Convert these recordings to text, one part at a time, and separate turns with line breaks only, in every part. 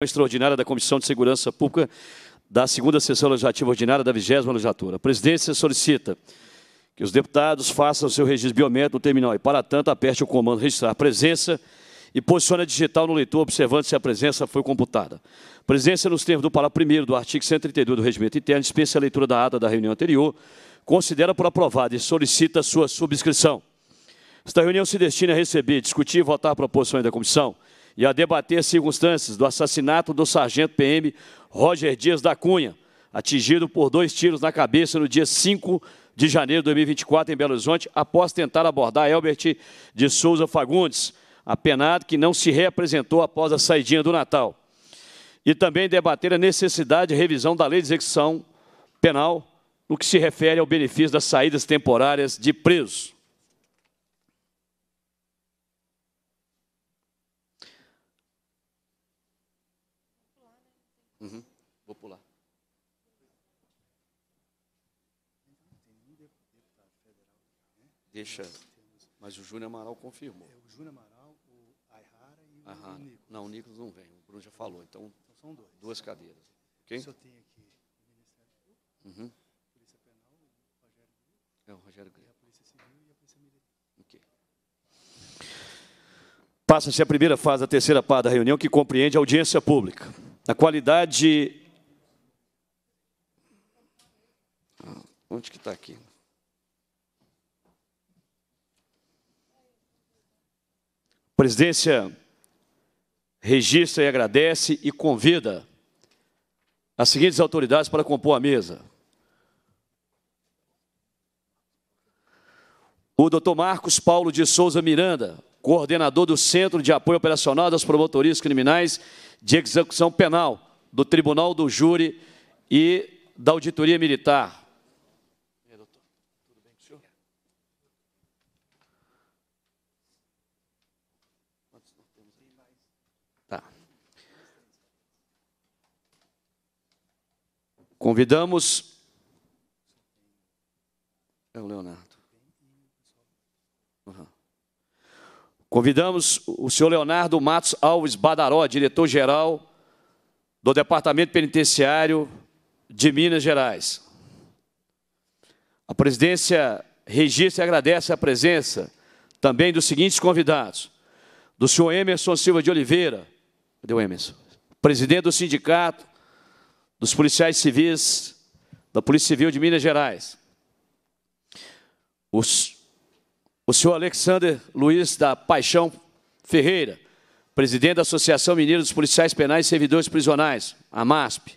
extraordinária da Comissão de Segurança Pública da segunda sessão legislativa ordinária da 20 legislatura. A presidência solicita que os deputados façam seu registro biométrico no terminal e, para tanto, aperte o comando registrar presença e posicione a digital no leitor, observando se a presença foi computada. Presença nos termos do parágrafo 1 do artigo 132 do Regimento Interno, dispensa a leitura da ata da reunião anterior, considera por aprovada e solicita sua subscrição. Esta reunião se destina a receber, discutir e votar proposições da comissão e a debater as circunstâncias do assassinato do sargento PM Roger Dias da Cunha, atingido por dois tiros na cabeça no dia 5 de janeiro de 2024 em Belo Horizonte, após tentar abordar Elbert de Souza Fagundes, apenado que não se reapresentou após a saidinha do Natal. E também debater a necessidade de revisão da lei de execução penal no que se refere ao benefício das saídas temporárias de presos. queixa. Mas o Júnior Amaral confirmou. É,
o Júnior Amaral, o Aihara e
o, Aham. Nicolas. Não, o Nicolas não vem, o Bruno já falou. Então, então são dois. duas cadeiras. Ok? Isso eu tenho aqui o
Ministério Público, uhum. Polícia Penal, o Rogério Greco. É, o Rogério Greco. E a Polícia Civil e a Polícia Militar. Ok.
Passa-se a primeira fase da terceira parte da reunião, que compreende a audiência pública. Na qualidade... Ah, onde que está aqui? presidência registra e agradece e convida as seguintes autoridades para compor a mesa. O doutor Marcos Paulo de Souza Miranda, coordenador do Centro de Apoio Operacional das Promotorias Criminais de Execução Penal do Tribunal do Júri e da Auditoria Militar. Convidamos. É o Leonardo. Uhum. Convidamos o senhor Leonardo Matos Alves Badaró, diretor-geral do Departamento Penitenciário de Minas Gerais. A presidência registra e agradece a presença também dos seguintes convidados: do senhor Emerson Silva de Oliveira, cadê o Emerson? Presidente do sindicato dos policiais civis, da Polícia Civil de Minas Gerais. Os, o senhor Alexander Luiz da Paixão Ferreira, presidente da Associação Mineira dos Policiais Penais e Servidores Prisionais, a MASP,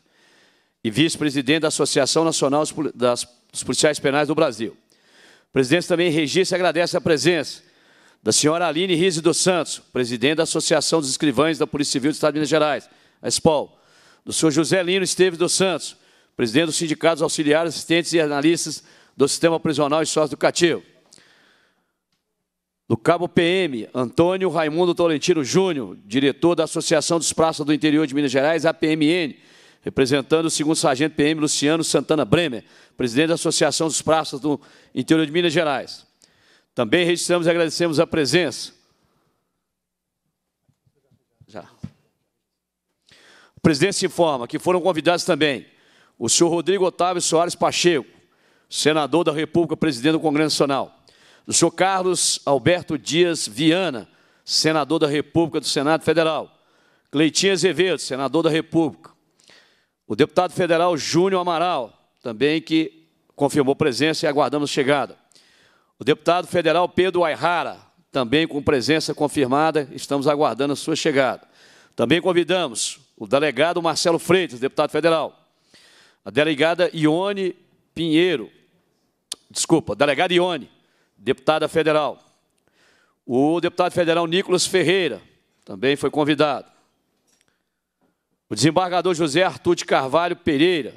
e vice-presidente da Associação Nacional dos Policiais Penais do Brasil. O presidente também registra e agradece a presença da senhora Aline Rizzi dos Santos, presidente da Associação dos Escrivães da Polícia Civil do Estado de Minas Gerais, a SPOL, do senhor José Lino Esteves dos Santos, presidente do Sindicato dos Auxiliares, Assistentes e Analistas do Sistema Prisional e Sócio-Educativo. Do cabo PM, Antônio Raimundo Tolentino Júnior, diretor da Associação dos Praças do Interior de Minas Gerais, APMN, representando o segundo sargento PM Luciano Santana Bremer, presidente da Associação dos Praças do Interior de Minas Gerais. Também registramos e agradecemos a presença O presidente informa que foram convidados também o senhor Rodrigo Otávio Soares Pacheco, senador da República, presidente do Congresso Nacional, o senhor Carlos Alberto Dias Viana, senador da República do Senado Federal, Cleitinho Azevedo, senador da República, o deputado federal Júnior Amaral, também que confirmou presença e aguardamos chegada. O deputado federal Pedro Ayrara, também com presença confirmada, estamos aguardando a sua chegada. Também convidamos o delegado Marcelo Freitas, deputado federal, a delegada Ione Pinheiro, desculpa, delegada Ione, deputada federal, o deputado federal Nicolas Ferreira, também foi convidado, o desembargador José Artur de Carvalho Pereira,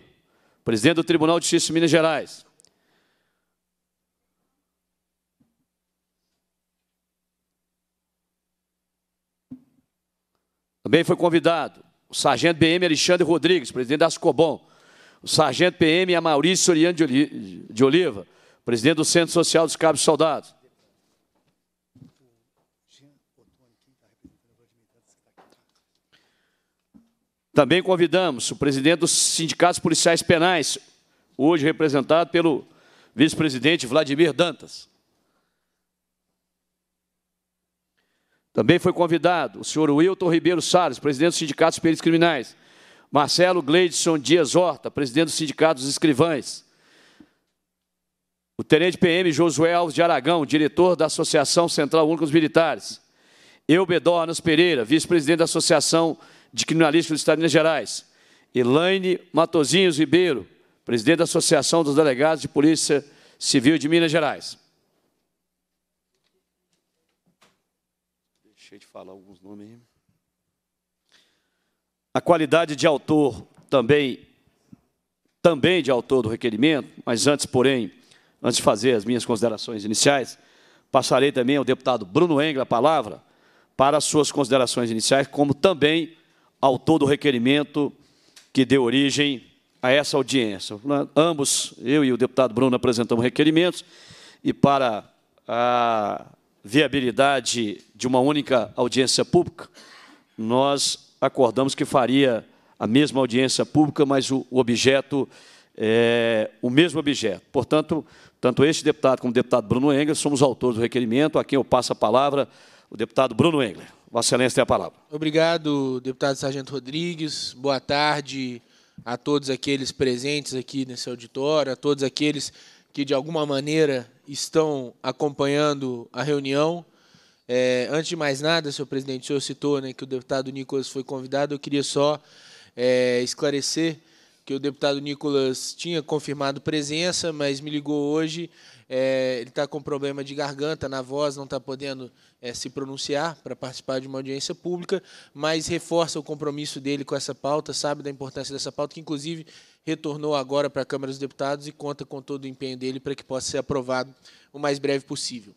presidente do Tribunal de Justiça de Minas Gerais, Também foi convidado o sargento BM Alexandre Rodrigues, presidente da Ascobom, o sargento PM é Maurício Soriano de Oliva, presidente do Centro Social dos Cabos Soldados. Também convidamos o presidente dos sindicatos policiais penais, hoje representado pelo vice-presidente Vladimir Dantas. Também foi convidado o senhor Wilton Ribeiro Salles, presidente do Sindicato dos Peritos Criminais, Marcelo Gleidson Dias Horta, presidente do Sindicato dos Escrivães, o tenente PM Josué Alves de Aragão, diretor da Associação Central Única dos Militares, eu, Bedornas Pereira, vice-presidente da Associação de Criminalistas do Estado de Minas Gerais, Elaine Matozinhos Ribeiro, presidente da Associação dos Delegados de Polícia Civil de Minas Gerais. Deixei de falar alguns nomes aí. A qualidade de autor também, também de autor do requerimento, mas antes, porém, antes de fazer as minhas considerações iniciais, passarei também ao deputado Bruno Engler a palavra para as suas considerações iniciais, como também autor do requerimento que deu origem a essa audiência. Ambos, eu e o deputado Bruno, apresentamos requerimentos e para a viabilidade de uma única audiência pública, nós acordamos que faria a mesma audiência pública, mas o objeto é o mesmo objeto. Portanto, tanto este deputado como o deputado Bruno Engler somos autores do requerimento, a quem eu passo a palavra, o deputado Bruno Engler. Vossa Excelência tem a palavra.
Obrigado, deputado Sargento Rodrigues. Boa tarde a todos aqueles presentes aqui nesse auditório, a todos aqueles que de alguma maneira estão acompanhando a reunião. É, antes de mais nada, senhor presidente, o senhor citou né, que o deputado Nicolas foi convidado. Eu queria só é, esclarecer que o deputado Nicolas tinha confirmado presença, mas me ligou hoje. É, ele está com problema de garganta na voz, não está podendo é, se pronunciar para participar de uma audiência pública, mas reforça o compromisso dele com essa pauta, sabe da importância dessa pauta, que inclusive retornou agora para a Câmara dos Deputados e conta com todo o empenho dele para que possa ser aprovado o mais breve possível.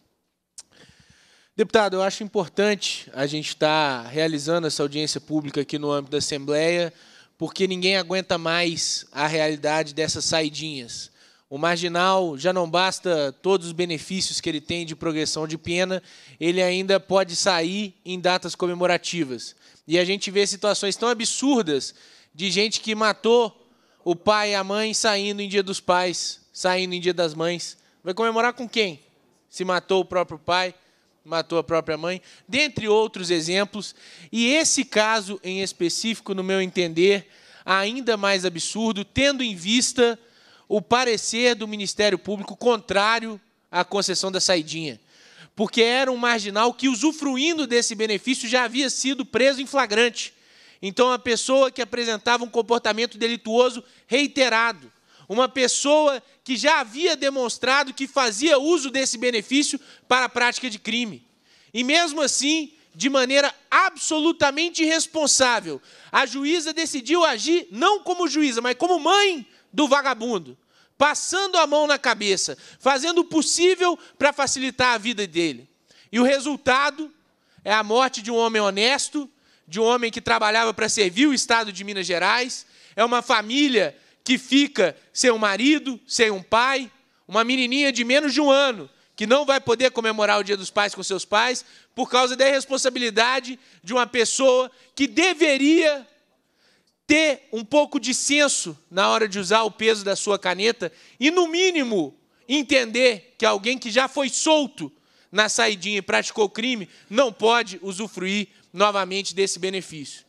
Deputado, eu acho importante a gente estar tá realizando essa audiência pública aqui no âmbito da Assembleia, porque ninguém aguenta mais a realidade dessas saidinhas. O marginal já não basta todos os benefícios que ele tem de progressão de pena, ele ainda pode sair em datas comemorativas. E a gente vê situações tão absurdas de gente que matou o pai e a mãe saindo em dia dos pais, saindo em dia das mães. Vai comemorar com quem? Se matou o próprio pai, matou a própria mãe, dentre outros exemplos. E esse caso em específico, no meu entender, ainda mais absurdo, tendo em vista o parecer do Ministério Público contrário à concessão da saidinha. Porque era um marginal que, usufruindo desse benefício, já havia sido preso em flagrante. Então, a pessoa que apresentava um comportamento delituoso reiterado, uma pessoa que já havia demonstrado que fazia uso desse benefício para a prática de crime. E mesmo assim, de maneira absolutamente irresponsável, a juíza decidiu agir não como juíza, mas como mãe do vagabundo, passando a mão na cabeça, fazendo o possível para facilitar a vida dele. E o resultado é a morte de um homem honesto, de um homem que trabalhava para servir o Estado de Minas Gerais, é uma família que fica sem um marido, sem um pai, uma menininha de menos de um ano que não vai poder comemorar o Dia dos Pais com seus pais por causa da irresponsabilidade de uma pessoa que deveria ter um pouco de senso na hora de usar o peso da sua caneta e, no mínimo, entender que alguém que já foi solto na saidinha e praticou crime não pode usufruir novamente desse benefício.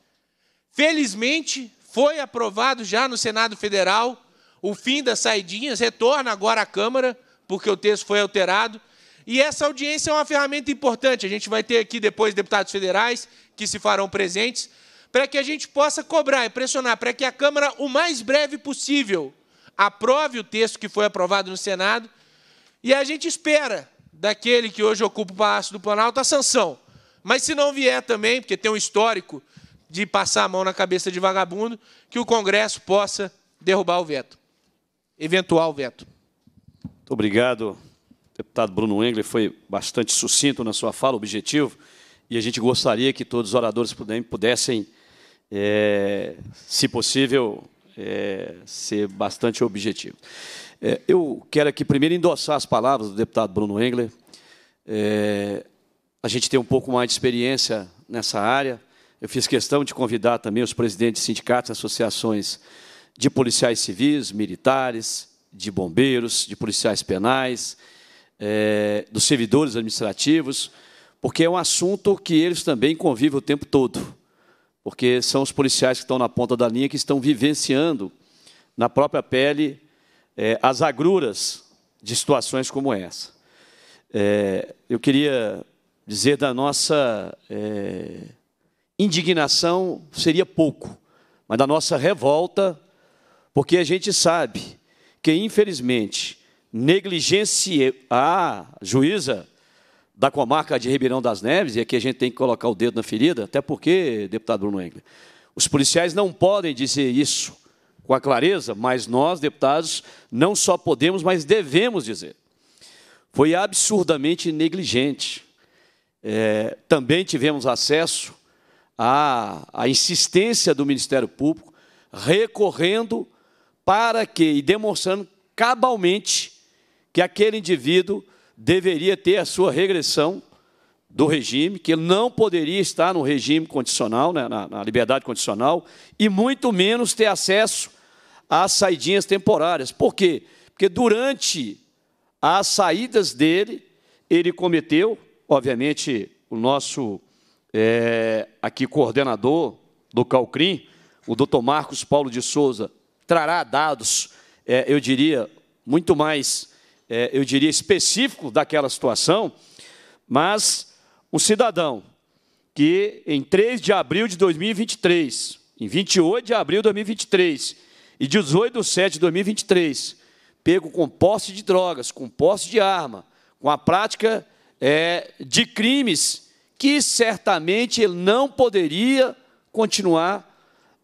Felizmente, foi aprovado já no Senado Federal o fim das saidinhas, retorna agora à Câmara, porque o texto foi alterado. E essa audiência é uma ferramenta importante. A gente vai ter aqui depois deputados federais que se farão presentes, para que a gente possa cobrar e pressionar, para que a Câmara, o mais breve possível, aprove o texto que foi aprovado no Senado. E a gente espera daquele que hoje ocupa o Palácio do Planalto a sanção mas se não vier também, porque tem um histórico de passar a mão na cabeça de vagabundo, que o Congresso possa derrubar o veto, eventual veto.
Muito obrigado, deputado Bruno Engler. Foi bastante sucinto na sua fala, objetivo, e a gente gostaria que todos os oradores pudessem, é, se possível, é, ser bastante objetivo. É, eu quero aqui primeiro endossar as palavras do deputado Bruno Engler. É, a gente tem um pouco mais de experiência nessa área. Eu fiz questão de convidar também os presidentes de sindicatos, associações de policiais civis, militares, de bombeiros, de policiais penais, é, dos servidores administrativos, porque é um assunto que eles também convivem o tempo todo, porque são os policiais que estão na ponta da linha que estão vivenciando na própria pele é, as agruras de situações como essa. É, eu queria dizer da nossa é, indignação seria pouco, mas da nossa revolta, porque a gente sabe que, infelizmente, negligência a juíza da comarca de Ribeirão das Neves, e aqui a gente tem que colocar o dedo na ferida, até porque, deputado Bruno Engler, os policiais não podem dizer isso com a clareza, mas nós, deputados, não só podemos, mas devemos dizer. Foi absurdamente negligente. É, também tivemos acesso à, à insistência do Ministério Público, recorrendo para que, e demonstrando cabalmente que aquele indivíduo deveria ter a sua regressão do regime, que ele não poderia estar no regime condicional, né, na, na, liberdade condicional, e muito menos ter acesso às saídinhas temporárias. Por quê? Porque durante as saídas dele, ele cometeu Obviamente, o nosso é, aqui coordenador do Calcrim, o doutor Marcos Paulo de Souza, trará dados, é, eu diria, muito mais, é, eu diria, específico daquela situação, mas um cidadão que em 3 de abril de 2023, em 28 de abril de 2023 e 18 de setembro de 2023, pego com posse de drogas, com posse de arma, com a prática é, de crimes que certamente ele não poderia continuar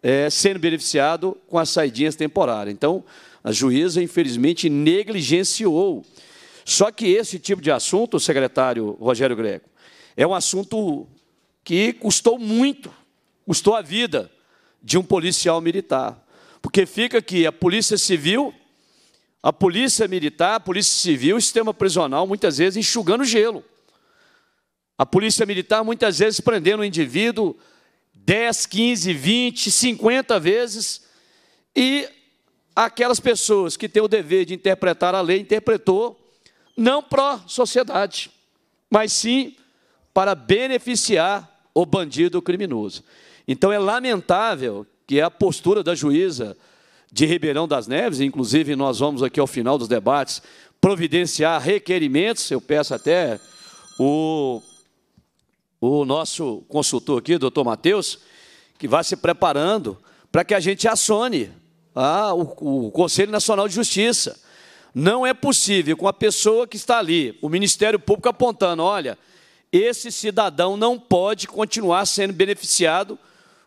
é, sendo beneficiado com as saidinhas temporárias. Então, a juíza, infelizmente, negligenciou. Só que esse tipo de assunto, secretário Rogério Greco, é um assunto que custou muito, custou a vida de um policial militar. Porque fica que a Polícia Civil a polícia militar, a polícia civil, o sistema prisional, muitas vezes enxugando gelo. A polícia militar, muitas vezes, prendendo um indivíduo 10, 15, 20, 50 vezes, e aquelas pessoas que têm o dever de interpretar a lei, interpretou, não pró-sociedade, mas sim para beneficiar o bandido criminoso. Então, é lamentável que a postura da juíza de Ribeirão das Neves, inclusive nós vamos aqui ao final dos debates providenciar requerimentos. Eu peço até o, o nosso consultor aqui, doutor Matheus, que vá se preparando para que a gente acione a ah, o, o Conselho Nacional de Justiça. Não é possível com a pessoa que está ali, o Ministério Público apontando, olha, esse cidadão não pode continuar sendo beneficiado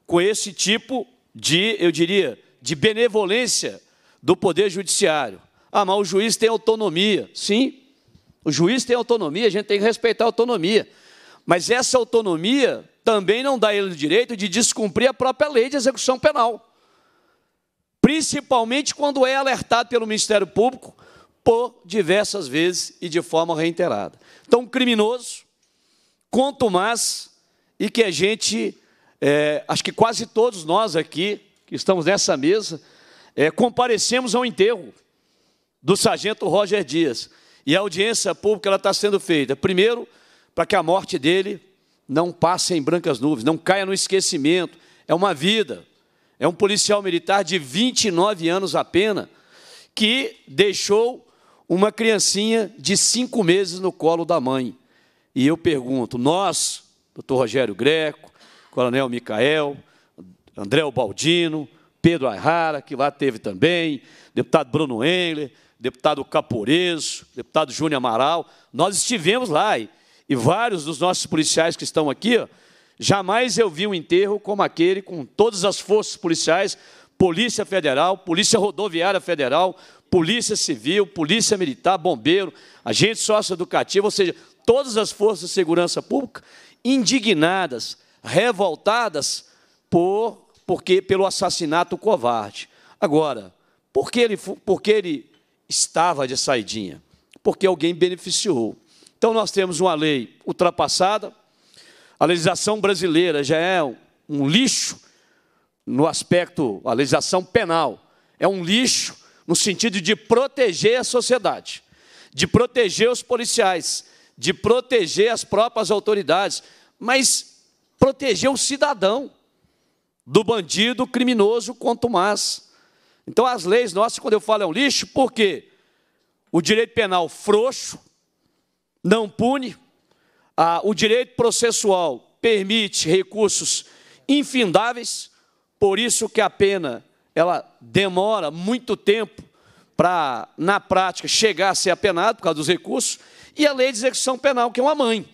com esse tipo de, eu diria, de benevolência do Poder Judiciário. Ah, mas o juiz tem autonomia. Sim, o juiz tem autonomia, a gente tem que respeitar a autonomia. Mas essa autonomia também não dá ele o direito de descumprir a própria lei de execução penal. Principalmente quando é alertado pelo Ministério Público por diversas vezes e de forma reiterada. Então, criminoso, quanto mais, e que a gente, é, acho que quase todos nós aqui, que estamos nessa mesa, é, comparecemos ao enterro do sargento Roger Dias. E a audiência pública está sendo feita, primeiro, para que a morte dele não passe em brancas nuvens, não caia no esquecimento. É uma vida. É um policial militar de 29 anos apenas, que deixou uma criancinha de cinco meses no colo da mãe. E eu pergunto, nós, doutor Rogério Greco, coronel Micael, André Baldino, Pedro Arrara, que lá teve também, deputado Bruno Engler, deputado Caporeso, deputado Júnior Amaral. Nós estivemos lá e, e, vários dos nossos policiais que estão aqui, ó, jamais eu vi um enterro como aquele, com todas as forças policiais, Polícia Federal, Polícia Rodoviária Federal, Polícia Civil, Polícia Militar, Bombeiro, agente socioeducativo, ou seja, todas as forças de segurança pública indignadas, revoltadas por porque pelo assassinato covarde. Agora, por que ele, por que ele estava de saidinha? Porque alguém beneficiou. Então nós temos uma lei ultrapassada, a legislação brasileira já é um lixo no aspecto, a legislação penal é um lixo no sentido de proteger a sociedade, de proteger os policiais, de proteger as próprias autoridades, mas proteger o cidadão do bandido criminoso quanto mais. Então as leis nossas, quando eu falo é um lixo, porque O direito penal frouxo, não pune, ah, o direito processual permite recursos infindáveis, por isso que a pena ela demora muito tempo para, na prática, chegar a ser apenado por causa dos recursos, e a lei de execução penal, que é uma mãe.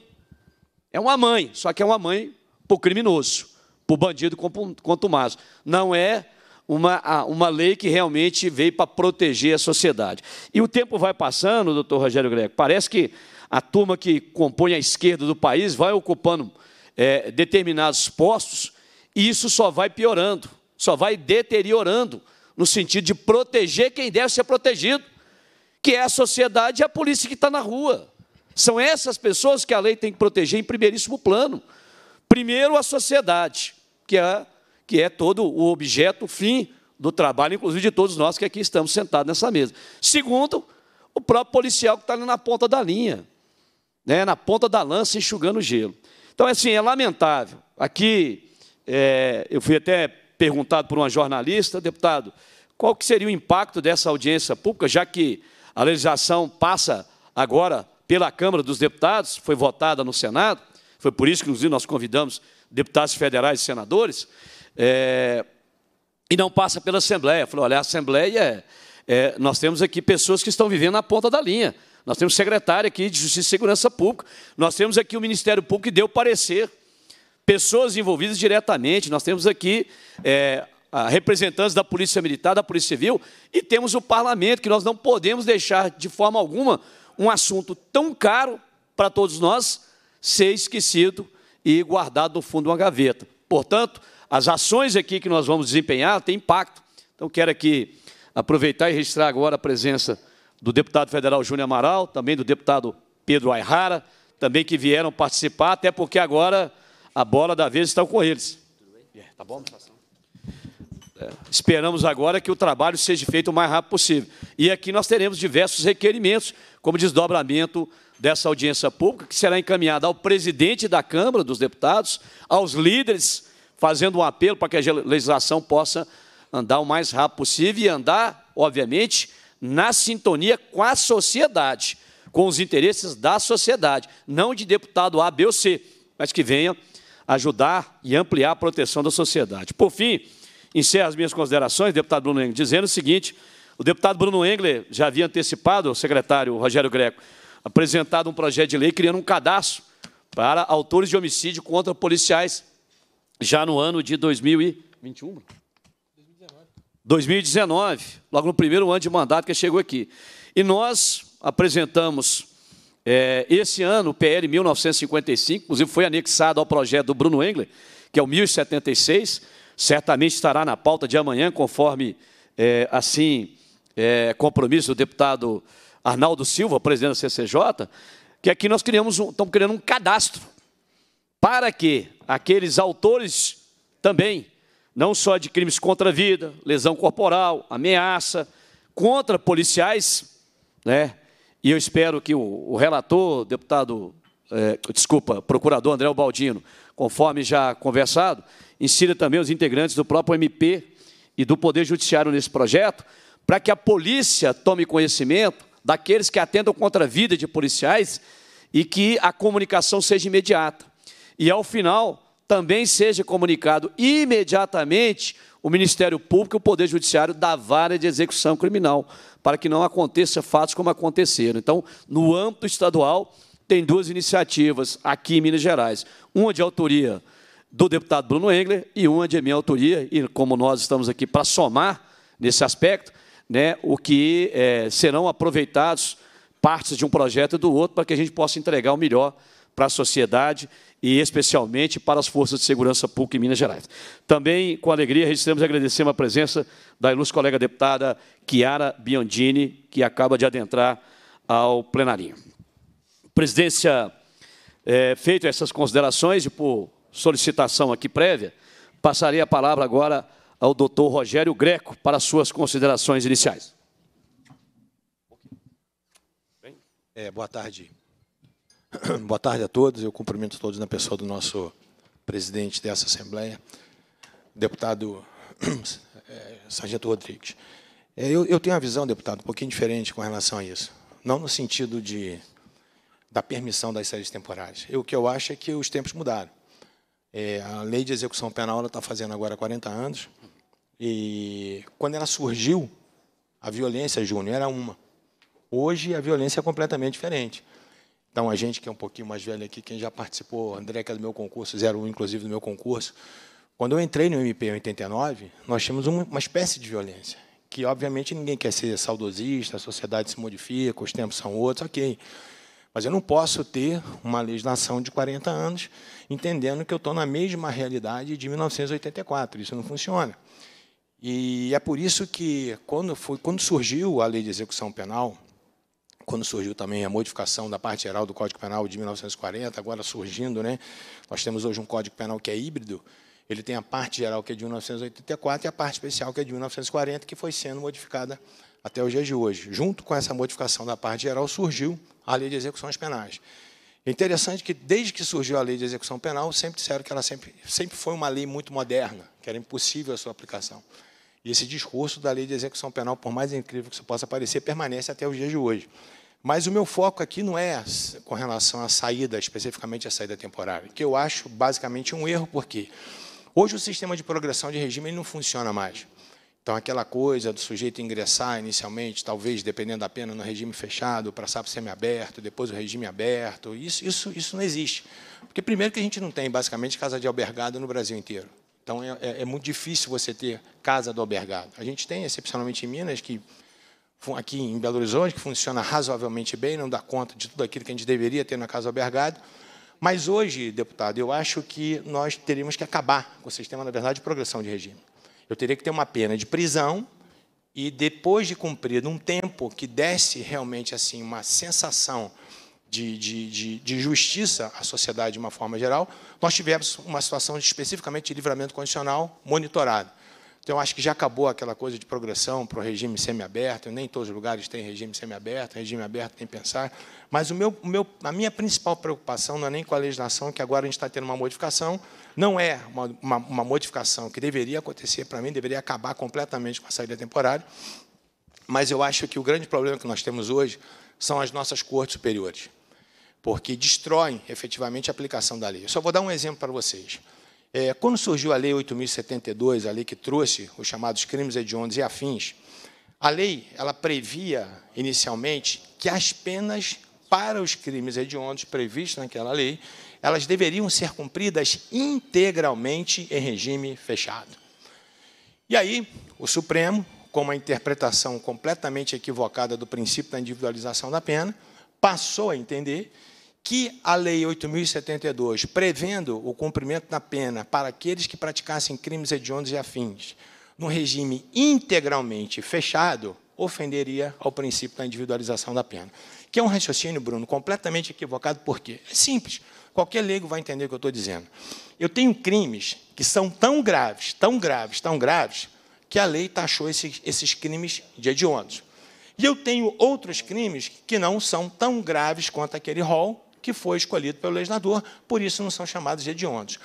É uma mãe, só que é uma mãe para o criminoso por bandido quanto mais Não é uma, uma lei que realmente veio para proteger a sociedade. E o tempo vai passando, doutor Rogério Greco, parece que a turma que compõe a esquerda do país vai ocupando é, determinados postos e isso só vai piorando, só vai deteriorando, no sentido de proteger quem deve ser protegido, que é a sociedade e a polícia que está na rua. São essas pessoas que a lei tem que proteger em primeiríssimo plano. Primeiro, a sociedade, que é, que é todo o objeto, o fim do trabalho, inclusive de todos nós que aqui estamos sentados nessa mesa. Segundo, o próprio policial que está ali na ponta da linha, né, na ponta da lança, enxugando o gelo. Então, assim, é lamentável. Aqui, é, eu fui até perguntado por uma jornalista, deputado, qual que seria o impacto dessa audiência pública, já que a legislação passa agora pela Câmara dos Deputados, foi votada no Senado, foi por isso que, inclusive, nós convidamos deputados federais e senadores, é, e não passa pela Assembleia. Falou, olha, a Assembleia, é, é, nós temos aqui pessoas que estão vivendo na ponta da linha. Nós temos secretário aqui de Justiça e Segurança Pública, nós temos aqui o Ministério Público que deu parecer, pessoas envolvidas diretamente, nós temos aqui é, representantes da Polícia Militar, da Polícia Civil, e temos o Parlamento, que nós não podemos deixar de forma alguma um assunto tão caro para todos nós, ser esquecido e guardado no fundo de uma gaveta. Portanto, as ações aqui que nós vamos desempenhar têm impacto. Então, quero aqui aproveitar e registrar agora a presença do deputado federal Júnior Amaral, também do deputado Pedro Ayrara, também que vieram participar, até porque agora a bola da vez está com eles. Yeah, é, tá bom? É, esperamos agora que o trabalho seja feito o mais rápido possível. E aqui nós teremos diversos requerimentos, como desdobramento dessa audiência pública, que será encaminhada ao presidente da Câmara dos Deputados, aos líderes, fazendo um apelo para que a legislação possa andar o mais rápido possível e andar, obviamente, na sintonia com a sociedade, com os interesses da sociedade, não de deputado A, B ou C, mas que venha ajudar e ampliar a proteção da sociedade. Por fim, encerro as minhas considerações, deputado Bruno Engler, dizendo o seguinte, o deputado Bruno Engler já havia antecipado, o secretário Rogério Greco, apresentado um projeto de lei criando um cadastro para autores de homicídio contra policiais já no ano de 2021. 2019. logo no primeiro ano de mandato que chegou aqui. E nós apresentamos é, esse ano o PL 1955, inclusive foi anexado ao projeto do Bruno Engler, que é o 1076, certamente estará na pauta de amanhã, conforme, é, assim, é, compromisso do deputado Arnaldo Silva, presidente da CCJ, que aqui nós criamos um, estamos criando um cadastro para que aqueles autores também, não só de crimes contra a vida, lesão corporal, ameaça, contra policiais, né? e eu espero que o, o relator, deputado, é, desculpa, procurador André Baldino, conforme já conversado, insira também os integrantes do próprio MP e do Poder Judiciário nesse projeto, para que a polícia tome conhecimento daqueles que atendam contra a vida de policiais e que a comunicação seja imediata. E ao final também seja comunicado imediatamente o Ministério Público e o Poder Judiciário da vara de execução criminal, para que não aconteça fatos como aconteceram. Então, no âmbito estadual, tem duas iniciativas aqui em Minas Gerais. Uma de autoria do deputado Bruno Engler e uma de minha autoria, e como nós estamos aqui para somar nesse aspecto, né, o que é, serão aproveitados partes de um projeto e do outro para que a gente possa entregar o melhor para a sociedade e especialmente para as forças de segurança pública em Minas Gerais. Também, com alegria, registramos e agradecemos a presença da ilustre colega deputada Chiara Biondini, que acaba de adentrar ao plenarinho. Presidência, é, feito essas considerações e por solicitação aqui prévia, passarei a palavra agora ao doutor Rogério Greco para suas considerações iniciais.
É, boa tarde.
Boa tarde a todos. Eu cumprimento todos na pessoa do nosso
presidente dessa Assembleia, deputado é, Sargento Rodrigues. É, eu, eu, tenho uma visão, deputado, um pouquinho diferente com relação a isso. Não no sentido de da permissão das séries temporárias. Eu, o que eu acho é que os tempos mudaram. É, a lei de execução penal ela está fazendo agora 40 anos. E quando ela surgiu, a violência, Júnior, era uma. Hoje a violência é completamente diferente. Então, a gente que é um pouquinho mais velho aqui, quem já participou, André, que é do meu concurso, 01, inclusive, do meu concurso, quando eu entrei no MP em 89, nós tínhamos uma espécie de violência, que, obviamente, ninguém quer ser saudosista, a sociedade se modifica, os tempos são outros, ok. Mas eu não posso ter uma legislação de 40 anos entendendo que eu estou na mesma realidade de 1984. Isso não funciona. E é por isso que, quando, foi, quando surgiu a lei de execução penal, quando surgiu também a modificação da parte geral do Código Penal de 1940, agora surgindo, né, nós temos hoje um Código Penal que é híbrido, ele tem a parte geral que é de 1984 e a parte especial que é de 1940, que foi sendo modificada até os dias de hoje. Junto com essa modificação da parte geral, surgiu a lei de execuções penais. É interessante que, desde que surgiu a lei de execução penal, sempre disseram que ela sempre, sempre foi uma lei muito moderna, que era impossível a sua aplicação. E esse discurso da lei de execução penal, por mais incrível que isso possa parecer, permanece até os dias de hoje. Mas o meu foco aqui não é com relação à saída, especificamente à saída temporária, que eu acho basicamente um erro, porque hoje o sistema de progressão de regime não funciona mais. Então, aquela coisa do sujeito ingressar inicialmente, talvez, dependendo da pena, no regime fechado, para SAP semiaberto, depois o regime aberto, isso, isso, isso não existe. Porque, primeiro, que a gente não tem, basicamente, casa de albergado no Brasil inteiro. Então, é, é, é, muito difícil você ter casa do albergado. A gente tem, excepcionalmente em Minas, que aqui em Belo Horizonte, que funciona razoavelmente bem, não dá conta de tudo aquilo que a gente deveria ter na casa do albergado. Mas hoje, deputado, eu acho que nós teríamos que acabar com o sistema, na verdade, de progressão de regime. Eu teria que ter uma pena de prisão e, depois de cumprido um tempo que desse realmente assim uma sensação de, de, de, de justiça à sociedade de uma forma geral, nós tivemos uma situação especificamente de livramento condicional monitorado. Então, acho que já acabou aquela coisa de progressão para o regime semiaberto, nem todos os lugares têm regime semiaberto, regime aberto tem pensar. Mas o meu, o meu, a minha principal preocupação não é nem com a legislação, que agora a gente está tendo uma modificação, não é uma, uma, uma modificação que deveria acontecer para mim, deveria acabar completamente com a saída temporária, mas eu acho que o grande problema que nós temos hoje são as nossas cortes superiores porque destroem efetivamente a aplicação da lei. Eu só vou dar um exemplo para vocês. É, quando surgiu a Lei 8.072, a lei que trouxe os chamados crimes hediondos e afins, a lei ela previa inicialmente que as penas para os crimes hediondos previstos naquela lei, elas deveriam ser cumpridas integralmente em regime fechado. E aí, o Supremo, com uma interpretação completamente equivocada do princípio da individualização da pena, passou a entender que a Lei 8.072, prevendo o cumprimento da pena para aqueles que praticassem crimes hediondos e afins, no regime integralmente fechado, ofenderia ao princípio da individualização da pena. Que é um raciocínio, Bruno, completamente equivocado, por quê? É simples. Qualquer leigo vai entender o que eu estou dizendo. Eu tenho crimes que são tão graves, tão graves, tão graves, que a lei taxou esses, esses crimes de hediondos. E eu tenho outros crimes que não são tão graves quanto aquele rol, que foi escolhido pelo legislador, por isso não são chamados de hediondos.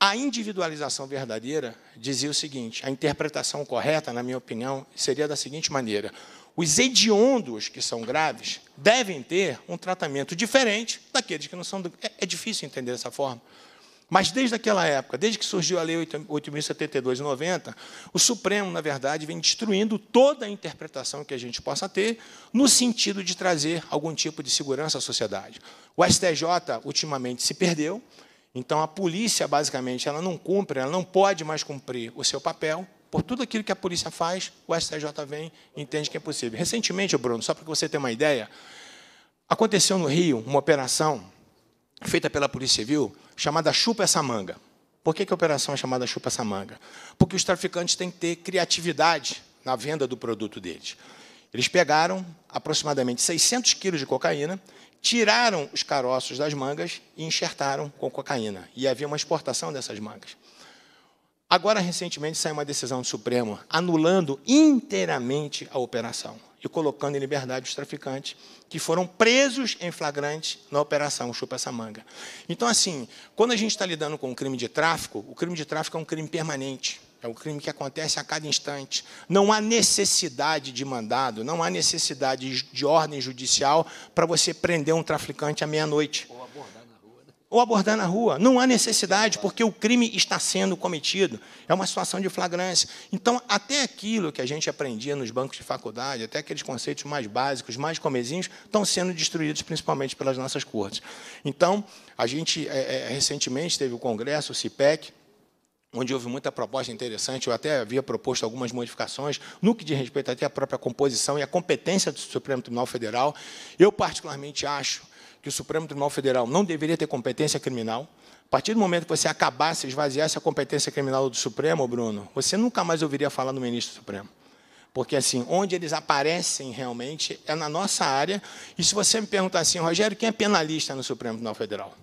A individualização verdadeira dizia o seguinte: a interpretação correta, na minha opinião, seria da seguinte maneira: os hediondos que são graves devem ter um tratamento diferente daqueles que não são. É, é difícil entender dessa forma. Mas desde aquela época, desde que surgiu a Lei 8.072 e 90, o Supremo, na verdade, vem destruindo toda a interpretação que a gente possa ter no sentido de trazer algum tipo de segurança à sociedade. O STJ, ultimamente, se perdeu. Então, a polícia, basicamente, ela não cumpre, ela não pode mais cumprir o seu papel. Por tudo aquilo que a polícia faz, o STJ vem e entende que é possível. Recentemente, Bruno, só para você ter uma ideia, aconteceu no Rio uma operação feita pela Polícia Civil chamada Chupa essa manga. Por que, que a operação é chamada Chupa essa manga? Porque os traficantes têm que ter criatividade na venda do produto deles. Eles pegaram aproximadamente 600 quilos de cocaína, tiraram os caroços das mangas e enxertaram com cocaína. E havia uma exportação dessas mangas. Agora, recentemente, saiu uma decisão do Supremo anulando inteiramente a operação e colocando em liberdade os traficantes que foram presos em flagrante na operação Chupa essa manga. Então, assim, quando a gente está lidando com o crime de tráfico, o crime de tráfico é um crime permanente. É um crime que acontece a cada instante. Não há necessidade de mandado, não há necessidade de ordem judicial para você prender um traficante à meia-noite. Ou abordar ou abordar na rua. Não há necessidade, porque o crime está sendo cometido. É uma situação de flagrância. Então, até aquilo que a gente aprendia nos bancos de faculdade, até aqueles conceitos mais básicos, mais comezinhos, estão sendo destruídos principalmente pelas nossas cortes. Então, a gente é, é, recentemente teve o congresso, o CIPEC, onde houve muita proposta interessante, eu até havia proposto algumas modificações no que diz respeito até à própria composição e à competência do Supremo Tribunal Federal. Eu particularmente acho que o Supremo Tribunal Federal não deveria ter competência criminal. A partir do momento que você acabasse, esvaziasse a competência criminal do Supremo, Bruno, você nunca mais ouviria falar no ministro Supremo. Porque, assim, onde eles aparecem realmente é na nossa área. E se você me perguntar assim, Rogério, quem é penalista no Supremo Tribunal Federal?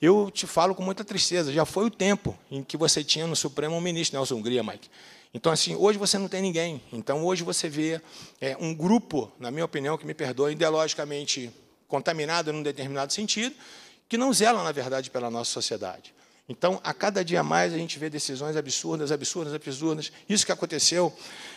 Eu te falo com muita tristeza, já foi o tempo em que você tinha no Supremo um ministro Nelson Hungria, Mike. Então, assim, hoje você não tem ninguém. Então, hoje você vê é, um grupo, na minha opinião, que me perdoa ideologicamente contaminado num determinado sentido, que não zela, na verdade, pela nossa sociedade. Então, a cada dia mais a gente vê decisões absurdas, absurdas, absurdas. Isso que aconteceu,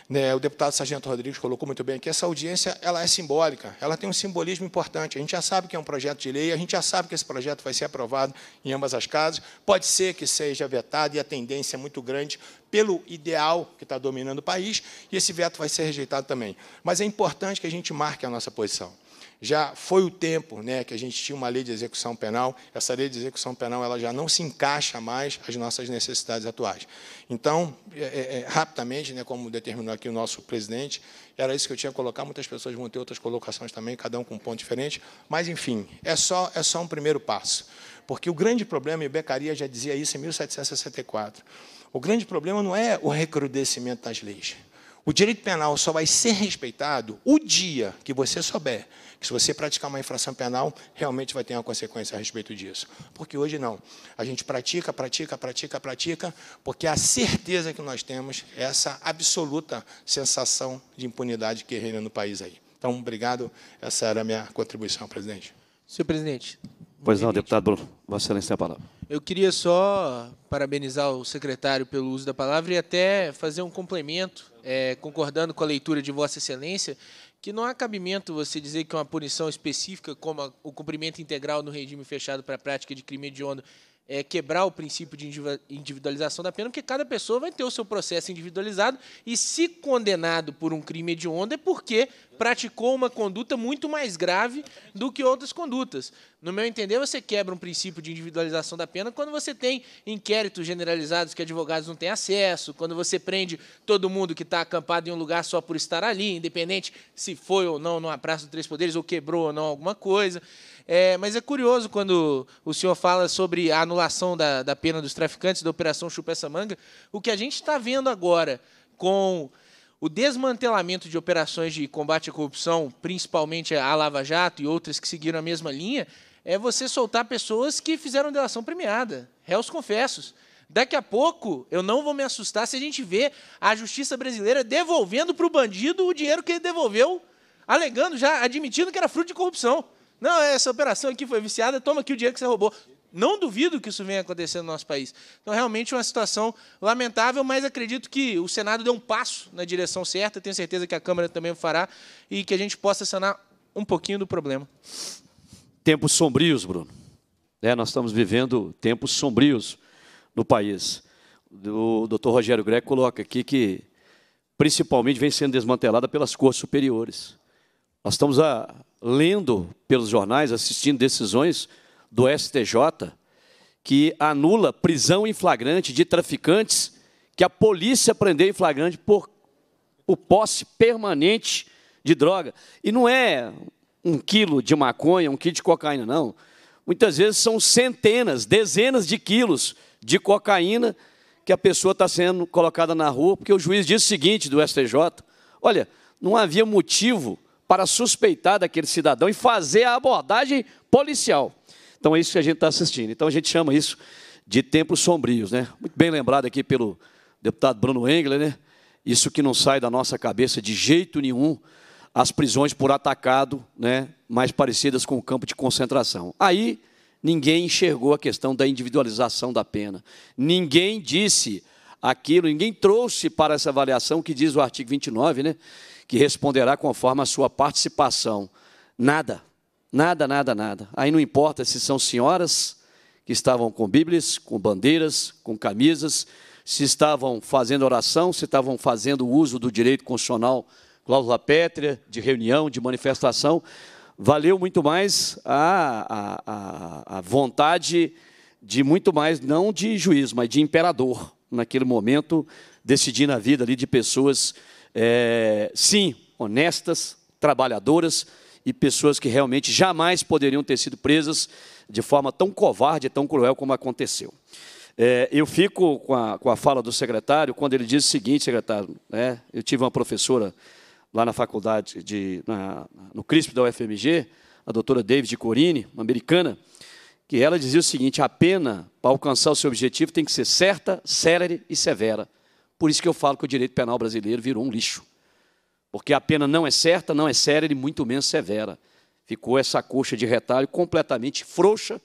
né, o deputado Sargento Rodrigues colocou muito bem aqui, essa audiência ela é simbólica, ela tem um simbolismo importante. A gente já sabe que é um projeto de lei, a gente já sabe que esse projeto vai ser aprovado em ambas as casas. Pode ser que seja vetado e a tendência é muito grande pelo ideal que está dominando o país, e esse veto vai ser rejeitado também. Mas é importante que a gente marque a nossa posição já foi o tempo né, que a gente tinha uma lei de execução penal. Essa lei de execução penal ela já não se encaixa mais às nossas necessidades atuais. Então, é, é, é, rapidamente, né, como determinou aqui o nosso presidente, era isso que eu tinha a colocar. Muitas pessoas vão ter outras colocações também, cada um com um ponto diferente. Mas, enfim, é só, é só um primeiro passo. Porque o grande problema, e o Beccaria já dizia isso em 1764, o grande problema não é o recrudescimento das leis. O direito penal só vai ser respeitado o dia que você souber que se você praticar uma infração penal, realmente vai ter uma consequência a respeito disso. Porque hoje não. A gente pratica, pratica, pratica, pratica, porque a certeza que nós temos é essa absoluta sensação de impunidade que reina no país aí. Então, obrigado. Essa era a minha contribuição,
presidente. Senhor presidente.
Pois não, deputado Bruno. Vossa Excelência, a palavra.
Eu queria só parabenizar o secretário pelo uso da palavra e até fazer um complemento, é, concordando com a leitura de Vossa Excelência, que não há cabimento você dizer que uma punição específica, como o cumprimento integral no regime fechado para a prática de crime hediondo, é, quebrar o princípio de individualização da pena, porque cada pessoa vai ter o seu processo individualizado e, se condenado por um crime hediondo, é porque praticou uma conduta muito mais grave do que outras condutas. No meu entender, você quebra um princípio de individualização da pena quando você tem inquéritos generalizados que advogados não têm acesso, quando você prende todo mundo que está acampado em um lugar só por estar ali, independente se foi ou não numa Praça dos Três Poderes ou quebrou ou não alguma coisa. É, mas é curioso quando o senhor fala sobre a anulação da, da pena dos traficantes da Operação Chupa essa Manga. O que a gente está vendo agora com o desmantelamento de operações de combate à corrupção, principalmente a Lava Jato e outras que seguiram a mesma linha, é você soltar pessoas que fizeram delação premiada, réus confessos. Daqui a pouco, eu não vou me assustar se a gente vê a justiça brasileira devolvendo para o bandido o dinheiro que ele devolveu, alegando já, admitindo que era fruto de corrupção. Não, essa operação aqui foi viciada, toma aqui o dinheiro que você roubou. Não duvido que isso venha acontecendo no nosso país. Então, realmente, uma situação lamentável, mas acredito que o Senado deu um passo na direção certa, tenho certeza que a Câmara também fará, e que a gente possa sanar um pouquinho do problema.
Tempos sombrios, Bruno. É, nós estamos vivendo tempos sombrios no país. O doutor Rogério Greco coloca aqui que, principalmente, vem sendo desmantelada pelas cores superiores. Nós estamos a, lendo pelos jornais, assistindo decisões do STJ que anula prisão em flagrante de traficantes que a polícia prendeu em flagrante por o posse permanente de droga. E não é um quilo de maconha, um quilo de cocaína, não. Muitas vezes são centenas, dezenas de quilos de cocaína que a pessoa está sendo colocada na rua, porque o juiz diz o seguinte do STJ: olha, não havia motivo para suspeitar daquele cidadão e fazer a abordagem policial. Então é isso que a gente está assistindo. Então a gente chama isso de tempos sombrios, né? Muito bem lembrado aqui pelo deputado Bruno Engler, né? Isso que não sai da nossa cabeça de jeito nenhum, as prisões por atacado, né? Mais parecidas com o campo de concentração. Aí ninguém enxergou a questão da individualização da pena. Ninguém disse aquilo, ninguém trouxe para essa avaliação que diz o artigo 29, né? que responderá conforme a sua participação. Nada, nada, nada, nada. Aí não importa se são senhoras que estavam com bíblias, com bandeiras, com camisas, se estavam fazendo oração, se estavam fazendo uso do direito constitucional, cláusula pétrea, de reunião, de manifestação. Valeu muito mais a, a, a vontade de muito mais, não de juiz, mas de imperador, naquele momento, decidindo a vida ali de pessoas é, sim, honestas, trabalhadoras e pessoas que realmente jamais poderiam ter sido presas de forma tão covarde e tão cruel como aconteceu. É, eu fico com a, com a fala do secretário quando ele diz o seguinte, secretário, né, eu tive uma professora lá na faculdade, de, na, no CRISP da UFMG, a doutora David Corini, uma americana, que ela dizia o seguinte, a pena, para alcançar o seu objetivo, tem que ser certa, célere e severa. Por isso que eu falo que o direito penal brasileiro virou um lixo. Porque a pena não é certa, não é séria e muito menos severa. Ficou essa coxa de retalho completamente frouxa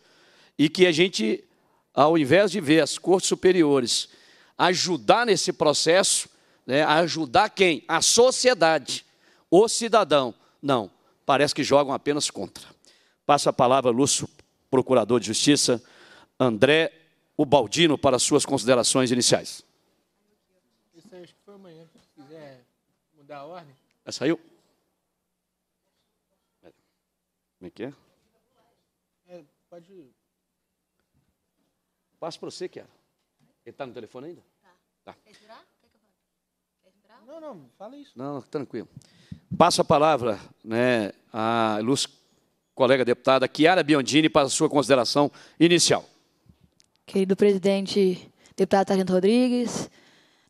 e que a gente, ao invés de ver as cortes superiores ajudar nesse processo, né, ajudar quem? A sociedade, o cidadão. Não, parece que jogam apenas contra. Passa a palavra, Lúcio, procurador de justiça, André Ubaldino, para suas considerações iniciais. Mudar a ordem? saiu? Como é que é?
é pode.
Passo para você, Kiara. Ele está no telefone ainda? Tá. tá. Quer jurar? Quer que eu fale? Não, não, fala isso. Não, tranquilo. Passo a palavra né, à luz colega deputada Kiara Biondini para a sua consideração inicial.
Querido presidente, deputado Sargento Rodrigues,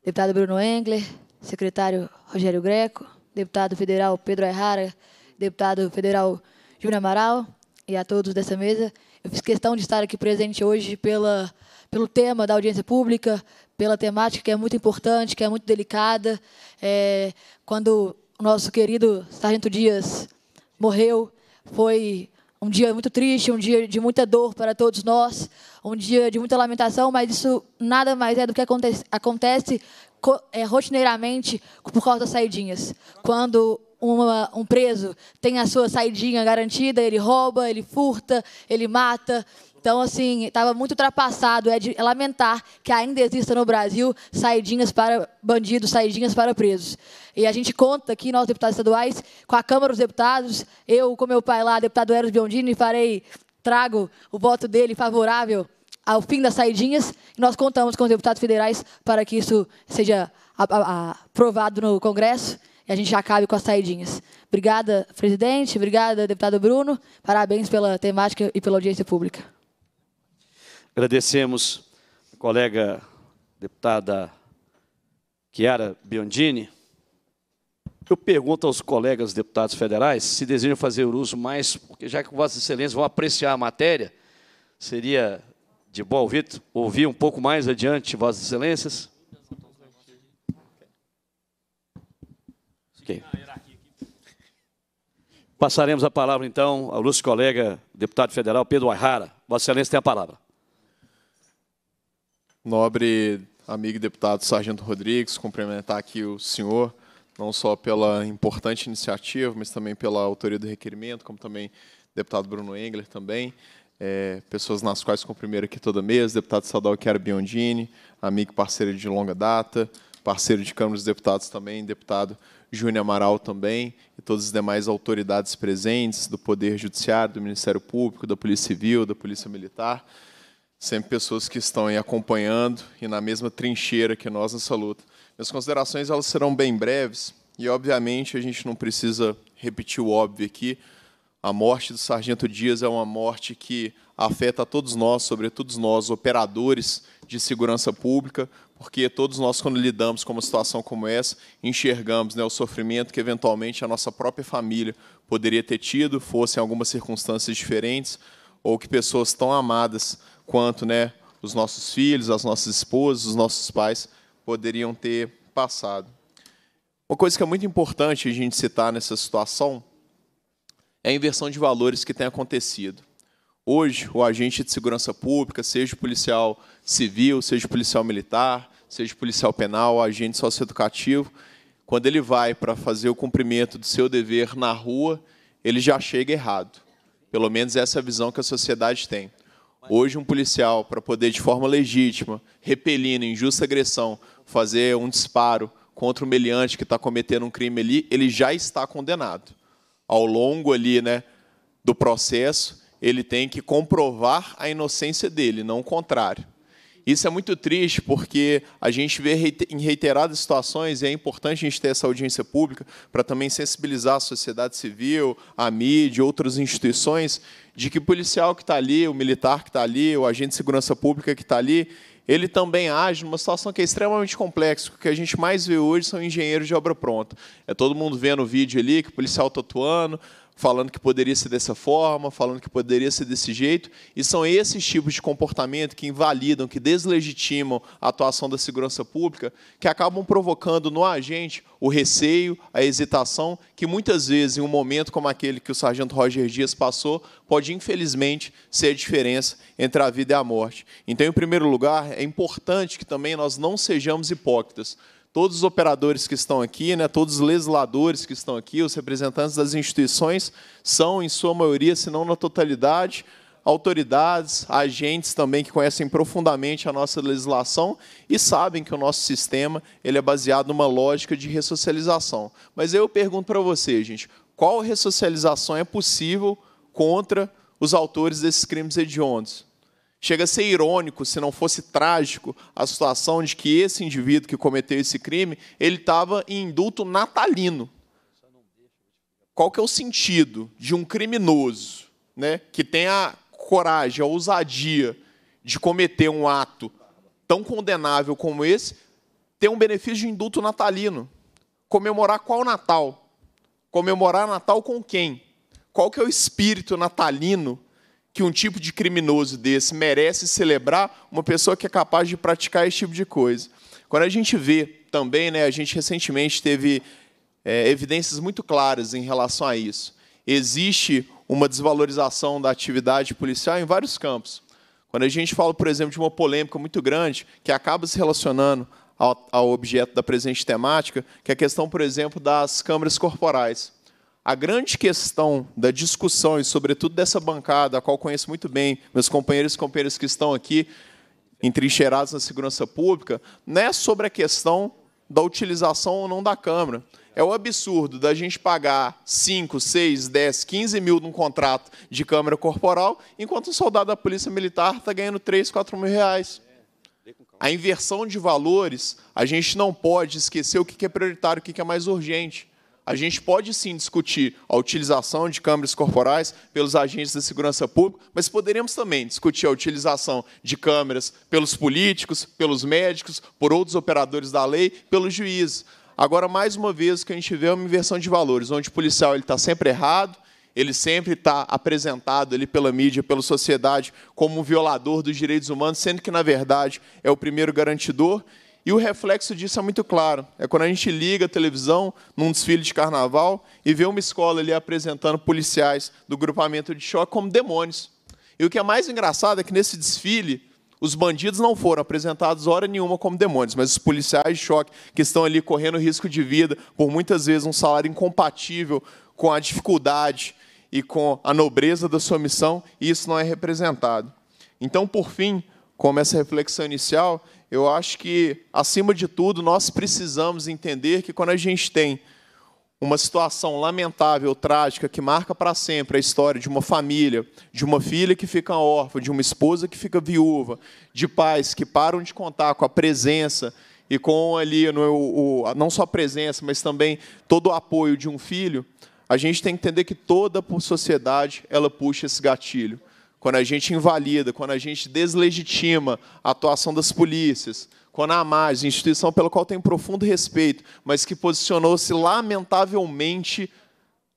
deputado Bruno Engler, secretário Rogério Greco, deputado federal Pedro Errara, deputado federal Júnior Amaral e a todos dessa mesa. Eu fiz questão de estar aqui presente hoje pela, pelo tema da audiência pública, pela temática que é muito importante, que é muito delicada. É, quando o nosso querido Sargento Dias morreu, foi um dia muito triste, um dia de muita dor para todos nós, um dia de muita lamentação, mas isso nada mais é do que acontece, acontece é, rotineiramente por causa das saidinhas. Quando uma, um preso tem a sua saidinha garantida, ele rouba, ele furta, ele mata. Então, assim, estava muito ultrapassado. É, de, é lamentar que ainda exista no Brasil saidinhas para bandidos, saidinhas para presos. E a gente conta aqui, nós deputados estaduais, com a Câmara dos Deputados, eu, com meu pai lá, deputado Eros Biondini, farei, trago o voto dele favorável ao fim das saidinhas. E nós contamos com os deputados federais para que isso seja aprovado no Congresso e a gente acabe com as saidinhas. Obrigada, presidente. Obrigada, deputado Bruno. Parabéns pela temática e pela audiência pública.
Agradecemos a colega deputada Chiara Biondini. Eu pergunto aos colegas deputados federais se desejam fazer uso mais, porque já que Vossa Excelência vão apreciar a matéria, seria de Boa Ouvido, ouvir um pouco mais adiante, Vossas Excelências. Okay. Passaremos a palavra, então, ao nosso colega, deputado federal Pedro Ayrara. Vossa Excelência tem a palavra.
Nobre amigo deputado Sargento Rodrigues, cumprimentar aqui o senhor, não só pela importante iniciativa, mas também pela autoria do requerimento, como também deputado Bruno Engler também é, pessoas nas quais cumprimento aqui toda mês, deputado estadual Chiara Biondini, amigo e parceiro de longa data, parceiro de Câmara dos Deputados também, deputado Júnior Amaral também, e todas as demais autoridades presentes do Poder Judiciário, do Ministério Público, da Polícia Civil, da Polícia Militar, sempre pessoas que estão aí acompanhando e na mesma trincheira que nós nessa luta. Minhas considerações elas serão bem breves e, obviamente, a gente não precisa repetir o óbvio aqui, a morte do Sargento Dias é uma morte que afeta a todos nós, sobretudo nós, operadores de segurança pública, porque todos nós, quando lidamos com uma situação como essa, enxergamos né, o sofrimento que, eventualmente, a nossa própria família poderia ter tido, fossem algumas circunstâncias diferentes, ou que pessoas tão amadas quanto né, os nossos filhos, as nossas esposas, os nossos pais poderiam ter passado. Uma coisa que é muito importante a gente citar nessa situação é a inversão de valores que tem acontecido. Hoje, o agente de segurança pública, seja policial civil, seja policial militar, seja policial penal, agente socioeducativo, quando ele vai para fazer o cumprimento do seu dever na rua, ele já chega errado. Pelo menos essa é a visão que a sociedade tem. Hoje, um policial, para poder, de forma legítima, repelindo injusta agressão, fazer um disparo contra um meliante que está cometendo um crime ali, ele já está condenado ao longo ali, né, do processo, ele tem que comprovar a inocência dele, não o contrário. Isso é muito triste porque a gente vê em reiteradas situações, e é importante a gente ter essa audiência pública para também sensibilizar a sociedade civil, a mídia, outras instituições, de que o policial que está ali, o militar que está ali, o agente de segurança pública que está ali, ele também age numa situação que é extremamente complexa. O que a gente mais vê hoje são engenheiros de obra pronta. É todo mundo vendo o vídeo ali, que o policial tatuando, tá falando que poderia ser dessa forma, falando que poderia ser desse jeito, e são esses tipos de comportamento que invalidam, que deslegitimam a atuação da segurança pública, que acabam provocando no agente o receio, a hesitação, que muitas vezes, em um momento como aquele que o sargento Roger Dias passou, pode infelizmente ser a diferença entre a vida e a morte. Então, em primeiro lugar, é importante que também nós não sejamos hipócritas todos os operadores que estão aqui, né, todos os legisladores que estão aqui, os representantes das instituições, são, em sua maioria, se não na totalidade, autoridades, agentes também que conhecem profundamente a nossa legislação e sabem que o nosso sistema ele é baseado numa lógica de ressocialização. Mas eu pergunto para você, gente, qual ressocialização é possível contra os autores desses crimes hediondos? Chega a ser irônico, se não fosse trágico, a situação de que esse indivíduo que cometeu esse crime, ele estava em indulto natalino. Qual que é o sentido de um criminoso, né, que tem a coragem, a ousadia de cometer um ato tão condenável como esse, ter um benefício de indulto natalino? Comemorar qual Natal? Comemorar Natal com quem? Qual que é o espírito natalino que um tipo de criminoso desse merece celebrar uma pessoa que é capaz de praticar esse tipo de coisa. Quando a gente vê também, né, a gente recentemente teve é, evidências muito claras em relação a isso. Existe uma desvalorização da atividade policial em vários campos. Quando a gente fala, por exemplo, de uma polêmica muito grande que acaba se relacionando ao, ao objeto da presente temática, que é a questão, por exemplo, das câmeras corporais. A grande questão da discussão, e sobretudo dessa bancada, a qual conheço muito bem, meus companheiros e companheiras que estão aqui, entrincheirados na segurança pública, não é sobre a questão da utilização ou não da Câmara. É o absurdo da gente pagar 5, 6, 10, 15 mil num contrato de Câmara Corporal, enquanto um soldado da Polícia Militar está ganhando 3, 4 mil reais. A inversão de valores, a gente não pode esquecer o que é prioritário, o que é mais urgente a gente pode sim discutir a utilização de câmeras corporais pelos agentes da segurança pública, mas poderemos também discutir a utilização de câmeras pelos políticos, pelos médicos, por outros operadores da lei, pelos juízes. Agora, mais uma vez, o que a gente vê é uma inversão de valores, onde o policial ele está sempre errado, ele sempre está apresentado ali pela mídia, pela sociedade, como um violador dos direitos humanos, sendo que, na verdade, é o primeiro garantidor. E o reflexo disso é muito claro. É quando a gente liga a televisão num desfile de carnaval e vê uma escola ali apresentando policiais do grupamento de choque como demônios. E o que é mais engraçado é que nesse desfile os bandidos não foram apresentados hora nenhuma como demônios, mas os policiais de choque que estão ali correndo risco de vida por muitas vezes um salário incompatível com a dificuldade e com a nobreza da sua missão, e isso não é representado. Então, por fim, como essa reflexão inicial, eu acho que, acima de tudo, nós precisamos entender que quando a gente tem uma situação lamentável, trágica, que marca para sempre a história de uma família, de uma filha que fica órfã, de uma esposa que fica viúva, de pais que param de contar com a presença e com ali né, o, o, não só a presença, mas também todo o apoio de um filho, a gente tem que entender que toda a sociedade ela puxa esse gatilho quando a gente invalida, quando a gente deslegitima a atuação das polícias, quando a AMARS, instituição pela qual tenho profundo respeito, mas que posicionou-se lamentavelmente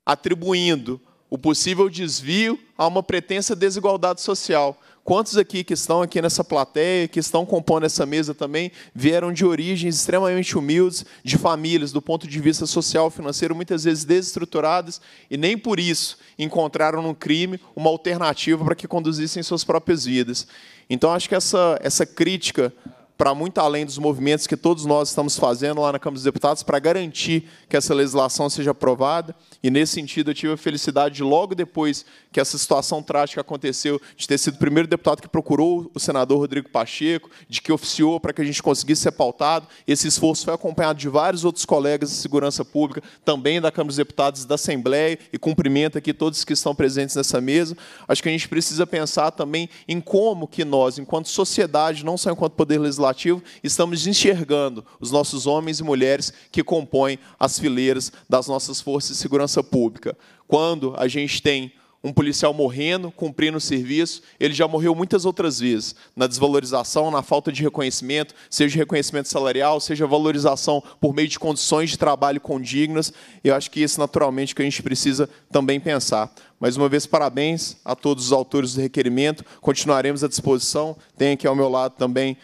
atribuindo o possível desvio a uma pretensa desigualdade social. Quantos aqui que estão aqui nessa plateia, que estão compondo essa mesa também, vieram de origens extremamente humildes, de famílias, do ponto de vista social, financeiro, muitas vezes desestruturadas, e nem por isso encontraram no crime uma alternativa para que conduzissem suas próprias vidas. Então, acho que essa, essa crítica para muito além dos movimentos que todos nós estamos fazendo lá na Câmara dos Deputados para garantir que essa legislação seja aprovada. E nesse sentido, eu tive a felicidade, logo depois que essa situação trágica aconteceu, de ter sido o primeiro deputado que procurou o senador Rodrigo Pacheco, de que oficiou para que a gente conseguisse ser pautado. Esse esforço foi acompanhado de vários outros colegas de segurança pública, também da Câmara dos Deputados e da Assembleia, e cumprimento aqui todos que estão presentes nessa mesa. Acho que a gente precisa pensar também em como que nós, enquanto sociedade, não só enquanto poder legislativo, estamos enxergando os nossos homens e mulheres que compõem as fileiras das nossas forças de segurança segurança pública. Quando a gente tem um policial morrendo, cumprindo o serviço, ele já morreu muitas outras vezes, na desvalorização, na falta de reconhecimento, seja reconhecimento salarial, seja valorização por meio de condições de trabalho condignas. Eu acho que isso, naturalmente, que a gente precisa também pensar. Mais uma vez, parabéns a todos os autores do requerimento. Continuaremos à disposição. Tem aqui ao meu lado também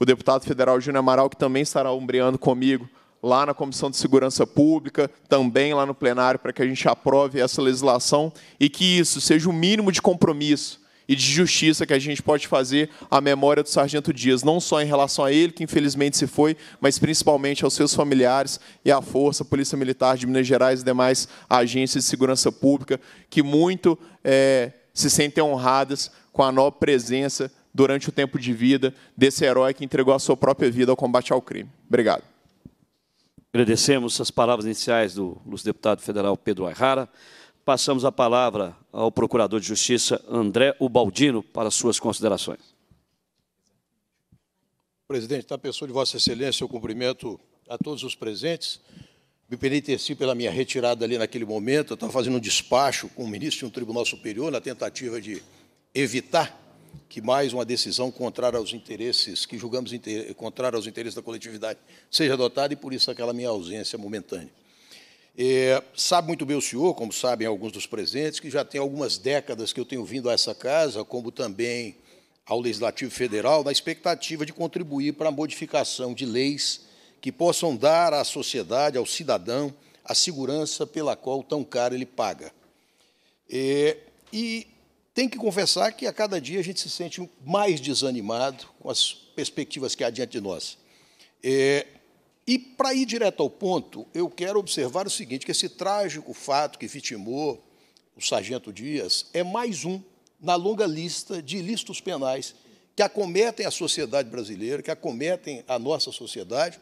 o deputado federal Júnior Amaral, que também estará umbreando comigo lá na Comissão de Segurança Pública, também lá no plenário, para que a gente aprove essa legislação e que isso seja o mínimo de compromisso e de justiça que a gente pode fazer à memória do Sargento Dias, não só em relação a ele, que infelizmente se foi, mas principalmente aos seus familiares e à Força, Polícia Militar de Minas Gerais e demais agências de segurança pública, que muito é, se sentem honradas com a nobre presença durante o tempo de vida desse herói que entregou a sua própria vida ao combate ao crime.
Obrigado. Agradecemos as palavras iniciais do deputado federal Pedro Ayrara. Passamos a palavra ao procurador de justiça André Ubaldino para suas considerações.
Presidente, na pessoa de Vossa Excelência, eu cumprimento a todos os presentes. Me penitencio pela minha retirada ali naquele momento. Eu estava fazendo um despacho com o ministro de um tribunal superior na tentativa de evitar que mais uma decisão contrária aos interesses, que julgamos inter... contrária aos interesses da coletividade, seja adotada e por isso aquela minha ausência momentânea. É, sabe muito bem o senhor, como sabem alguns dos presentes, que já tem algumas décadas que eu tenho vindo a essa casa, como também ao Legislativo Federal, na expectativa de contribuir para a modificação de leis que possam dar à sociedade, ao cidadão, a segurança pela qual tão caro ele paga. É, e tem que confessar que a cada dia a gente se sente mais desanimado com as perspectivas que há diante de nós. É, e, para ir direto ao ponto, eu quero observar o seguinte, que esse trágico fato que vitimou o sargento Dias é mais um na longa lista de ilícitos penais que acometem a sociedade brasileira, que acometem a nossa sociedade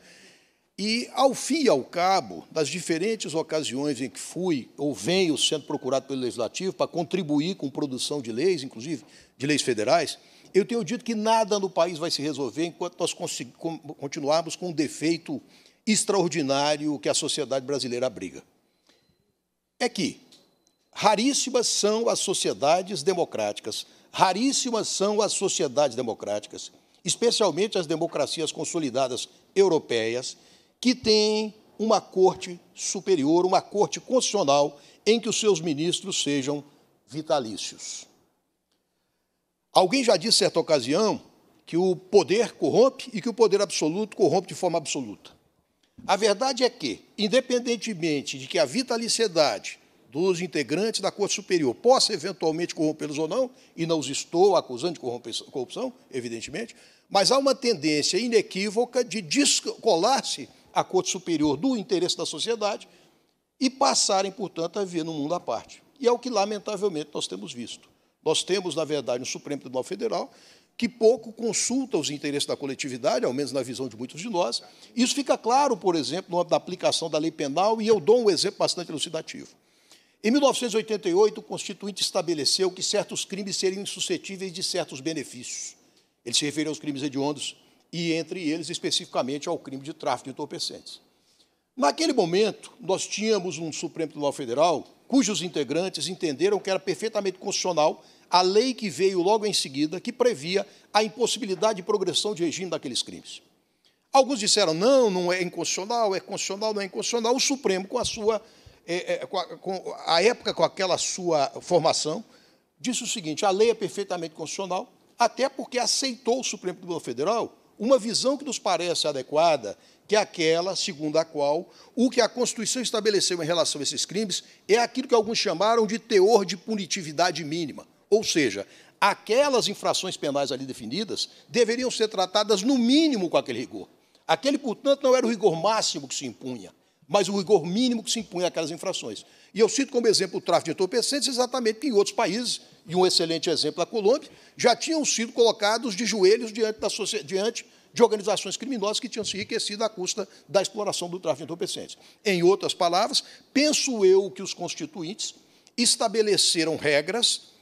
e, ao fim e ao cabo, das diferentes ocasiões em que fui ou venho sendo procurado pelo Legislativo para contribuir com produção de leis, inclusive de leis federais, eu tenho dito que nada no país vai se resolver enquanto nós continuarmos com um defeito extraordinário que a sociedade brasileira abriga. É que raríssimas são as sociedades democráticas, raríssimas são as sociedades democráticas, especialmente as democracias consolidadas europeias, que tem uma corte superior, uma corte constitucional, em que os seus ministros sejam vitalícios. Alguém já disse certa ocasião que o poder corrompe e que o poder absoluto corrompe de forma absoluta. A verdade é que, independentemente de que a vitaliciedade dos integrantes da Corte Superior possa eventualmente corrompê-los ou não, e não os estou acusando de corrupção, evidentemente, mas há uma tendência inequívoca de descolar-se a Corte Superior do interesse da sociedade e passarem, portanto, a viver no mundo à parte. E é o que, lamentavelmente, nós temos visto. Nós temos, na verdade, um Supremo Tribunal Federal, que pouco consulta os interesses da coletividade, ao menos na visão de muitos de nós. Isso fica claro, por exemplo, no âmbito da aplicação da lei penal, e eu dou um exemplo bastante elucidativo. Em 1988, o Constituinte estabeleceu que certos crimes seriam suscetíveis de certos benefícios. Ele se referiu aos crimes hediondos, e entre eles especificamente ao crime de tráfico de entorpecentes. Naquele momento, nós tínhamos um Supremo Tribunal Federal cujos integrantes entenderam que era perfeitamente constitucional a lei que veio logo em seguida, que previa a impossibilidade de progressão de regime daqueles crimes. Alguns disseram, não, não é inconstitucional, é constitucional, não é inconstitucional. O Supremo, com a sua, é, é, com a, com a época, com aquela sua formação, disse o seguinte, a lei é perfeitamente constitucional, até porque aceitou o Supremo Tribunal Federal uma visão que nos parece adequada, que é aquela segundo a qual o que a Constituição estabeleceu em relação a esses crimes é aquilo que alguns chamaram de teor de punitividade mínima, ou seja, aquelas infrações penais ali definidas deveriam ser tratadas no mínimo com aquele rigor. Aquele, portanto, não era o rigor máximo que se impunha mas o rigor mínimo que se impunha aquelas infrações. E eu cito como exemplo o tráfico de entorpecentes, exatamente que em outros países, e um excelente exemplo é a Colômbia, já tinham sido colocados de joelhos diante, da, diante de organizações criminosas que tinham se enriquecido à custa da exploração do tráfico de entorpecentes. Em outras palavras, penso eu que os constituintes estabeleceram regras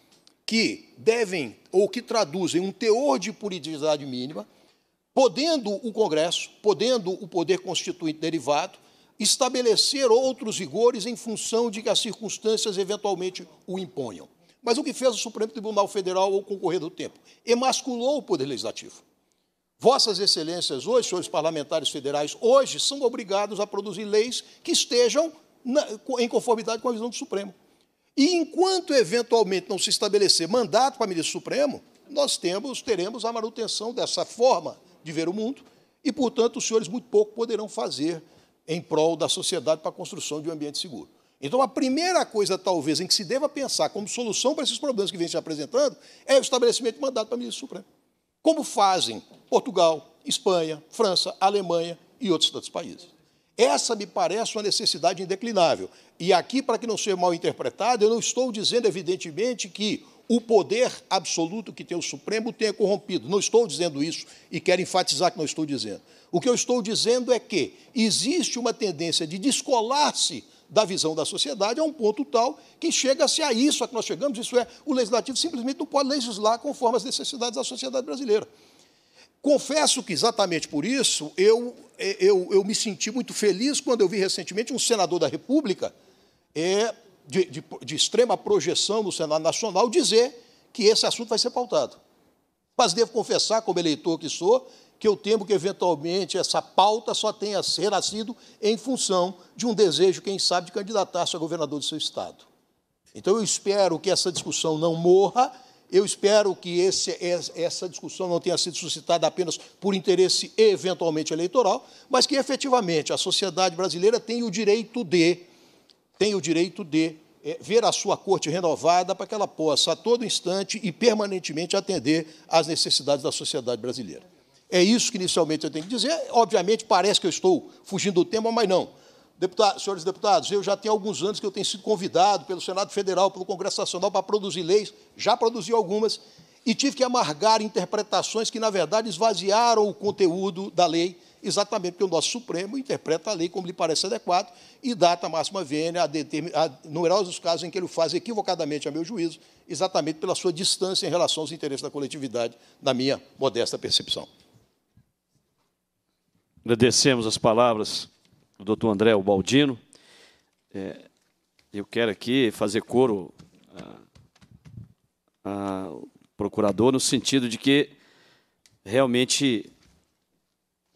que devem ou que traduzem um teor de puridividade mínima, podendo o Congresso, podendo o poder constituinte derivado, estabelecer outros rigores em função de que as circunstâncias eventualmente o imponham. Mas o que fez o Supremo Tribunal Federal ao concorrer do tempo? Emasculou o Poder Legislativo. Vossas Excelências, hoje, senhores parlamentares federais, hoje são obrigados a produzir leis que estejam na, em conformidade com a visão do Supremo. E enquanto eventualmente não se estabelecer mandato para ministro Supremo, nós temos, teremos a manutenção dessa forma de ver o mundo e, portanto, os senhores muito pouco poderão fazer em prol da sociedade para a construção de um ambiente seguro. Então, a primeira coisa, talvez, em que se deva pensar como solução para esses problemas que vêm se apresentando é o estabelecimento de mandato para a ministra suprema. Como fazem Portugal, Espanha, França, Alemanha e outros tantos países. Essa me parece uma necessidade indeclinável. E aqui, para que não seja mal interpretado, eu não estou dizendo, evidentemente, que o poder absoluto que tem o Supremo tenha corrompido. Não estou dizendo isso e quero enfatizar que não estou dizendo. O que eu estou dizendo é que existe uma tendência de descolar-se da visão da sociedade a um ponto tal que chega-se a isso a que nós chegamos, isso é, o legislativo simplesmente não pode legislar conforme as necessidades da sociedade brasileira. Confesso que exatamente por isso eu, eu, eu me senti muito feliz quando eu vi recentemente um senador da República é, de, de, de extrema projeção no Senado Nacional, dizer que esse assunto vai ser pautado. Mas devo confessar, como eleitor que sou, que eu temo que, eventualmente, essa pauta só tenha renascido em função de um desejo, quem sabe, de candidatar-se a governador do seu Estado. Então, eu espero que essa discussão não morra, eu espero que esse, essa discussão não tenha sido suscitada apenas por interesse eventualmente eleitoral, mas que efetivamente a sociedade brasileira tenha o direito de tem o direito de é, ver a sua corte renovada para que ela possa, a todo instante e permanentemente, atender às necessidades da sociedade brasileira. É isso que inicialmente eu tenho que dizer. Obviamente, parece que eu estou fugindo do tema, mas não. Deputado, senhores deputados, eu já tenho alguns anos que eu tenho sido convidado pelo Senado Federal, pelo Congresso Nacional, para produzir leis, já produzi algumas, e tive que amargar interpretações que, na verdade, esvaziaram o conteúdo da lei exatamente porque o nosso Supremo interpreta a lei como lhe parece adequado e data máxima vênia a, determin... a numerosos casos em que ele faz equivocadamente, a meu juízo, exatamente pela sua distância em relação aos interesses da coletividade, na minha modesta percepção.
Agradecemos as palavras do doutor André Baldino. É, eu quero aqui fazer coro ah, ah, ao procurador no sentido de que realmente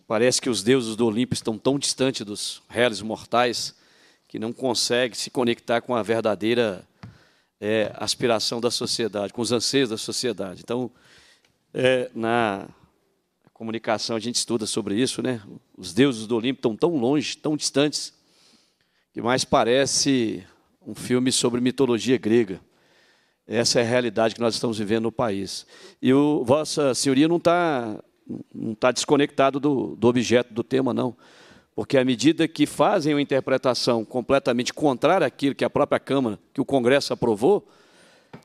Parece que os deuses do Olimpo estão tão distantes dos réis mortais que não conseguem se conectar com a verdadeira é, aspiração da sociedade, com os anseios da sociedade. Então, é, na comunicação a gente estuda sobre isso, né? Os deuses do Olimpo estão tão longe, tão distantes, que mais parece um filme sobre mitologia grega. Essa é a realidade que nós estamos vivendo no país. E o Vossa Senhoria não está não está desconectado do, do objeto do tema, não. Porque à medida que fazem uma interpretação completamente contrária àquilo que a própria Câmara, que o Congresso aprovou,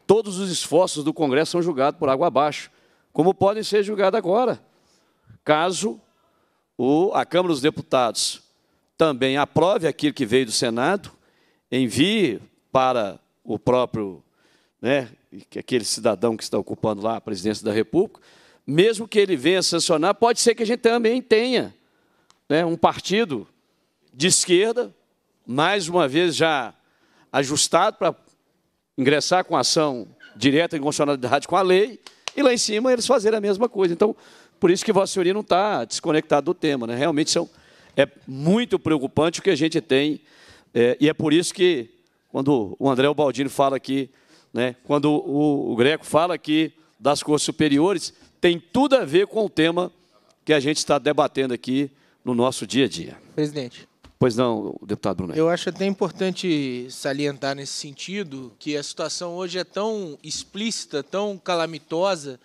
todos os esforços do Congresso são julgados por água abaixo, como podem ser julgados agora, caso o, a Câmara dos Deputados também aprove aquilo que veio do Senado, envie para o próprio, né, aquele cidadão que está ocupando lá a presidência da República, mesmo que ele venha sancionar, pode ser que a gente também tenha né, um partido de esquerda, mais uma vez já ajustado para ingressar com ação direta e constitucionalidade com a lei, e lá em cima eles fazerem a mesma coisa. Então, por isso que Vossa Senhoria não está desconectado do tema. Né? Realmente são, é muito preocupante o que a gente tem, é, e é por isso que, quando o André Baldino fala aqui, né, quando o, o Greco fala aqui das cores superiores, tem tudo a ver com o tema que a gente está debatendo aqui no nosso dia a dia. Presidente. Pois não, deputado Bruno.
Eu acho até importante salientar nesse sentido que a situação hoje é tão explícita, tão calamitosa,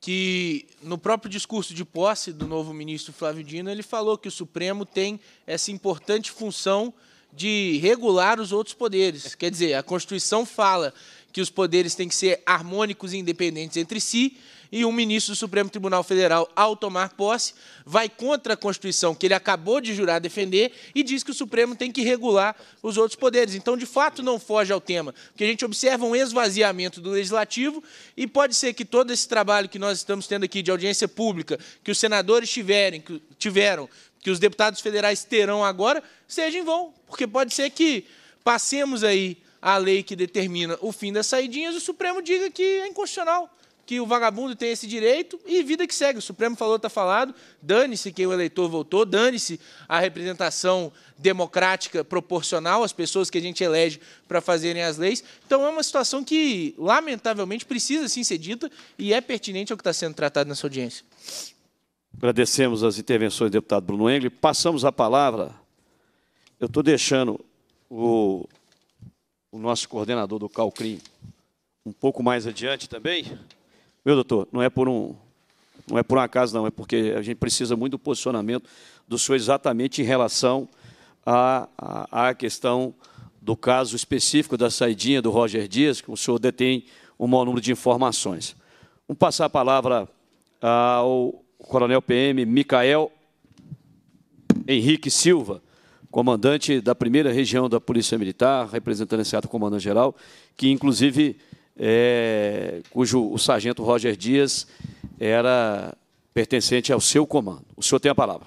que no próprio discurso de posse do novo ministro Flávio Dino, ele falou que o Supremo tem essa importante função de regular os outros poderes. Quer dizer, a Constituição fala que os poderes têm que ser harmônicos e independentes entre si, e um ministro do Supremo Tribunal Federal, ao tomar posse, vai contra a Constituição que ele acabou de jurar defender e diz que o Supremo tem que regular os outros poderes. Então, de fato, não foge ao tema, porque a gente observa um esvaziamento do legislativo e pode ser que todo esse trabalho que nós estamos tendo aqui de audiência pública, que os senadores tiverem, que tiveram, que os deputados federais terão agora, seja em vão, porque pode ser que passemos aí a lei que determina o fim das saidinhas, o Supremo diga que é inconstitucional que o vagabundo tem esse direito e vida que segue. O Supremo falou, está falado, dane-se quem o eleitor votou, dane-se a representação democrática proporcional, as pessoas que a gente elege para fazerem as leis. Então é uma situação que, lamentavelmente, precisa sim ser dita e é pertinente ao que está sendo tratado nessa audiência.
Agradecemos as intervenções do deputado Bruno Engle. Passamos a palavra. Eu estou deixando o, o nosso coordenador do Calcrim um pouco mais adiante também. Meu doutor, não é por um não é por um acaso não, é porque a gente precisa muito do posicionamento do senhor exatamente em relação à, à, à questão do caso específico da saidinha do Roger Dias, que o senhor detém um maior número de informações. Vamos passar a palavra ao Coronel PM Micael Henrique Silva, comandante da primeira região da Polícia Militar, representando esse ato comandante-geral, que inclusive é, cujo o sargento Roger Dias era pertencente ao seu comando. O senhor tem a palavra.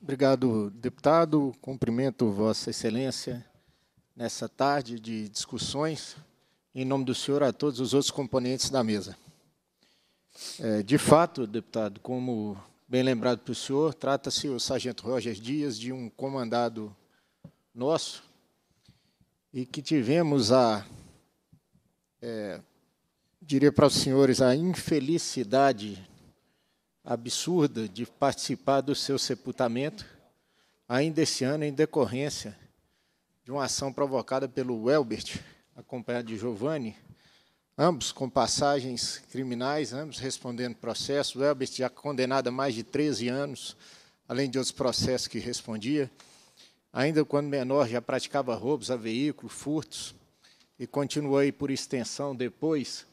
Obrigado, deputado. Cumprimento Vossa Excelência nessa tarde de discussões. Em nome do senhor, a todos os outros componentes da mesa. É, de fato, deputado, como bem lembrado pelo senhor, trata-se o sargento Roger Dias de um comandado nosso e que tivemos a é, diria para os senhores a infelicidade absurda de participar do seu sepultamento, ainda esse ano, em decorrência de uma ação provocada pelo Welbert, acompanhado de Giovanni, ambos com passagens criminais, ambos respondendo processos. O Welbert já condenado a mais de 13 anos, além de outros processos que respondia. Ainda quando menor, já praticava roubos a veículo, furtos e aí por extensão depois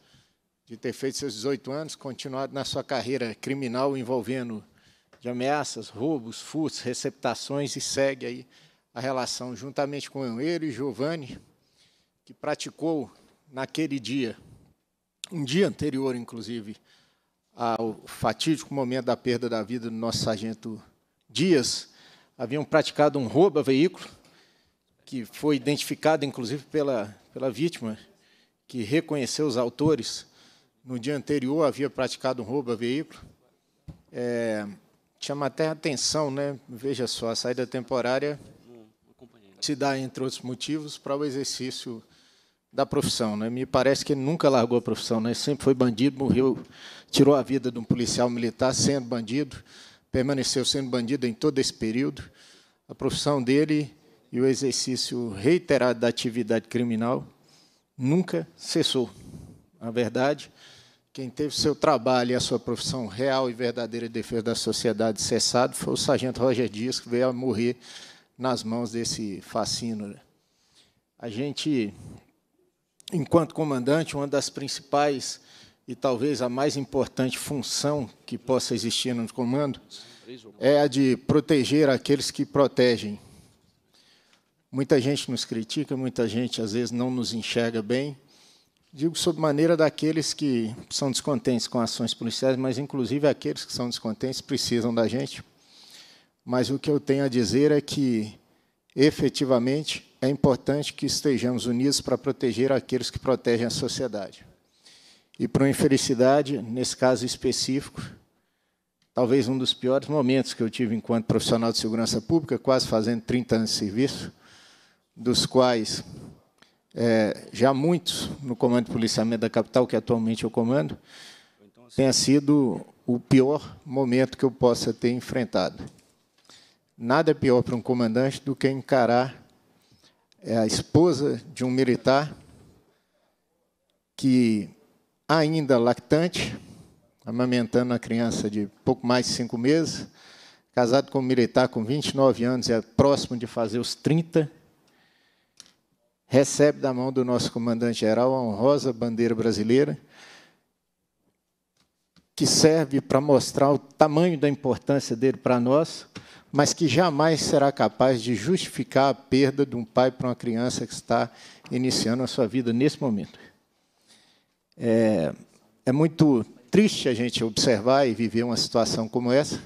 de ter feito seus 18 anos, continuado na sua carreira criminal envolvendo de ameaças, roubos, furtos, receptações e segue aí a relação juntamente com ele e Giovanni, que praticou naquele dia, um dia anterior inclusive ao fatídico momento da perda da vida do nosso sargento Dias, haviam praticado um roubo a veículo que foi identificado inclusive pela pela vítima, que reconheceu os autores. No dia anterior havia praticado um roubo a veículo. É, chama até atenção, né? Veja só, a saída temporária se dá, entre outros motivos, para o exercício da profissão. Né? Me parece que ele nunca largou a profissão, né? sempre foi bandido, morreu, tirou a vida de um policial militar sendo bandido, permaneceu sendo bandido em todo esse período. A profissão dele e o exercício reiterado da atividade criminal nunca cessou. Na verdade, quem teve seu trabalho e a sua profissão real e verdadeira de defesa da sociedade cessado foi o sargento Roger Dias, que veio a morrer nas mãos desse fascínio. Né? A gente, enquanto comandante, uma das principais e talvez a mais importante função que possa existir no comando é a de proteger aqueles que protegem Muita gente nos critica, muita gente às vezes não nos enxerga bem. Digo sob maneira daqueles que são descontentes com ações policiais, mas inclusive aqueles que são descontentes precisam da gente. Mas o que eu tenho a dizer é que, efetivamente, é importante que estejamos unidos para proteger aqueles que protegem a sociedade. E, por infelicidade, nesse caso específico, talvez um dos piores momentos que eu tive enquanto profissional de segurança pública, quase fazendo 30 anos de serviço, dos quais é, já muitos no Comando de Policiamento da Capital, que atualmente eu comando, tenha sido o pior momento que eu possa ter enfrentado. Nada é pior para um comandante do que encarar é, a esposa de um militar que, ainda lactante, amamentando a criança de pouco mais de cinco meses, casado com um militar com 29 anos, é próximo de fazer os 30, recebe da mão do nosso comandante-geral a honrosa bandeira brasileira, que serve para mostrar o tamanho da importância dele para nós, mas que jamais será capaz de justificar a perda de um pai para uma criança que está iniciando a sua vida nesse momento. É, é muito triste a gente observar e viver uma situação como essa,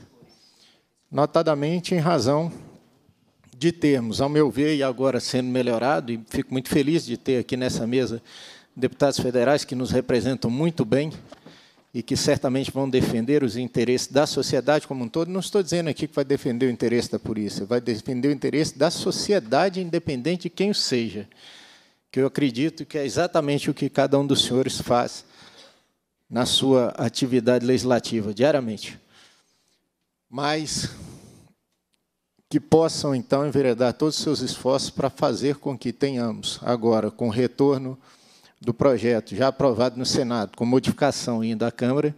notadamente em razão de termos, ao meu ver, e agora sendo melhorado, e fico muito feliz de ter aqui nessa mesa deputados federais que nos representam muito bem e que certamente vão defender os interesses da sociedade como um todo. Não estou dizendo aqui que vai defender o interesse da polícia, vai defender o interesse da sociedade, independente de quem o seja, que eu acredito que é exatamente o que cada um dos senhores faz na sua atividade legislativa diariamente. Mas que possam então enveredar todos os seus esforços para fazer com que tenhamos agora, com o retorno do projeto já aprovado no Senado, com modificação ainda à Câmara,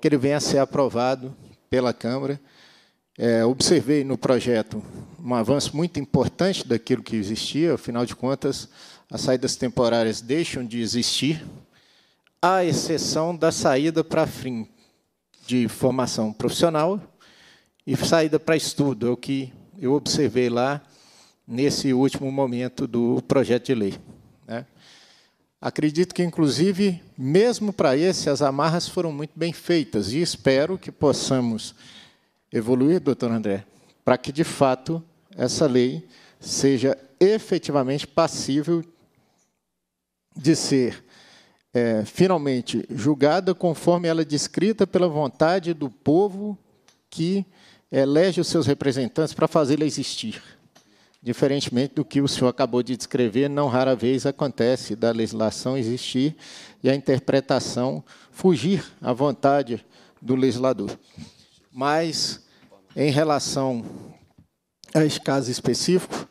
que ele venha a ser aprovado pela Câmara. É, observei no projeto um avanço muito importante daquilo que existia, afinal de contas, as saídas temporárias deixam de existir, à exceção da saída para fim de formação profissional e saída para estudo, é o que eu observei lá nesse último momento do projeto de lei. Né? Acredito que, inclusive, mesmo para esse, as amarras foram muito bem feitas e espero que possamos evoluir, doutor André, para que, de fato, essa lei seja efetivamente passível de ser é, finalmente julgada conforme ela é descrita pela vontade do povo que elege os seus representantes para fazê-la existir. Diferentemente do que o senhor acabou de descrever, não rara vez acontece da legislação existir e a interpretação fugir à vontade do legislador. Mas, em relação a este caso específico,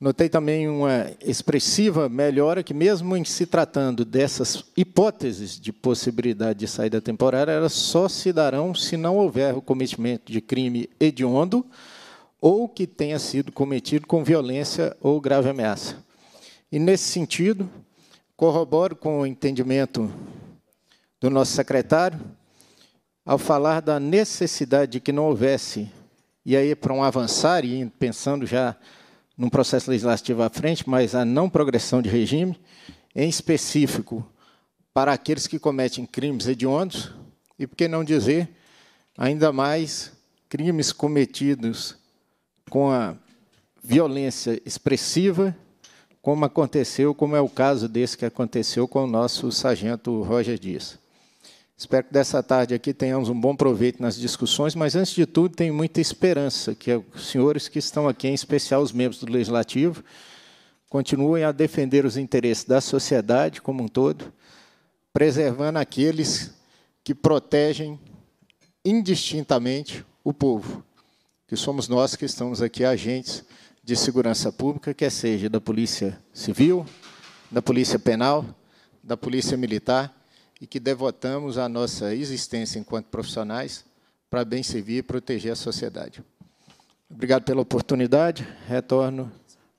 Notei também uma expressiva melhora que, mesmo em se tratando dessas hipóteses de possibilidade de saída temporária, elas só se darão se não houver o cometimento de crime hediondo ou que tenha sido cometido com violência ou grave ameaça. E, nesse sentido, corroboro com o entendimento do nosso secretário ao falar da necessidade de que não houvesse, e aí para um avançar, e pensando já num processo legislativo à frente, mas a não progressão de regime, em específico para aqueles que cometem crimes hediondos e, por que não dizer, ainda mais crimes cometidos com a violência expressiva, como aconteceu, como é o caso desse que aconteceu com o nosso sargento Roger Dias. Espero que dessa tarde aqui tenhamos um bom proveito nas discussões, mas antes de tudo, tenho muita esperança que os senhores que estão aqui, em especial os membros do Legislativo, continuem a defender os interesses da sociedade como um todo, preservando aqueles que protegem indistintamente o povo, que somos nós que estamos aqui agentes de segurança pública, quer seja da Polícia Civil, da Polícia Penal, da Polícia Militar e que devotamos a nossa existência enquanto profissionais para bem servir e proteger a sociedade. Obrigado pela oportunidade. Retorno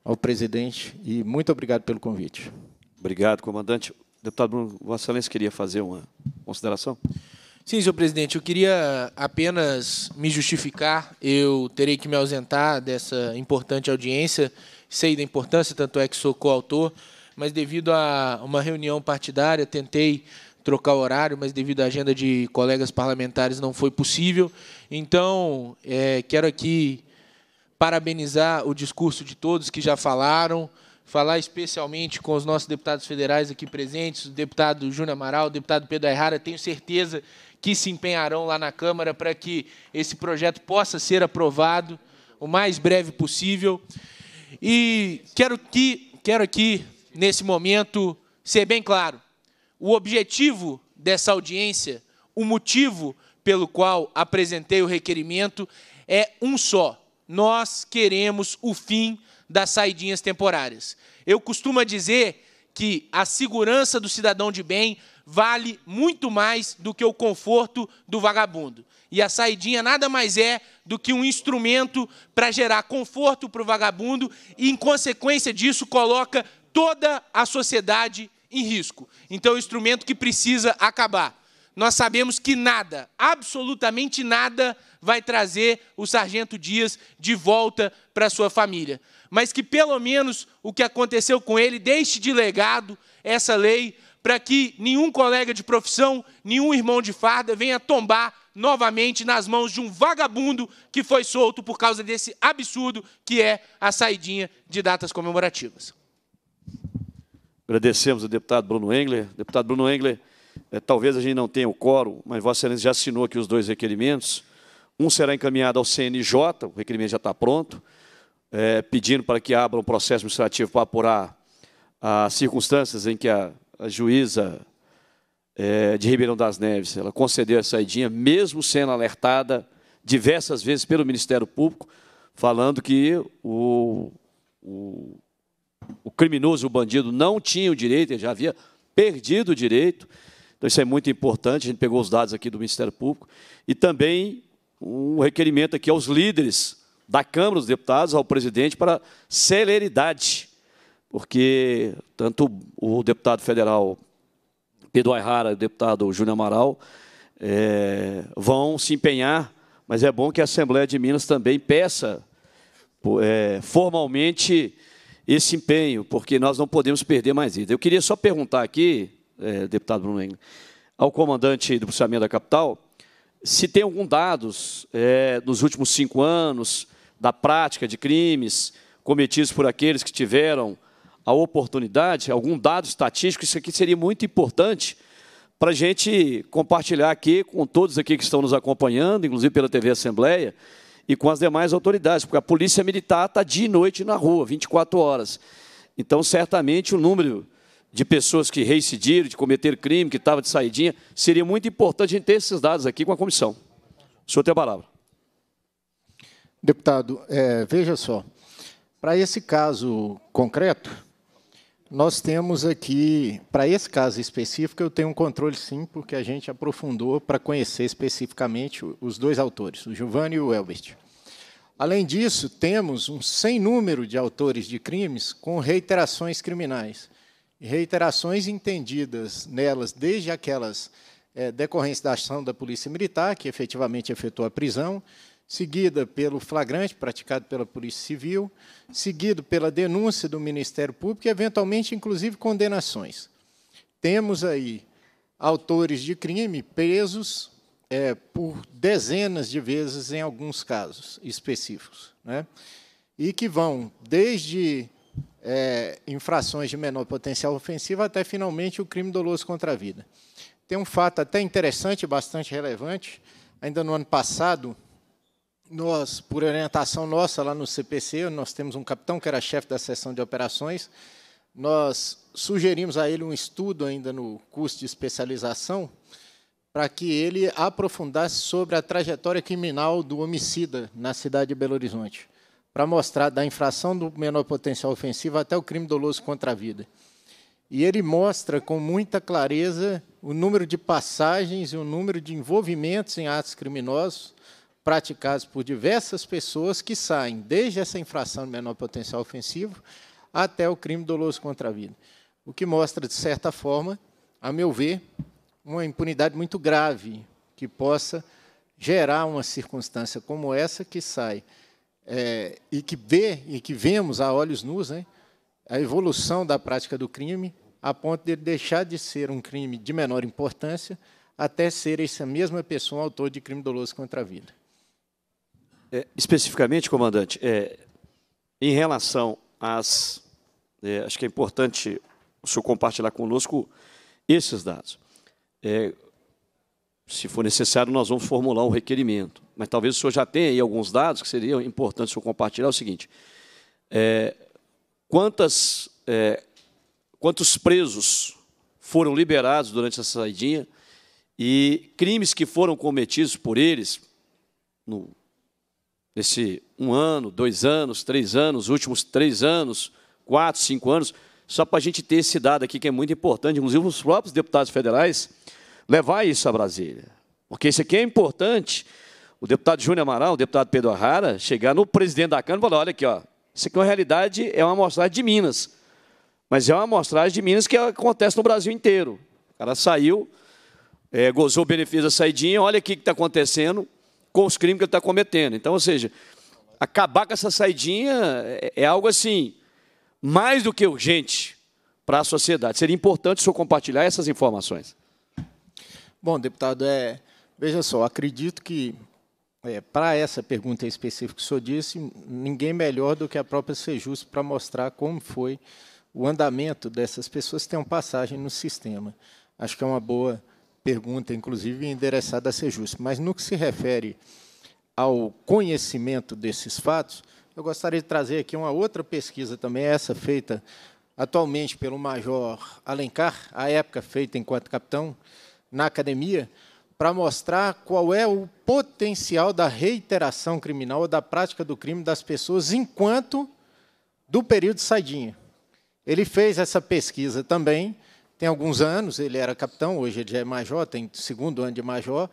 ao presidente e muito obrigado pelo convite.
Obrigado, comandante. Deputado Bruno, Vossa Excelência queria fazer uma consideração? Sim, senhor presidente, eu queria apenas me
justificar. Eu terei que me ausentar dessa importante audiência, sei da importância, tanto é que sou coautor, mas devido a uma reunião partidária, tentei trocar horário, mas devido à agenda de colegas parlamentares não foi possível. Então, é, quero aqui parabenizar o discurso de todos que já falaram, falar especialmente com os nossos deputados federais aqui presentes, o deputado Júnior Amaral, o deputado Pedro Ayrara, tenho certeza que se empenharão lá na Câmara para que esse projeto possa ser aprovado o mais breve possível. E quero, que, quero aqui, nesse momento, ser bem claro o objetivo dessa audiência, o motivo pelo qual apresentei o requerimento é um só. Nós queremos o fim das saidinhas temporárias. Eu costumo dizer que a segurança do cidadão de bem vale muito mais do que o conforto do vagabundo. E a saidinha nada mais é do que um instrumento para gerar conforto para o vagabundo e, em consequência disso, coloca toda a sociedade em risco. Então, é um instrumento que precisa acabar. Nós sabemos que nada, absolutamente nada, vai trazer o Sargento Dias de volta para sua família. Mas que pelo menos o que aconteceu com ele deixe de legado essa lei para que nenhum colega de profissão, nenhum irmão de farda venha tombar novamente nas mãos de um vagabundo que foi solto por causa desse absurdo que é a saidinha de datas comemorativas.
Agradecemos ao deputado Bruno Engler. Deputado Bruno Engler, é, talvez a gente não tenha o quórum, mas Vossa Excelência já assinou aqui os dois requerimentos. Um será encaminhado ao CNJ, o requerimento já está pronto, é, pedindo para que abra um processo administrativo para apurar as circunstâncias em que a, a juíza é, de Ribeirão das Neves ela concedeu a saidinha, mesmo sendo alertada diversas vezes pelo Ministério Público, falando que o, o o criminoso, o bandido, não tinha o direito, ele já havia perdido o direito. Então, isso é muito importante. A gente pegou os dados aqui do Ministério Público. E também um requerimento aqui aos líderes da Câmara dos Deputados, ao presidente, para celeridade. Porque tanto o deputado federal Pedro Ayrara e o deputado Júnior Amaral é, vão se empenhar, mas é bom que a Assembleia de Minas também peça é, formalmente esse empenho, porque nós não podemos perder mais vida. Eu queria só perguntar aqui, é, deputado Bruno Engler, ao comandante do policiamento da capital, se tem algum dados é, nos últimos cinco anos da prática de crimes cometidos por aqueles que tiveram a oportunidade, algum dado estatístico, isso aqui seria muito importante para a gente compartilhar aqui com todos aqui que estão nos acompanhando, inclusive pela TV Assembleia, e com as demais autoridades, porque a polícia militar está dia e noite na rua, 24 horas. Então, certamente, o número de pessoas que reincidiram, de cometer crime, que estava de saidinha, seria muito importante a gente ter esses dados aqui com a comissão. O senhor tem a palavra.
Deputado, é, veja só, para esse caso concreto, nós temos aqui, para esse caso específico, eu tenho um controle sim, porque a gente aprofundou para conhecer especificamente os dois autores, o Giovanni e o Elbert. Além disso, temos um sem número de autores de crimes com reiterações criminais. E reiterações entendidas nelas desde aquelas é, decorrentes da ação da Polícia Militar, que efetivamente efetuou a prisão, seguida pelo flagrante praticado pela Polícia Civil, seguido pela denúncia do Ministério Público e, eventualmente, inclusive, condenações. Temos aí autores de crime presos é, por dezenas de vezes em alguns casos específicos, né? e que vão desde é, infrações de menor potencial ofensivo até, finalmente, o crime doloso contra a vida. Tem um fato até interessante, bastante relevante. Ainda no ano passado, nós, por orientação nossa lá no CPC, nós temos um capitão que era chefe da seção de operações. Nós sugerimos a ele um estudo ainda no curso de especialização para que ele aprofundasse sobre a trajetória criminal do homicida na cidade de Belo Horizonte, para mostrar da infração do menor potencial ofensivo até o crime doloso contra a vida. E ele mostra com muita clareza o número de passagens e o número de envolvimentos em atos criminosos praticados por diversas pessoas que saem desde essa infração de menor potencial ofensivo até o crime doloso contra a vida. O que mostra, de certa forma, a meu ver, uma impunidade muito grave que possa gerar uma circunstância como essa que sai é, e que vê e que vemos a olhos nus né, a evolução da prática do crime a ponto de deixar de ser um crime de menor importância até ser essa mesma pessoa autor de crime doloso contra a vida.
É, especificamente, comandante, é, em relação às. É, acho que é importante o senhor compartilhar conosco esses dados. É, se for necessário, nós vamos formular um requerimento. Mas talvez o senhor já tenha aí alguns dados que seriam importantes o senhor compartilhar. É o seguinte: é, quantas, quantos presos foram liberados durante essa saidinha e crimes que foram cometidos por eles no nesse um ano, dois anos, três anos, últimos três anos, quatro, cinco anos, só para a gente ter esse dado aqui que é muito importante, inclusive os próprios deputados federais, levar isso a Brasília. Porque isso aqui é importante. O deputado Júnior Amaral, o deputado Pedro Arrara, chegar no presidente da Câmara e falar: olha aqui, ó, isso aqui é uma realidade, é uma amostragem de Minas. Mas é uma amostragem de Minas que acontece no Brasil inteiro. O cara saiu, é, gozou o benefício da saidinha, olha aqui o que está acontecendo com os crimes que ele está cometendo. Então, ou seja, acabar com essa saidinha é, é algo assim, mais do que urgente para a sociedade. Seria importante o senhor compartilhar essas informações.
Bom, deputado, é, veja só, acredito que é, para essa pergunta específica que o senhor disse, ninguém melhor do que a própria Sejus para mostrar como foi o andamento dessas pessoas que têm uma passagem no sistema. Acho que é uma boa pergunta, inclusive, endereçada a ser justa. Mas no que se refere ao conhecimento desses fatos, eu gostaria de trazer aqui uma outra pesquisa também, essa feita atualmente pelo Major Alencar, à época feita enquanto capitão, na academia, para mostrar qual é o potencial da reiteração criminal ou da prática do crime das pessoas enquanto do período de saidinha. Ele fez essa pesquisa também, tem alguns anos, ele era capitão, hoje ele já é major, tem segundo ano de major,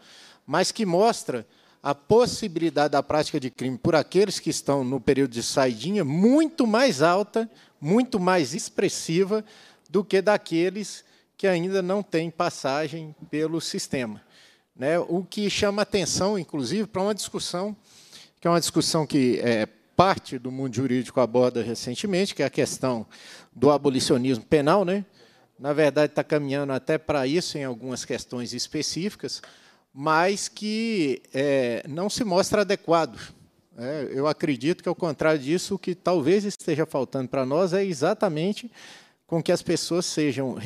mas que mostra a possibilidade da prática de crime por aqueles que estão no período de saidinha muito mais alta, muito mais expressiva do que daqueles que ainda não têm passagem pelo sistema. Né? O que chama atenção, inclusive, para uma discussão, que é uma discussão que é, parte do mundo jurídico aborda recentemente, que é a questão do abolicionismo penal, né? na verdade, está caminhando até para isso em algumas questões específicas, mas que é, não se mostra adequado. É, eu acredito que, ao contrário disso, o que talvez esteja faltando para nós é exatamente com que as pessoas sejam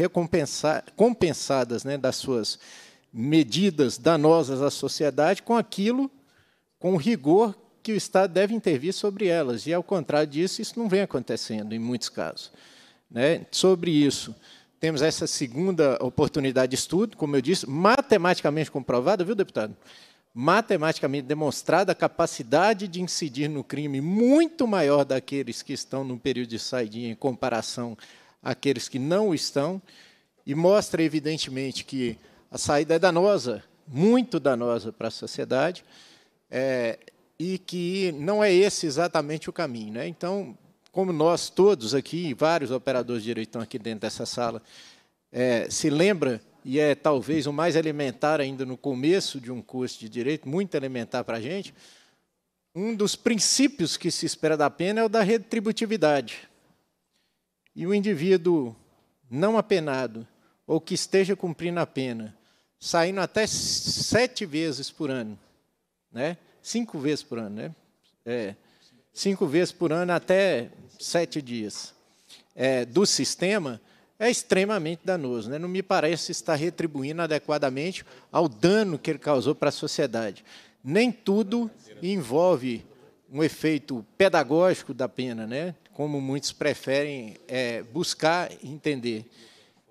compensadas né, das suas medidas danosas à sociedade com aquilo, com o rigor que o Estado deve intervir sobre elas. E, ao contrário disso, isso não vem acontecendo em muitos casos. Né? Sobre isso, temos essa segunda oportunidade de estudo, como eu disse, matematicamente comprovada, viu, deputado? Matematicamente demonstrada a capacidade de incidir no crime muito maior daqueles que estão no período de saidinha em comparação àqueles que não estão, e mostra, evidentemente, que a saída é danosa, muito danosa para a sociedade, é, e que não é esse exatamente o caminho. Né? Então, como nós todos aqui, vários operadores de direito estão aqui dentro dessa sala, é, se lembra, e é talvez o mais elementar ainda no começo de um curso de direito, muito elementar para a gente, um dos princípios que se espera da pena é o da retributividade. E o indivíduo não apenado, ou que esteja cumprindo a pena, saindo até sete vezes por ano, né? cinco vezes por ano, né? É, cinco vezes por ano até sete dias é, do sistema é extremamente danoso. Né? Não me parece estar retribuindo adequadamente ao dano que ele causou para a sociedade. Nem tudo envolve um efeito pedagógico da pena, né? como muitos preferem é, buscar entender.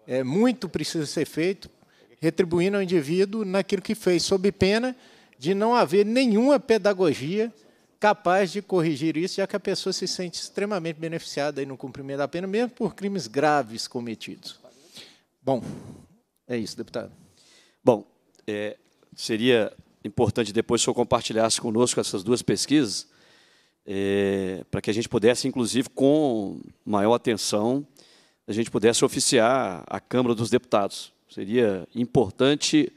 É, muito precisa ser feito retribuindo ao indivíduo naquilo que fez, sob pena de não haver nenhuma pedagogia capaz de corrigir isso, já que a pessoa se sente extremamente beneficiada no cumprimento da pena, mesmo por crimes graves cometidos. Bom, é isso, deputado.
Bom, é, seria importante depois o senhor compartilhasse conosco essas duas pesquisas, é, para que a gente pudesse, inclusive, com maior atenção, a gente pudesse oficiar a Câmara dos Deputados. Seria importante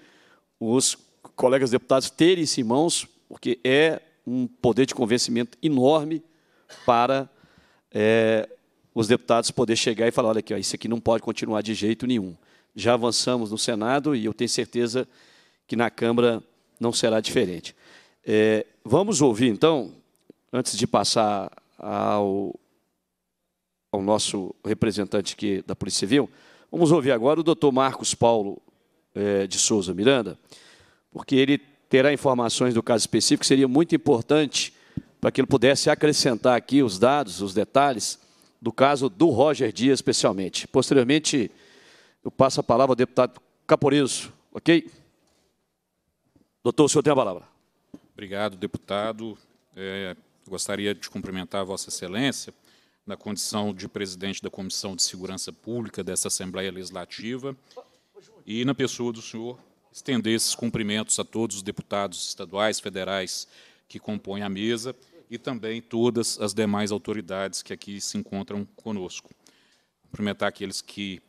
os colegas deputados terem isso em mãos, porque é um poder de convencimento enorme para é, os deputados poder chegar e falar, olha aqui, ó, isso aqui não pode continuar de jeito nenhum. Já avançamos no Senado e eu tenho certeza que na Câmara não será diferente. É, vamos ouvir, então, antes de passar ao, ao nosso representante aqui da Polícia Civil, vamos ouvir agora o doutor Marcos Paulo é, de Souza Miranda, porque ele terá informações do caso específico, seria muito importante para que ele pudesse acrescentar aqui os dados, os detalhes do caso do Roger Dias, especialmente. Posteriormente, eu passo a palavra ao deputado Caporizo, ok? Doutor, o senhor tem a palavra.
Obrigado, deputado. É, gostaria de cumprimentar Vossa Excelência na condição de presidente da Comissão de Segurança Pública dessa Assembleia Legislativa e na pessoa do senhor, estender esses cumprimentos a todos os deputados estaduais, federais que compõem a mesa e também todas as demais autoridades que aqui se encontram conosco. Cumprimentar aqueles que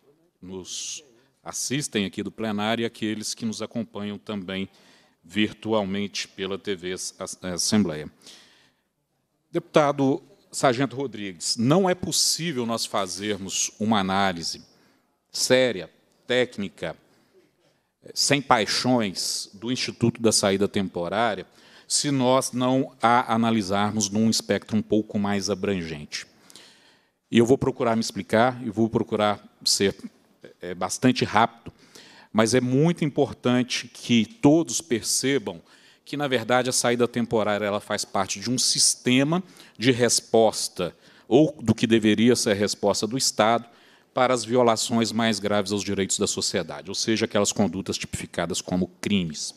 nos assistem aqui do plenário e aqueles que nos acompanham também virtualmente pela TV Assembleia. Deputado Sargento Rodrigues, não é possível nós fazermos uma análise séria, técnica, sem paixões do Instituto da Saída Temporária se nós não a analisarmos num espectro um pouco mais abrangente. E eu vou procurar me explicar e vou procurar ser é, bastante rápido, mas é muito importante que todos percebam que, na verdade, a saída temporária ela faz parte de um sistema de resposta, ou do que deveria ser a resposta do Estado, para as violações mais graves aos direitos da sociedade, ou seja, aquelas condutas tipificadas como crimes.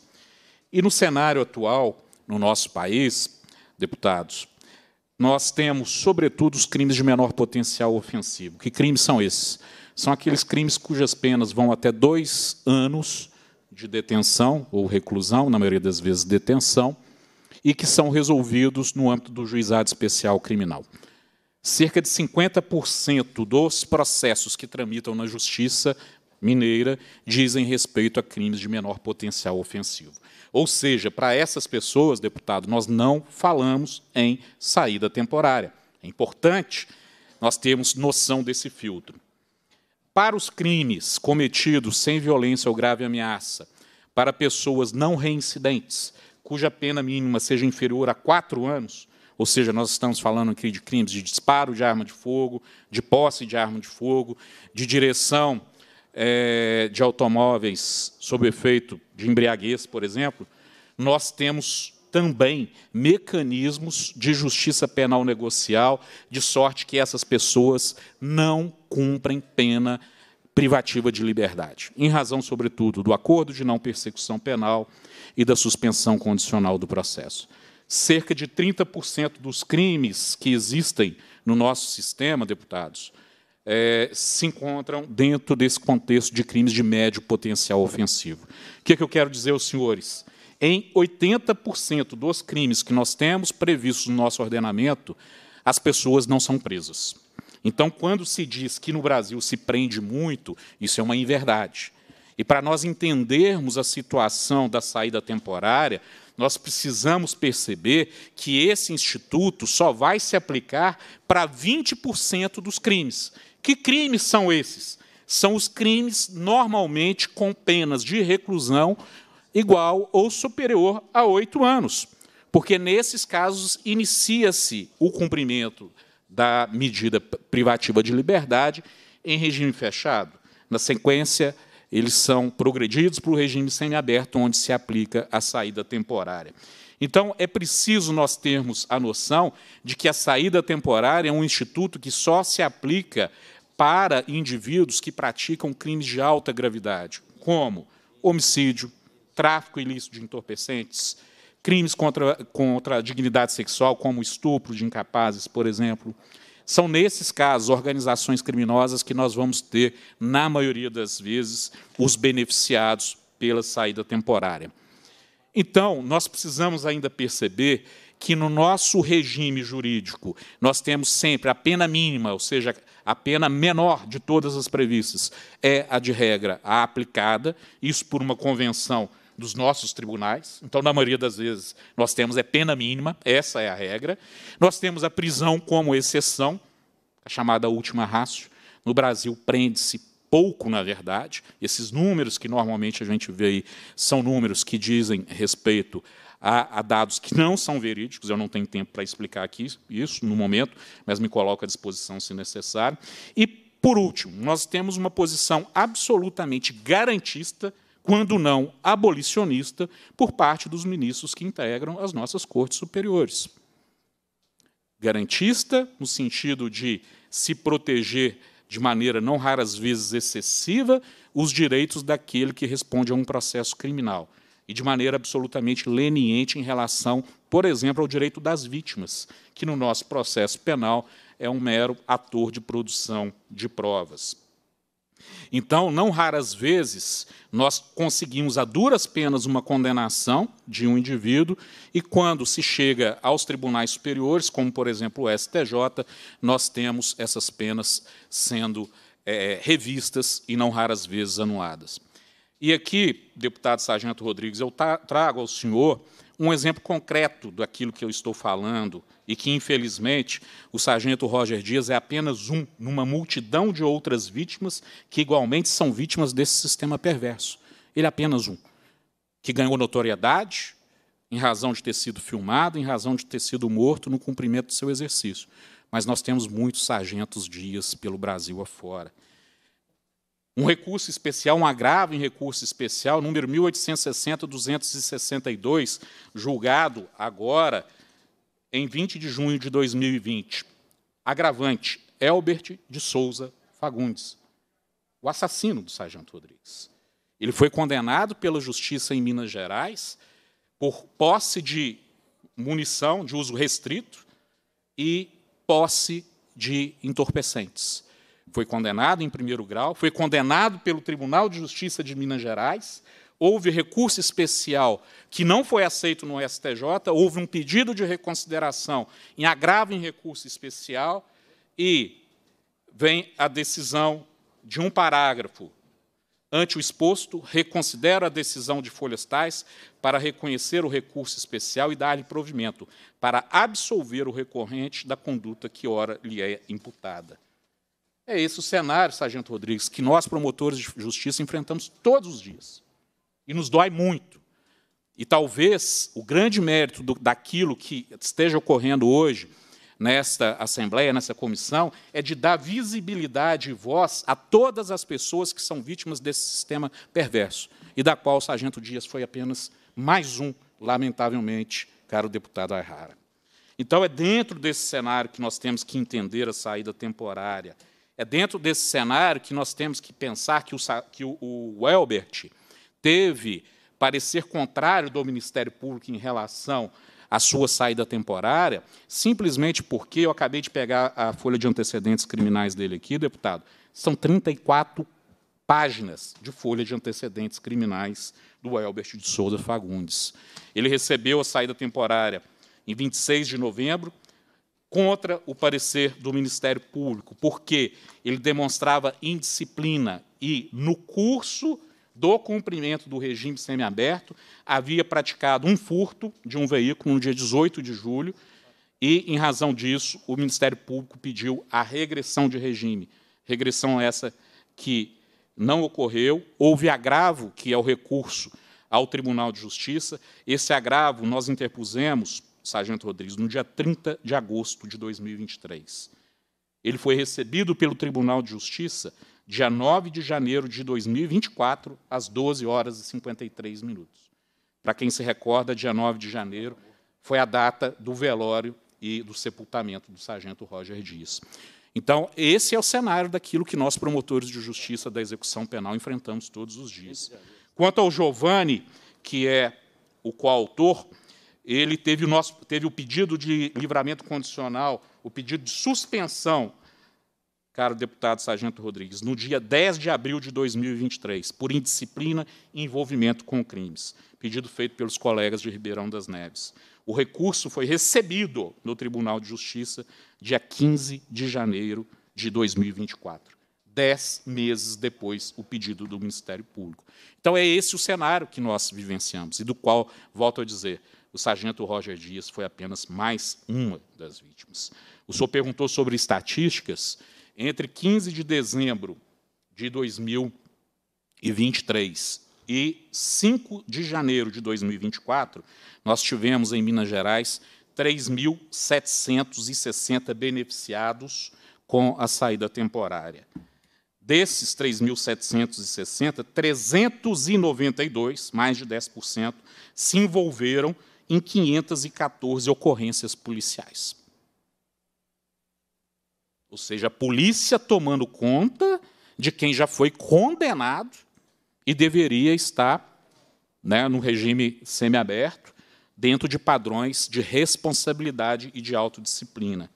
E no cenário atual, no nosso país, deputados, nós temos, sobretudo, os crimes de menor potencial ofensivo. Que crimes são esses? São aqueles crimes cujas penas vão até dois anos de detenção ou reclusão, na maioria das vezes detenção, e que são resolvidos no âmbito do juizado especial criminal cerca de 50% dos processos que tramitam na Justiça Mineira dizem respeito a crimes de menor potencial ofensivo. Ou seja, para essas pessoas, deputado, nós não falamos em saída temporária. É importante nós termos noção desse filtro. Para os crimes cometidos sem violência ou grave ameaça, para pessoas não reincidentes, cuja pena mínima seja inferior a quatro anos, ou seja, nós estamos falando aqui de crimes de disparo de arma de fogo, de posse de arma de fogo, de direção é, de automóveis sob efeito de embriaguez, por exemplo. Nós temos também mecanismos de justiça penal negocial, de sorte que essas pessoas não cumprem pena privativa de liberdade, em razão, sobretudo, do acordo de não persecução penal e da suspensão condicional do processo cerca de 30% dos crimes que existem no nosso sistema, deputados, é, se encontram dentro desse contexto de crimes de médio potencial ofensivo. O que, é que eu quero dizer aos senhores? Em 80% dos crimes que nós temos previstos no nosso ordenamento, as pessoas não são presas. Então, quando se diz que no Brasil se prende muito, isso é uma inverdade. E para nós entendermos a situação da saída temporária, nós precisamos perceber que esse instituto só vai se aplicar para 20% dos crimes. Que crimes são esses? São os crimes normalmente com penas de reclusão igual ou superior a oito anos, porque nesses casos inicia-se o cumprimento da medida privativa de liberdade em regime fechado. Na sequência, eles são progredidos para o regime semiaberto, onde se aplica a saída temporária. Então, é preciso nós termos a noção de que a saída temporária é um instituto que só se aplica para indivíduos que praticam crimes de alta gravidade, como homicídio, tráfico ilícito de entorpecentes, crimes contra, contra a dignidade sexual, como estupro de incapazes, por exemplo, são nesses casos, organizações criminosas, que nós vamos ter, na maioria das vezes, os beneficiados pela saída temporária. Então, nós precisamos ainda perceber que no nosso regime jurídico nós temos sempre a pena mínima, ou seja, a pena menor de todas as previstas, é a de regra, a aplicada, isso por uma convenção dos nossos tribunais. Então, na maioria das vezes, nós temos é pena mínima, essa é a regra. Nós temos a prisão como exceção, a chamada última rácio. No Brasil, prende-se pouco, na verdade. Esses números que normalmente a gente vê aí são números que dizem respeito a, a, dados que não são verídicos, eu não tenho tempo para explicar aqui isso no momento, mas me coloco à disposição se necessário. E, por último, nós temos uma posição absolutamente garantista quando não abolicionista, por parte dos ministros que integram as nossas cortes superiores. Garantista, no sentido de se proteger de maneira não raras vezes excessiva os direitos daquele que responde a um processo criminal e de maneira absolutamente leniente em relação, por exemplo, ao direito das vítimas, que no nosso processo penal é um mero ator de produção de provas. Então, não raras vezes, nós conseguimos a duras penas uma condenação de um indivíduo, e quando se chega aos tribunais superiores, como por exemplo o STJ, nós temos essas penas sendo é, revistas e não raras vezes anuladas. E aqui, deputado Sargento Rodrigues, eu trago ao senhor um exemplo concreto daquilo que eu estou falando e que, infelizmente, o sargento Roger Dias é apenas um numa multidão de outras vítimas que, igualmente, são vítimas desse sistema perverso. Ele é apenas um, que ganhou notoriedade em razão de ter sido filmado, em razão de ter sido morto no cumprimento do seu exercício. Mas nós temos muitos sargentos Dias pelo Brasil afora. Um recurso especial, um agravo em recurso especial, número 1860-262, julgado agora em 20 de junho de 2020. Agravante, Elbert de Souza Fagundes, o assassino do sargento Rodrigues. Ele foi condenado pela justiça em Minas Gerais por posse de munição de uso restrito e posse de entorpecentes foi condenado em primeiro grau, foi condenado pelo Tribunal de Justiça de Minas Gerais, houve recurso especial que não foi aceito no STJ, houve um pedido de reconsideração em agravo em recurso especial e vem a decisão de um parágrafo. Ante o exposto, reconsidera a decisão de folhas tais para reconhecer o recurso especial e dar-lhe provimento, para absolver o recorrente da conduta que ora lhe é imputada. É esse o cenário, Sargento Rodrigues, que nós, promotores de justiça, enfrentamos todos os dias. E nos dói muito. E talvez o grande mérito do, daquilo que esteja ocorrendo hoje nesta Assembleia, nessa comissão, é de dar visibilidade e voz a todas as pessoas que são vítimas desse sistema perverso, e da qual o Sargento Dias foi apenas mais um, lamentavelmente, caro deputado Arrara. Então, é dentro desse cenário que nós temos que entender a saída temporária é dentro desse cenário que nós temos que pensar que o, que o, Elbert teve parecer contrário do Ministério Público em relação à sua saída temporária, simplesmente porque eu acabei de pegar a folha de antecedentes criminais dele aqui, deputado. São 34 páginas de folha de antecedentes criminais do Elbert de Souza Fagundes. Ele recebeu a saída temporária em 26 de novembro, contra o parecer do Ministério Público, porque ele demonstrava indisciplina e, no curso do cumprimento do regime semiaberto, havia praticado um furto de um veículo no dia 18 de julho, e, em razão disso, o Ministério Público pediu a regressão de regime. Regressão essa que não ocorreu, houve agravo, que é o recurso ao Tribunal de Justiça. Esse agravo nós interpusemos Sargento Rodrigues, no dia 30 de agosto de 2023. Ele foi recebido pelo Tribunal de Justiça dia 9 de janeiro de 2024, às 12 horas e 53 minutos. Para quem se recorda, dia 9 de janeiro foi a data do velório e do sepultamento do sargento Roger Dias. Então, esse é o cenário daquilo que nós, promotores de justiça da execução penal, enfrentamos todos os dias. Quanto ao Giovanni, que é o coautor, ele teve o, nosso, teve o pedido de livramento condicional, o pedido de suspensão, caro deputado Sargento Rodrigues, no dia 10 de abril de 2023, por indisciplina e envolvimento com crimes, pedido feito pelos colegas de Ribeirão das Neves. O recurso foi recebido no Tribunal de Justiça dia 15 de janeiro de 2024 dez meses depois o pedido do Ministério Público. Então, é esse o cenário que nós vivenciamos e do qual, volto a dizer, o sargento Roger Dias foi apenas mais uma das vítimas. O senhor perguntou sobre estatísticas. Entre 15 de dezembro de 2023 e 5 de janeiro de 2024, nós tivemos em Minas Gerais 3.760 beneficiados com a saída temporária. Desses 3.760, 392, mais de 10%, se envolveram em 514 ocorrências policiais. Ou seja, a polícia tomando conta de quem já foi condenado e deveria estar né, no regime semiaberto, dentro de padrões de responsabilidade e de autodisciplina.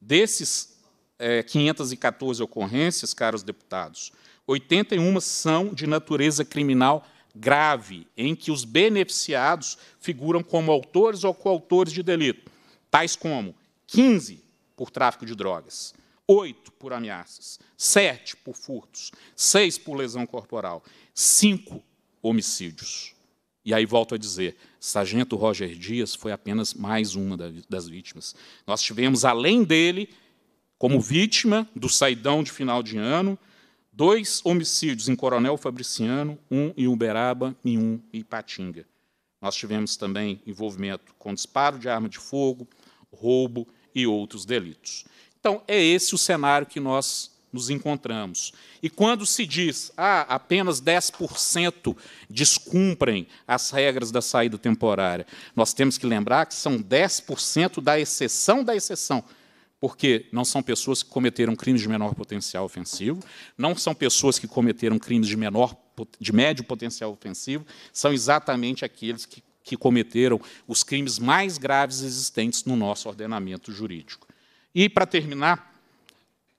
Desses é, 514 ocorrências, caros deputados, 81 são de natureza criminal grave em que os beneficiados figuram como autores ou coautores de delito, tais como 15 por tráfico de drogas, 8 por ameaças, 7 por furtos, 6 por lesão corporal, 5 homicídios. E aí volto a dizer, Sargento Roger Dias foi apenas mais uma das vítimas. Nós tivemos, além dele, como vítima do saidão de final de ano, Dois homicídios em Coronel Fabriciano, um em Uberaba e um em Ipatinga. Nós tivemos também envolvimento com disparo de arma de fogo, roubo e outros delitos. Então, é esse o cenário que nós nos encontramos. E quando se diz, ah, apenas 10% descumprem as regras da saída temporária, nós temos que lembrar que são 10% da exceção da exceção porque não são pessoas que cometeram crimes de menor potencial ofensivo, não são pessoas que cometeram crimes de menor de médio potencial ofensivo, são exatamente aqueles que, que cometeram os crimes mais graves existentes no nosso ordenamento jurídico. E para terminar,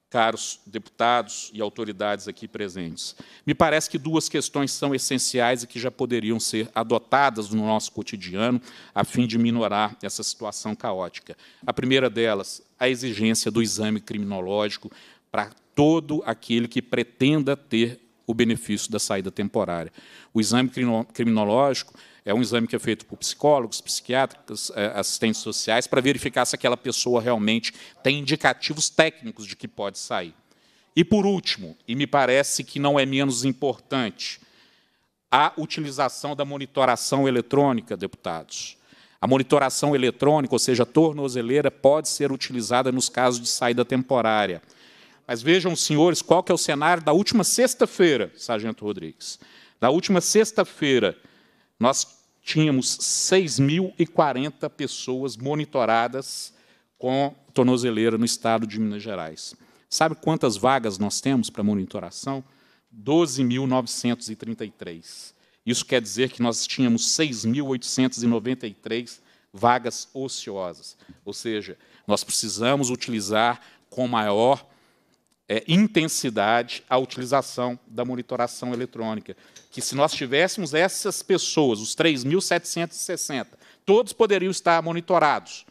caros deputados e autoridades aqui presentes. Me parece que duas questões são essenciais e que já poderiam ser adotadas no nosso cotidiano a fim de minorar essa situação caótica. A primeira delas, a exigência do exame criminológico para todo aquele que pretenda ter o benefício da saída temporária. O exame criminológico é um exame que é feito por psicólogos, psiquiatras, é, assistentes sociais, para verificar se aquela pessoa realmente tem indicativos técnicos de que pode sair. E, por último, e me parece que não é menos importante, a utilização da monitoração eletrônica, deputados. A monitoração eletrônica, ou seja, a tornozeleira, pode ser utilizada nos casos de saída temporária. Mas vejam, senhores, qual que é o cenário da última sexta-feira, Sargento Rodrigues. Da última sexta-feira, nós tínhamos 6.040 pessoas monitoradas com tornozeleira no estado de Minas Gerais. Sabe quantas vagas nós temos para monitoração? 12.933. Isso quer dizer que nós tínhamos 6.893 vagas ociosas, ou seja, nós precisamos utilizar com maior é, intensidade a utilização da monitoração eletrônica. Que se nós tivéssemos essas pessoas, os 3.760, todos poderiam estar monitorados.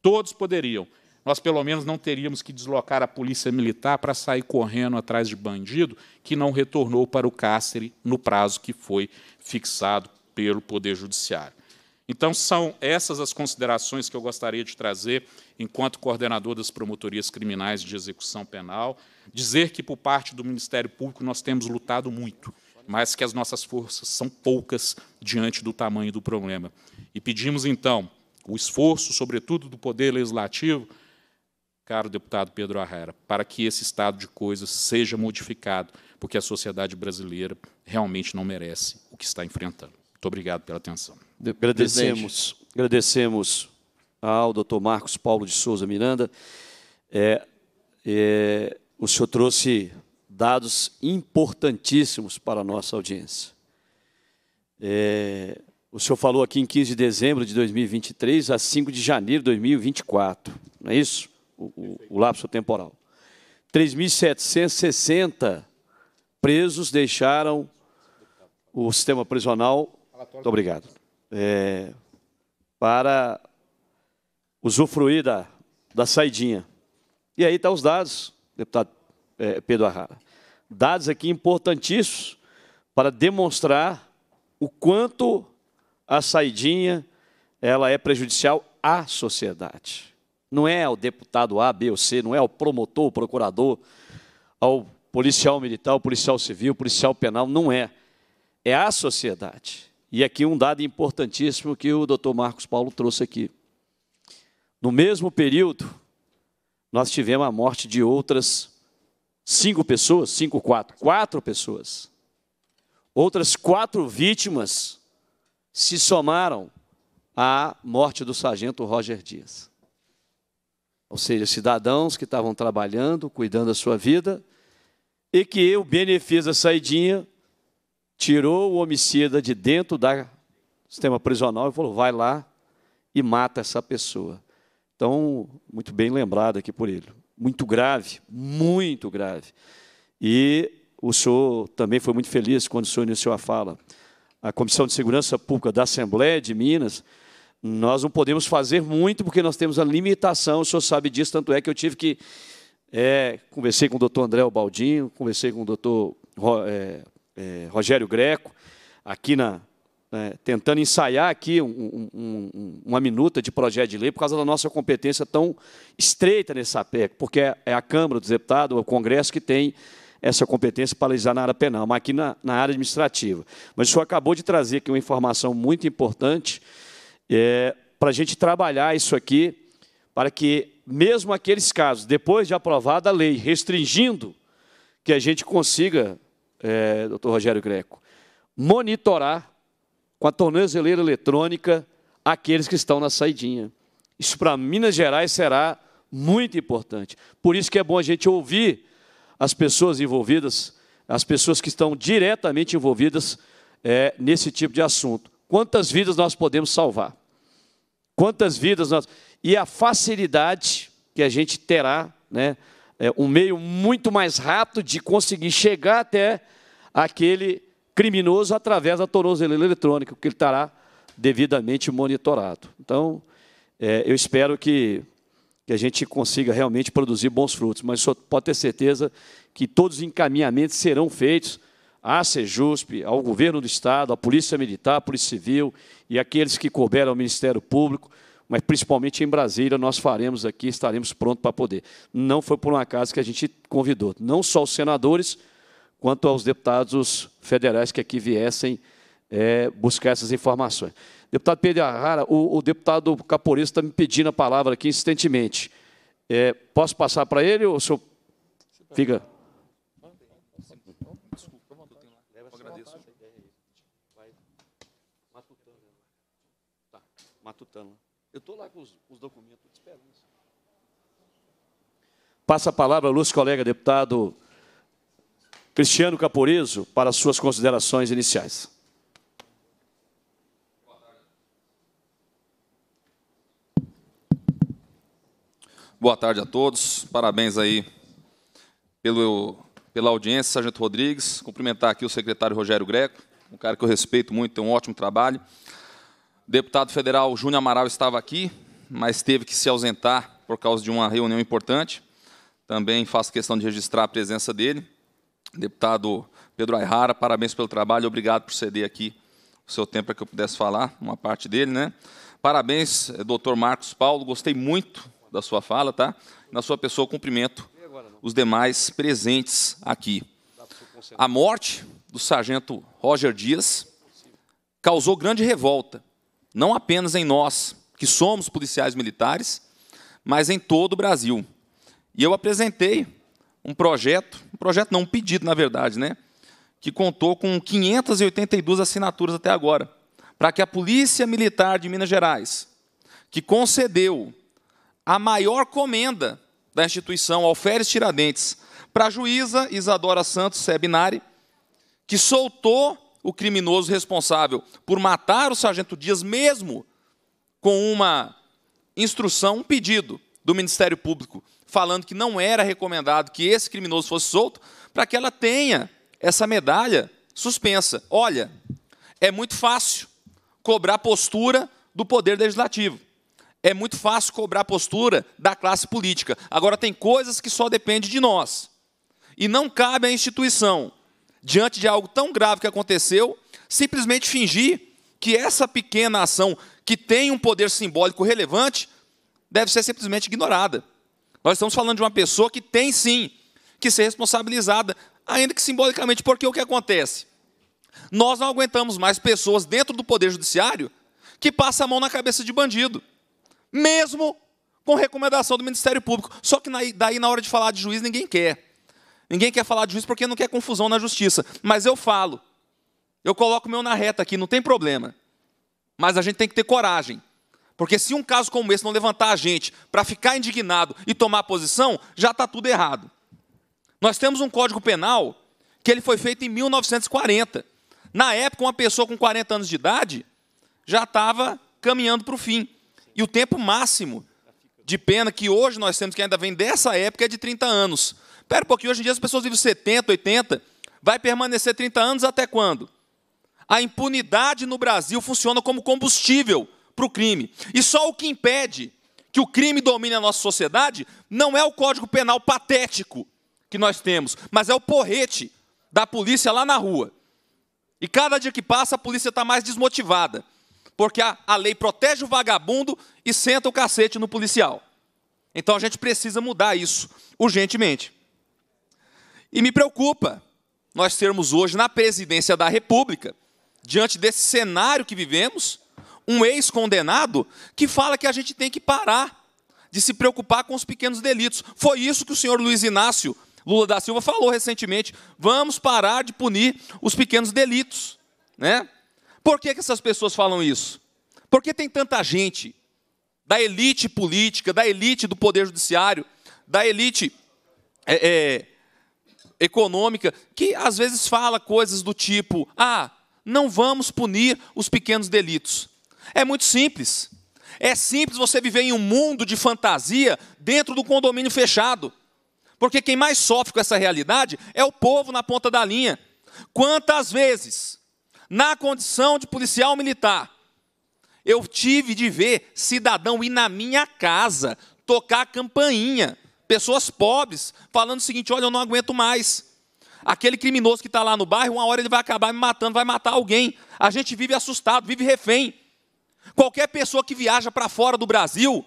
Todos poderiam. Nós, pelo menos, não teríamos que deslocar a polícia militar para sair correndo atrás de bandido que não retornou para o cárcere no prazo que foi fixado pelo Poder Judiciário. Então, são essas as considerações que eu gostaria de trazer enquanto coordenador das promotorias criminais de execução penal. Dizer que, por parte do Ministério Público, nós temos lutado muito, mas que as nossas forças são poucas diante do tamanho do problema. E pedimos, então, o esforço, sobretudo do Poder Legislativo, caro deputado Pedro Arrera, para que esse estado de coisas seja modificado, porque a sociedade brasileira realmente não merece o que está enfrentando. Muito obrigado pela atenção. Agradecemos,
agradecemos ao doutor Marcos Paulo de Souza Miranda. É, é, o senhor trouxe dados importantíssimos para a nossa audiência. É, o senhor falou aqui em 15 de dezembro de 2023 a 5 de janeiro de 2024, não é isso? O, o, o lapso temporal. 3.760 presos deixaram o sistema prisional. Muito obrigado é, para usufruir da, da saidinha. E aí estão tá os dados, deputado é, Pedro Arrara. Dados aqui importantíssimos para demonstrar o quanto a saidinha ela é prejudicial à sociedade. Não é ao deputado A, B ou C, não é ao promotor, ao procurador, ao policial militar, ao policial civil, ao policial penal, não é. É à sociedade. E aqui um dado importantíssimo que o Dr. Marcos Paulo trouxe aqui. No mesmo período, nós tivemos a morte de outras cinco pessoas, cinco, quatro, quatro pessoas. Outras quatro vítimas se somaram à morte do sargento Roger Dias. Ou seja, cidadãos que estavam trabalhando, cuidando da sua vida, e que o benefício da saidinha tirou o homicida de dentro do sistema prisional e falou: vai lá e mata essa pessoa. Então, muito bem lembrado aqui por ele. Muito grave, muito grave. E o senhor também foi muito feliz quando o senhor iniciou a fala. A Comissão de Segurança Pública da Assembleia de Minas, nós não podemos fazer muito porque nós temos a limitação, o senhor sabe disso, tanto é que eu tive que. É, conversei com o doutor André Baldinho, conversei com o doutor é, é, Rogério Greco, aqui na, é, tentando ensaiar aqui um, um, um, uma minuta de projeto de lei por causa da nossa competência tão estreita nesse APEC, porque é, é a Câmara dos Deputados, é o Congresso que tem essa competência para legislar na área penal, mas aqui na, na área administrativa. Mas o senhor acabou de trazer aqui uma informação muito importante é, para a gente trabalhar isso aqui, para que, mesmo aqueles casos, depois de aprovada a lei, restringindo, que a gente consiga é, doutor Rogério Greco, monitorar com a tornozeleira eletrônica aqueles que estão na saidinha. Isso para Minas Gerais será muito importante. Por isso que é bom a gente ouvir as pessoas envolvidas, as pessoas que estão diretamente envolvidas é, nesse tipo de assunto. Quantas vidas nós podemos salvar? Quantas vidas nós. E a facilidade que a gente terá, né? É um meio muito mais rápido de conseguir chegar até aquele criminoso através da tornozeleira eletrônica, que ele estará devidamente monitorado. Então, é, eu espero que, que a gente consiga realmente produzir bons frutos, mas só pode ter certeza que todos os encaminhamentos serão feitos à Sejusp, ao governo do Estado, à Polícia Militar, à Polícia Civil e aqueles que couberam ao Ministério Público, mas principalmente em Brasília nós faremos aqui, estaremos prontos para poder. Não foi por um acaso que a gente convidou, não só os senadores, quanto aos deputados federais que aqui viessem é, buscar essas informações. Deputado Pedro Arrara, o, o deputado Caporista está me pedindo a palavra aqui insistentemente. É, posso passar para ele ou o senhor fica? matutando. Eu estou lá com os, os documentos, esperando. Passa a palavra, Lúcio, colega deputado Cristiano Caporeso para suas considerações iniciais.
Boa tarde a todos. Parabéns aí pelo, pela audiência, Sargento Rodrigues. Cumprimentar aqui o secretário Rogério Greco, um cara que eu respeito muito, tem um ótimo trabalho. Deputado federal Júnior Amaral estava aqui, mas teve que se ausentar por causa de uma reunião importante. Também faço questão de registrar a presença dele. Deputado Pedro Ayrara, parabéns pelo trabalho, obrigado por ceder aqui o seu tempo para que eu pudesse falar, uma parte dele, né? Parabéns, eh, doutor Marcos Paulo, gostei muito da sua fala, tá? Na sua pessoa, cumprimento os demais presentes aqui. A morte do sargento Roger Dias causou grande revolta, não apenas em nós, que somos policiais militares, mas em todo o Brasil. E eu apresentei um projeto, um projeto não, um pedido, na verdade, né, que contou com 582 assinaturas até agora, para que a Polícia Militar de Minas Gerais, que concedeu a maior comenda da instituição Alferes Tiradentes para a juíza Isadora Santos Sebinari, que soltou o criminoso responsável por matar o sargento Dias, mesmo com uma instrução, um pedido do Ministério Público falando que não era recomendado que esse criminoso fosse solto, para que ela tenha essa medalha suspensa. Olha, é muito fácil cobrar postura do poder legislativo. É muito fácil cobrar postura da classe política. Agora tem coisas que só depende de nós. E não cabe à instituição, diante de algo tão grave que aconteceu, simplesmente fingir que essa pequena ação que tem um poder simbólico relevante deve ser simplesmente ignorada. Nós estamos falando de uma pessoa que tem sim que ser responsabilizada, ainda que simbolicamente, porque o que acontece? Nós não aguentamos mais pessoas dentro do Poder Judiciário que passam a mão na cabeça de bandido, mesmo com recomendação do Ministério Público. Só que daí, na hora de falar de juiz, ninguém quer. Ninguém quer falar de juiz porque não quer confusão na justiça. Mas eu falo. Eu coloco o meu na reta aqui, não tem problema. Mas a gente tem que ter coragem. Porque se um caso como esse não levantar a gente para ficar indignado e tomar posição, já está tudo errado. Nós temos um Código Penal que ele foi feito em 1940. Na época, uma pessoa com 40 anos de idade já estava caminhando para o fim. E o tempo máximo de pena que hoje nós temos, que ainda vem dessa época, é de 30 anos. Espera um pouquinho, hoje em dia as pessoas vivem 70, 80, vai permanecer 30 anos até quando? A impunidade no Brasil funciona como combustível para o crime. E só o que impede que o crime domine a nossa sociedade não é o código penal patético que nós temos, mas é o porrete da polícia lá na rua. E cada dia que passa, a polícia está mais desmotivada, porque a, a lei protege o vagabundo e senta o cacete no policial. Então a gente precisa mudar isso urgentemente. E me preocupa nós termos hoje na presidência da República, diante desse cenário que vivemos, um ex-condenado que fala que a gente tem que parar de se preocupar com os pequenos delitos. Foi isso que o senhor Luiz Inácio Lula da Silva falou recentemente. Vamos parar de punir os pequenos delitos. Né? Por que, que essas pessoas falam isso? Por que tem tanta gente da elite política, da elite do poder judiciário, da elite é, é, econômica, que às vezes fala coisas do tipo: ah, não vamos punir os pequenos delitos. É muito simples. É simples você viver em um mundo de fantasia dentro do condomínio fechado. Porque quem mais sofre com essa realidade é o povo na ponta da linha. Quantas vezes, na condição de policial militar, eu tive de ver cidadão ir na minha casa tocar a campainha, pessoas pobres, falando o seguinte: olha, eu não aguento mais. Aquele criminoso que está lá no bairro, uma hora ele vai acabar me matando, vai matar alguém. A gente vive assustado, vive refém. Qualquer pessoa que viaja para fora do Brasil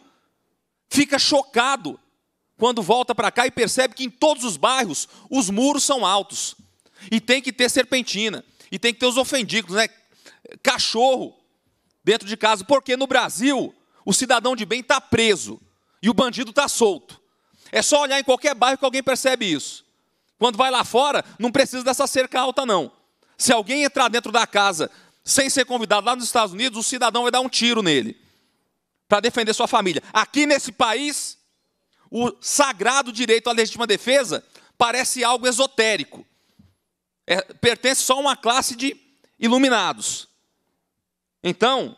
fica chocado quando volta para cá e percebe que em todos os bairros os muros são altos. E tem que ter serpentina, e tem que ter os ofendículos, né? Cachorro dentro de casa, porque no Brasil o cidadão de bem está preso e o bandido está solto. É só olhar em qualquer bairro que alguém percebe isso. Quando vai lá fora, não precisa dessa cerca alta, não. Se alguém entrar dentro da casa sem ser convidado lá nos Estados Unidos, o cidadão vai dar um tiro nele para defender sua família. Aqui nesse país, o sagrado direito à legítima defesa parece algo esotérico. É, pertence só a uma classe de iluminados. Então,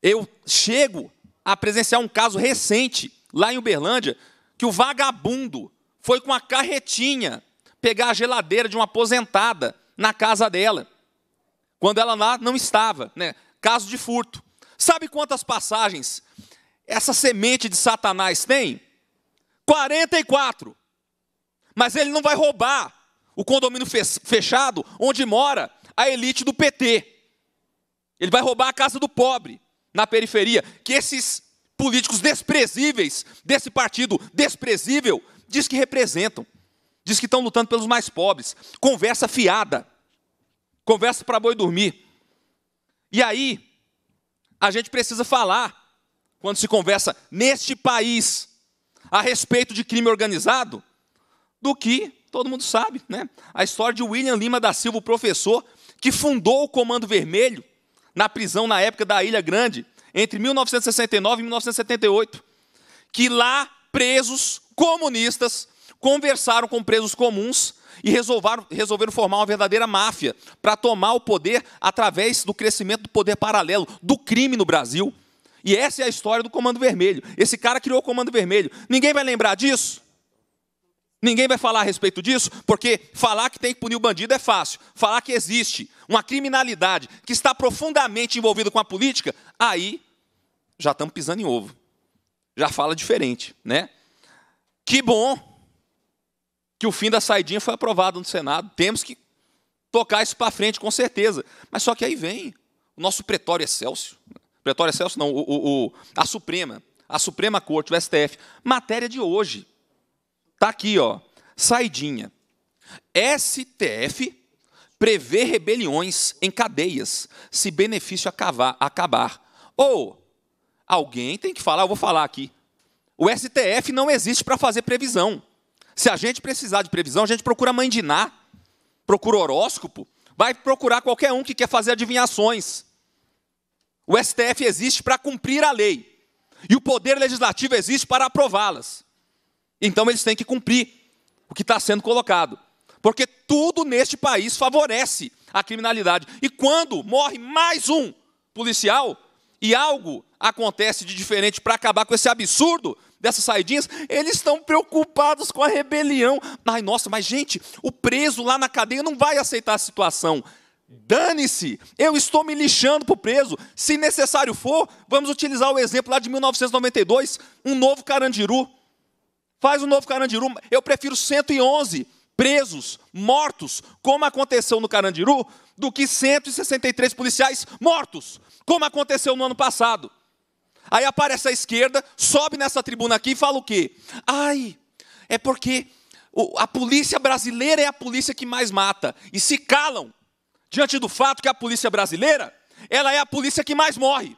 eu chego a presenciar um caso recente lá em Uberlândia que o vagabundo foi com a carretinha pegar a geladeira de uma aposentada na casa dela quando ela lá não estava, né? Caso de furto. Sabe quantas passagens essa semente de Satanás tem? 44. Mas ele não vai roubar o condomínio fechado onde mora a elite do PT. Ele vai roubar a casa do pobre na periferia, que esses políticos desprezíveis desse partido desprezível diz que representam, diz que estão lutando pelos mais pobres. Conversa fiada. Conversa para boi dormir. E aí, a gente precisa falar, quando se conversa neste país, a respeito de crime organizado, do que todo mundo sabe, né? A história de William Lima da Silva, o professor, que fundou o Comando Vermelho na prisão na época da Ilha Grande, entre 1969 e 1978, que lá presos comunistas conversaram com presos comuns e resolveram, resolveram formar uma verdadeira máfia para tomar o poder através do crescimento do poder paralelo, do crime no Brasil. E essa é a história do Comando Vermelho. Esse cara criou o Comando Vermelho. Ninguém vai lembrar disso? Ninguém vai falar a respeito disso, porque falar que tem que punir o bandido é fácil. Falar que existe uma criminalidade que está profundamente envolvida com a política, aí já estamos pisando em ovo. Já fala diferente, né? Que bom que o fim da saidinha foi aprovado no Senado. Temos que tocar isso para frente, com certeza. Mas só que aí vem o nosso pretório excelso. Pretório excelso não, o, o, o, a Suprema. A Suprema Corte, o STF. Matéria de hoje. Está aqui, ó. Saidinha. STF prevê rebeliões em cadeias se benefício acabar, acabar. Ou alguém tem que falar, eu vou falar aqui. O STF não existe para fazer previsão. Se a gente precisar de previsão, a gente procura mãe de Ná, procura horóscopo, vai procurar qualquer um que quer fazer adivinhações. O STF existe para cumprir a lei. E o poder legislativo existe para aprová-las. Então eles têm que cumprir o que está sendo colocado. Porque tudo neste país favorece a criminalidade. E quando morre mais um policial e algo acontece de diferente para acabar com esse absurdo, dessas saidinhas, eles estão preocupados com a rebelião. Ai, nossa, mas gente, o preso lá na cadeia não vai aceitar a situação. Dane-se, eu estou me lixando para o preso. Se necessário for, vamos utilizar o exemplo lá de 1992, um novo Carandiru. Faz um novo Carandiru, eu prefiro 111 presos, mortos, como aconteceu no Carandiru, do que 163 policiais mortos, como aconteceu no ano passado. Aí aparece a esquerda, sobe nessa tribuna aqui e fala o quê? Ai, é porque a polícia brasileira é a polícia que mais mata. E se calam diante do fato que a polícia brasileira, ela é a polícia que mais morre.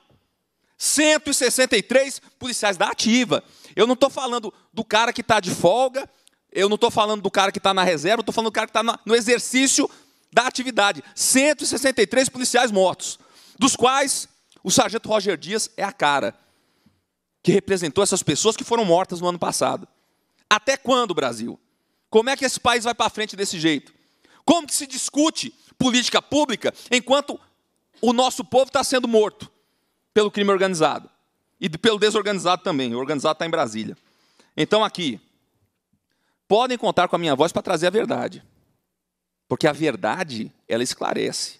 163 policiais da ativa. Eu não estou falando do cara que está de folga, eu não estou falando do cara que está na reserva, eu estou falando do cara que está no exercício da atividade. 163 policiais mortos, dos quais o sargento Roger Dias é a cara que representou essas pessoas que foram mortas no ano passado. Até quando, Brasil? Como é que esse país vai para frente desse jeito? Como que se discute política pública enquanto o nosso povo está sendo morto pelo crime organizado e pelo desorganizado também? O organizado está em Brasília. Então, aqui, podem contar com a minha voz para trazer a verdade, porque a verdade ela esclarece.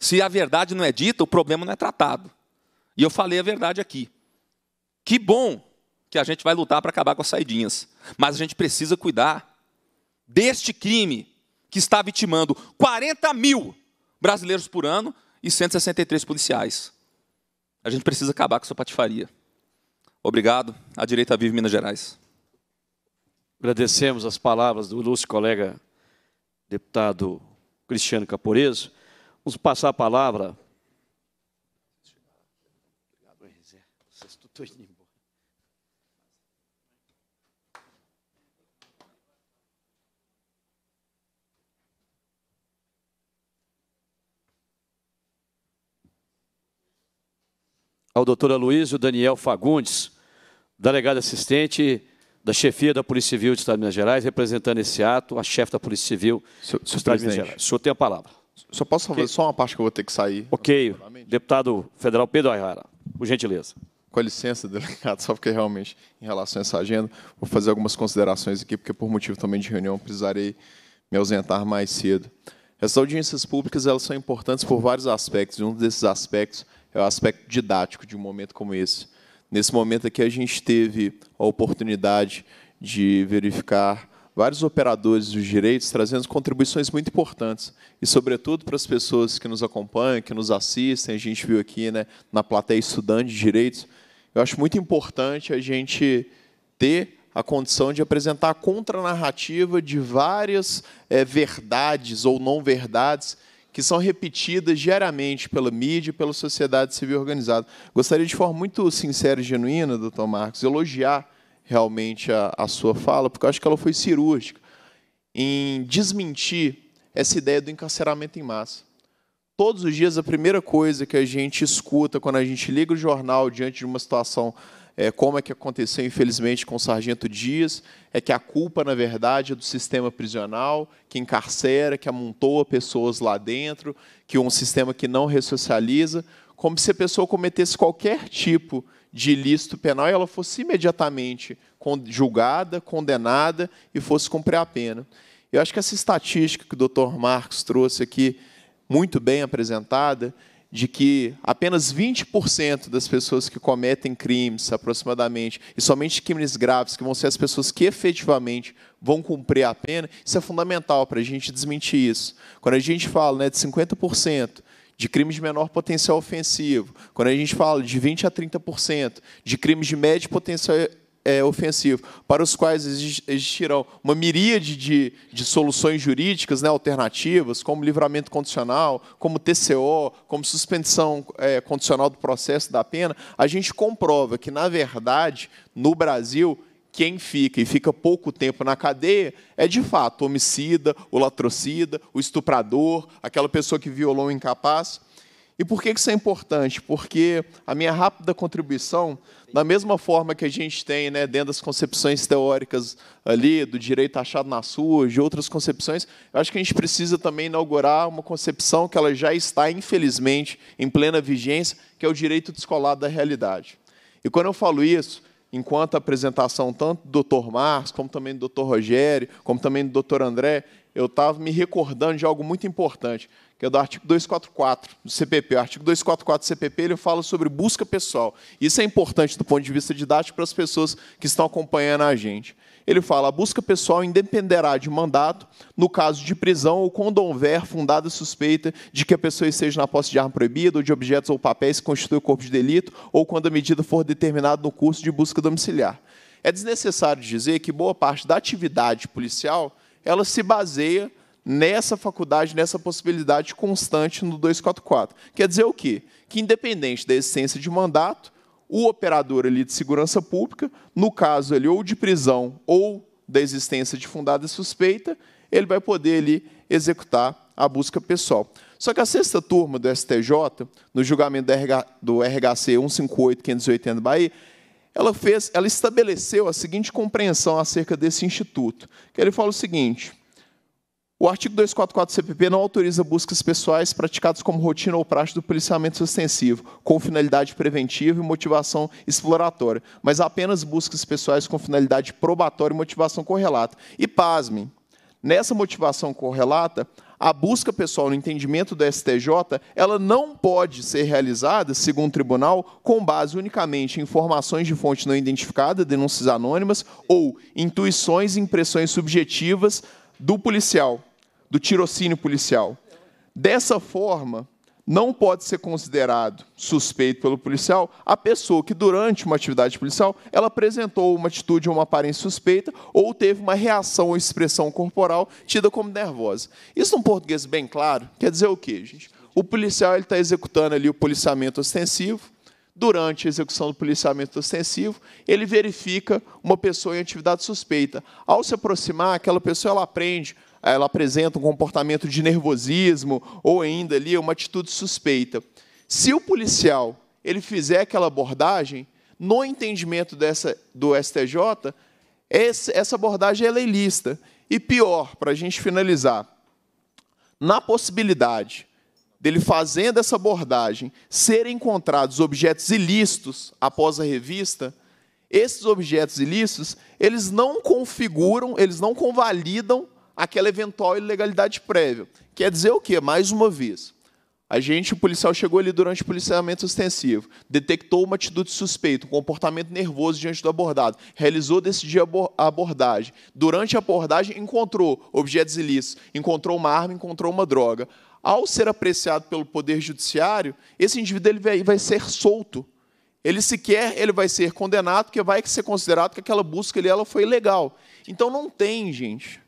Se a verdade não é dita, o problema não é tratado. E eu falei a verdade aqui. Que bom que a gente vai lutar para acabar com as saidinhas, mas a gente precisa cuidar deste crime que está vitimando 40 mil brasileiros por ano e 163 policiais. A gente precisa acabar com essa patifaria. Obrigado.
A direita vive Minas Gerais. Agradecemos as palavras do ilustre colega deputado Cristiano Caporeso. Vamos passar a palavra. Ao doutor Aloysio Daniel Fagundes, delegado assistente da chefia da Polícia Civil do Estado de Minas Gerais, representando esse ato, a chefe da Polícia Civil do Estado de Minas Gerais. O senhor tem a palavra. Só posso fazer só uma parte que eu vou ter que sair. Ok.
Deputado federal Pedro Ayara, por gentileza. Com licença, delegado, só porque realmente, em relação a essa agenda, vou fazer algumas considerações aqui, porque por motivo também de reunião precisarei me ausentar mais cedo. Essas audiências públicas elas são importantes por vários aspectos, e um desses aspectos é o aspecto didático de um momento como esse. Nesse momento aqui, a gente teve a oportunidade de verificar vários operadores dos direitos trazendo contribuições muito importantes e sobretudo para as pessoas que nos acompanham, que nos assistem, a gente viu aqui, né, na plateia estudante de direitos. Eu acho muito importante a gente ter a condição de apresentar a contranarrativa de várias é, verdades ou não verdades que são repetidas diariamente pela mídia e pela sociedade civil organizada. Gostaria, de forma muito sincera e genuína, doutor Marcos, elogiar realmente a, a sua fala, porque eu acho que ela foi cirúrgica em desmentir essa ideia do encarceramento em massa. Todos os dias, a primeira coisa que a gente escuta quando a gente liga o jornal diante de uma situação é, como é que aconteceu, infelizmente, com o Sargento Dias, é que a culpa, na verdade, é do sistema prisional, que encarcera, que amontoa pessoas lá dentro, que é um sistema que não ressocializa, como se a pessoa cometesse qualquer tipo de de ilícito penal e ela fosse imediatamente julgada, condenada e fosse cumprir a pena. Eu acho que essa estatística que o Dr. Marcos trouxe aqui, muito bem apresentada, de que apenas 20% das pessoas que cometem crimes, aproximadamente, e somente crimes graves, que vão ser as pessoas que efetivamente vão cumprir a pena, isso é fundamental para a gente desmentir isso. Quando a gente fala né, de 50% de crimes de menor potencial ofensivo, quando a gente fala de 20% a 30%, de crimes de médio potencial é, ofensivo, para os quais existirão uma miríade de, de soluções jurídicas né, alternativas, como livramento condicional, como TCO, como suspensão é, condicional do processo da pena, a gente comprova que, na verdade, no Brasil, quem fica e fica pouco tempo na cadeia é de fato o homicida, o latrocida, o estuprador, aquela pessoa que violou o incapaz. E por que isso é importante? Porque a minha rápida contribuição, da mesma forma que a gente tem né, dentro das concepções teóricas ali, do direito achado na sua, de outras concepções, eu acho que a gente precisa também inaugurar uma concepção que ela já está, infelizmente, em plena vigência, que é o direito descolado da realidade. E quando eu falo isso, enquanto a apresentação tanto do Dr. Marcos, como também do Dr. Rogério, como também do Dr. André, eu estava me recordando de algo muito importante, que é do artigo 244 do CPP. O artigo 244 do CPP ele fala sobre busca pessoal. Isso é importante do ponto de vista didático para as pessoas que estão acompanhando a gente. Ele fala: a busca pessoal independerá de mandato no caso de prisão ou quando houver fundada suspeita de que a pessoa esteja na posse de arma proibida ou de objetos ou papéis que constituem o corpo de delito ou quando a medida for determinada no curso de busca domiciliar. É desnecessário dizer que boa parte da atividade policial ela se baseia nessa faculdade, nessa possibilidade constante no 244. Quer dizer o quê? Que independente da existência de mandato, o operador ali de segurança pública, no caso ali ou de prisão ou da existência de fundada suspeita, ele vai poder ali executar a busca pessoal. Só que a sexta turma do STJ, no julgamento do RHC 158-580 Bahia, ela, fez, ela estabeleceu a seguinte compreensão acerca desse instituto, que ele fala o seguinte, o artigo 244 do CPP não autoriza buscas pessoais praticadas como rotina ou prática do policiamento extensivo, com finalidade preventiva e motivação exploratória, mas apenas buscas pessoais com finalidade probatória e motivação correlata. E pasmem, nessa motivação correlata, a busca pessoal no entendimento do STJ, ela não pode ser realizada, segundo o tribunal, com base unicamente em informações de fonte não identificada, denúncias anônimas ou intuições e impressões subjetivas do policial do tirocínio policial. Dessa forma, não pode ser considerado suspeito pelo policial a pessoa que, durante uma atividade policial, ela apresentou uma atitude ou uma aparência suspeita ou teve uma reação ou expressão corporal tida como nervosa. Isso, num português bem claro, quer dizer o quê, gente? O policial está executando ali o policiamento ostensivo. Durante a execução do policiamento ostensivo, ele verifica uma pessoa em atividade suspeita. Ao se aproximar, aquela pessoa ela aprende ela apresenta um comportamento de nervosismo ou ainda ali uma atitude suspeita. Se o policial ele fizer aquela abordagem, no entendimento dessa, do STJ, essa abordagem é ilícita. E pior, para a gente finalizar, na possibilidade dele fazendo essa abordagem serem encontrados objetos ilícitos após a revista, esses objetos ilícitos, eles não configuram, eles não convalidam aquela eventual ilegalidade prévia. Quer dizer o quê? Mais uma vez, a gente, o policial chegou ali durante o policiamento ostensivo, detectou uma atitude suspeita, um comportamento nervoso diante do abordado, realizou, decidiu a abordagem. Durante a abordagem, encontrou objetos ilícitos, encontrou uma arma, encontrou uma droga. Ao ser apreciado pelo Poder Judiciário, esse indivíduo ele vai, vai ser solto. Ele sequer ele vai ser condenado, porque vai ser considerado que aquela busca ali, ela foi ilegal. Então não tem, gente,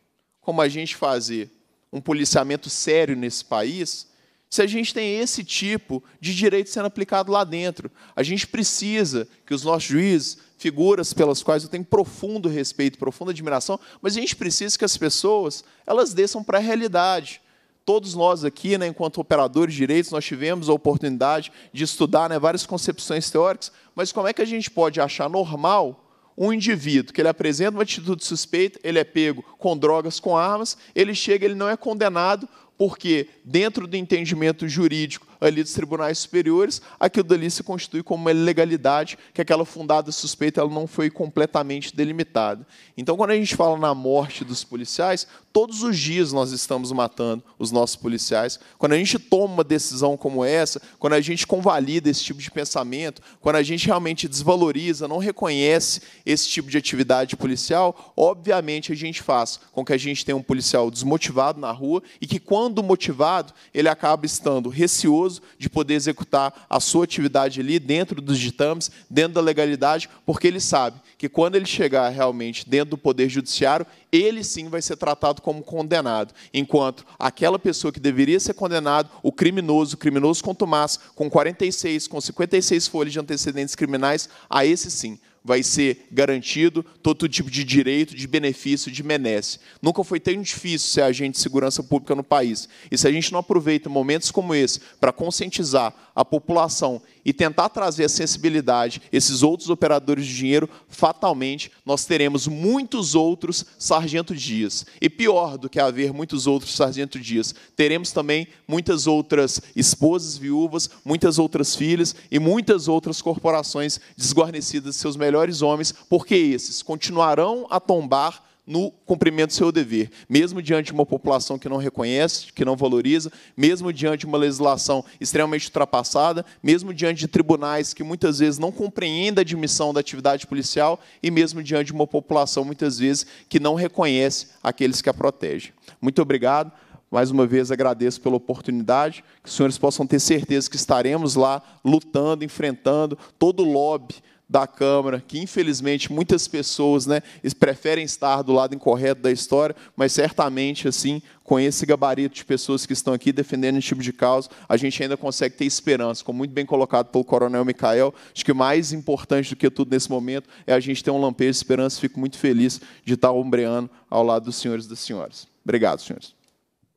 como a gente fazer um policiamento sério nesse país se a gente tem esse tipo de direito sendo aplicado lá dentro. A gente precisa que os nossos juízes, figuras pelas quais eu tenho profundo respeito, profunda admiração, mas a gente precisa que as pessoas elas desçam para a realidade. Todos nós aqui, né, enquanto operadores de direitos, nós tivemos a oportunidade de estudar né, várias concepções teóricas, mas como é que a gente pode achar normal um indivíduo que ele apresenta uma atitude suspeita, ele é pego com drogas, com armas, ele chega, ele não é condenado, porque dentro do entendimento jurídico ali dos tribunais superiores, aquilo dali se constitui como uma ilegalidade, que aquela fundada suspeita ela não foi completamente delimitada. Então, quando a gente fala na morte dos policiais, todos os dias nós estamos matando os nossos policiais. Quando a gente toma uma decisão como essa, quando a gente convalida esse tipo de pensamento, quando a gente realmente desvaloriza, não reconhece esse tipo de atividade policial, obviamente a gente faz com que a gente tenha um policial desmotivado na rua e que, quando motivado, ele acaba estando receoso de poder executar a sua atividade ali dentro dos ditames, dentro da legalidade, porque ele sabe que quando ele chegar realmente dentro do poder judiciário, ele sim vai ser tratado como condenado, enquanto aquela pessoa que deveria ser condenado, o criminoso, o criminoso Tomás, com 46, com 56 folhas de antecedentes criminais, a esse sim vai ser garantido todo tipo de direito, de benefício, de menesse. Nunca foi tão difícil ser agente de segurança pública no país. E se a gente não aproveita momentos como esse para conscientizar a população e tentar trazer a sensibilidade, esses outros operadores de dinheiro, fatalmente nós teremos muitos outros Sargento Dias. E pior do que haver muitos outros Sargento Dias, teremos também muitas outras esposas viúvas, muitas outras filhas e muitas outras corporações desguarnecidas de seus melhores melhores homens, porque esses continuarão a tombar no cumprimento do seu dever, mesmo diante de uma população que não reconhece, que não valoriza, mesmo diante de uma legislação extremamente ultrapassada, mesmo diante de tribunais que muitas vezes não compreendem a admissão da atividade policial e mesmo diante de uma população muitas vezes que não reconhece aqueles que a protegem. Muito obrigado. Mais uma vez agradeço pela oportunidade, que os senhores possam ter certeza que estaremos lá lutando, enfrentando todo o lobby da Câmara, que infelizmente muitas pessoas né, preferem estar do lado incorreto da história, mas certamente, assim, com esse gabarito de pessoas que estão aqui defendendo esse tipo de causa, a gente ainda consegue ter esperança. Como muito bem colocado pelo Coronel Micael, acho que o mais importante do que tudo nesse momento é a gente ter um lampejo de esperança. Fico muito feliz de estar ombreando ao lado dos senhores e das senhoras. Obrigado, senhores.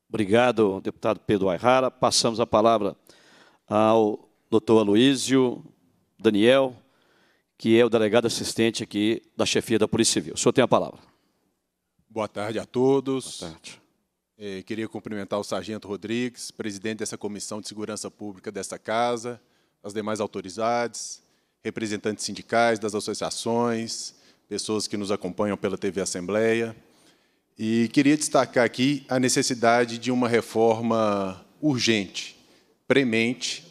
Obrigado, deputado Pedro Ayrara. Passamos a palavra ao doutor Aloísio Daniel que é o delegado assistente aqui da chefia da Polícia Civil. O senhor tem a palavra. Boa tarde a todos. Boa tarde.
É, queria cumprimentar o Sargento Rodrigues, presidente dessa Comissão de Segurança Pública dessa Casa, as demais autoridades, representantes sindicais das associações, pessoas que nos acompanham pela TV Assembleia. E queria destacar aqui a necessidade de uma reforma urgente, premente,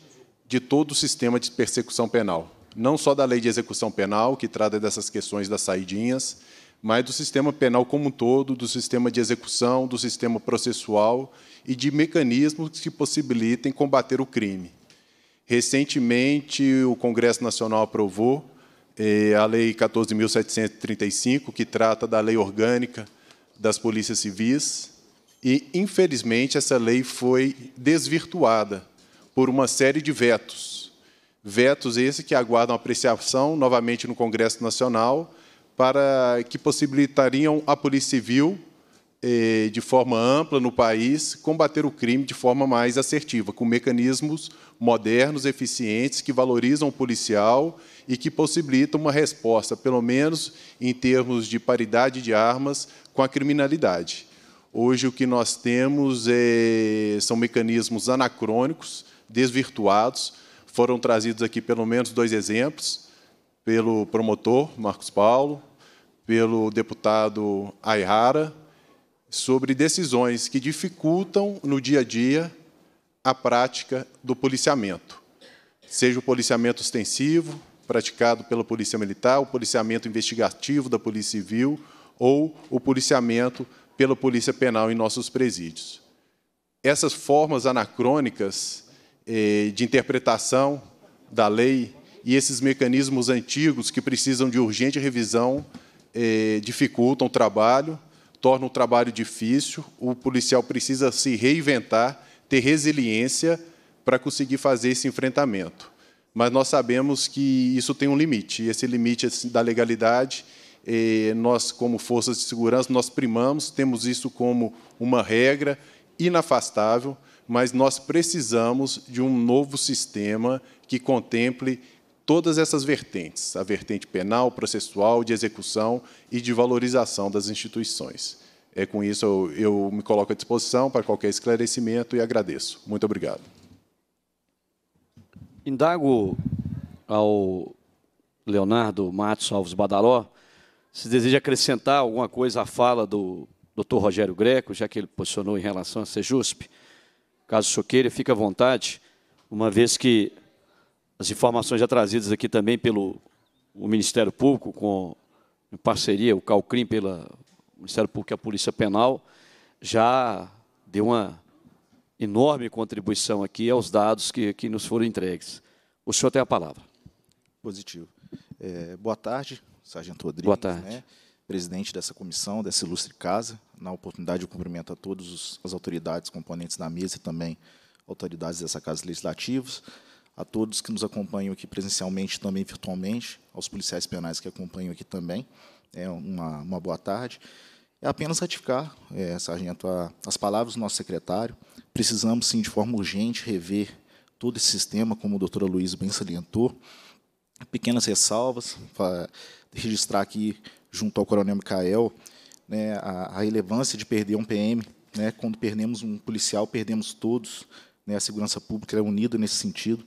de todo o sistema de persecução penal não só da lei de execução penal, que trata dessas questões das saidinhas, mas do sistema penal como um todo, do sistema de execução, do sistema processual e de mecanismos que possibilitem combater o crime. Recentemente, o Congresso Nacional aprovou eh, a Lei 14.735, que trata da lei orgânica das polícias civis, e, infelizmente, essa lei foi desvirtuada por uma série de vetos. Vetos esses que aguardam apreciação novamente no Congresso Nacional, para que possibilitariam a Polícia Civil, eh, de forma ampla no país, combater o crime de forma mais assertiva, com mecanismos modernos, eficientes, que valorizam o policial e que possibilitam uma resposta, pelo menos em termos de paridade de armas, com a criminalidade. Hoje o que nós temos é, são mecanismos anacrônicos, desvirtuados, foram trazidos aqui pelo menos dois exemplos, pelo promotor Marcos Paulo, pelo deputado Aihara, sobre decisões que dificultam no dia a dia a prática do policiamento, seja o policiamento ostensivo, praticado pela Polícia Militar, o policiamento investigativo da Polícia Civil ou o policiamento pela Polícia Penal em nossos presídios. Essas formas anacrônicas eh, de interpretação da lei e esses mecanismos antigos que precisam de urgente revisão eh, dificultam o trabalho, tornam o trabalho difícil. O policial precisa se reinventar, ter resiliência para conseguir fazer esse enfrentamento. Mas nós sabemos que isso tem um limite, e esse limite assim, da legalidade eh, nós, como forças de segurança, nós primamos, temos isso como uma regra inafastável mas nós precisamos de um novo sistema que contemple todas essas vertentes, a vertente penal, processual, de execução e de valorização das instituições. É com isso eu, eu me coloco à disposição para qualquer esclarecimento e agradeço. Muito obrigado.
Indago ao Leonardo Matos Alves Badaló se deseja acrescentar alguma coisa à fala do Dr. Rogério Greco, já que ele posicionou em relação a Sejusp. Caso o queira, fique à vontade, uma vez que as informações já trazidas aqui também pelo Ministério Público, com em parceria, o Calcrim, pela Ministério Público e a Polícia Penal, já deu uma enorme contribuição aqui aos dados que, que nos foram entregues. O senhor tem a palavra.
Positivo. É, boa tarde, Sargento Rodrigues. Boa tarde. Né, presidente dessa comissão, dessa ilustre casa, na oportunidade, eu cumprimento a todas as autoridades, componentes da mesa e também autoridades dessa Casa Legislativa, a todos que nos acompanham aqui presencialmente também virtualmente, aos policiais penais que acompanham aqui também, é uma, uma boa tarde. É apenas ratificar, é, sargento, a, as palavras do nosso secretário. Precisamos, sim, de forma urgente, rever todo esse sistema, como a doutora Luiz bem salientou. Pequenas ressalvas, registrar aqui, junto ao coronel Micael, né, a, a, relevância de perder um PM. Né, quando perdemos um policial, perdemos todos. Né, a segurança pública é unida nesse sentido.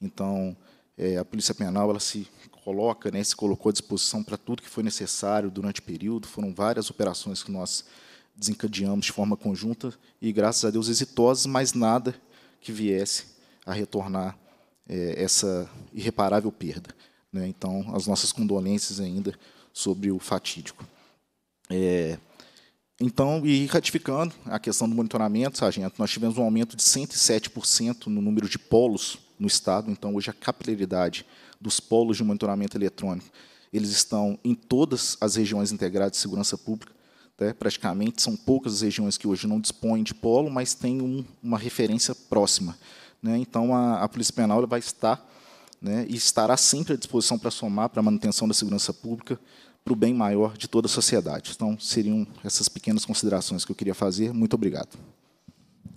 Então, é, a Polícia Penal ela se coloca, né, se colocou à disposição para tudo que foi necessário durante o período. Foram várias operações que nós desencadeamos de forma conjunta e, graças a Deus, exitosas, mas nada que viesse a retornar é, essa irreparável perda. Né? Então, as nossas condolências ainda sobre o fatídico. É, então, e ratificando a questão do monitoramento, sargento, nós tivemos um aumento de 107% no número de polos no Estado. Então, hoje, a capilaridade dos polos de monitoramento eletrônico, eles estão em todas as regiões integradas de segurança pública. Né? Praticamente, são poucas as regiões que hoje não dispõem de polo, mas tem um, uma referência próxima. Né? Então, a, a, Polícia Penal vai estar né, e estará sempre à disposição para somar para a manutenção da segurança pública, para o bem maior de toda a sociedade. Então, seriam essas pequenas considerações que eu queria fazer. Muito obrigado.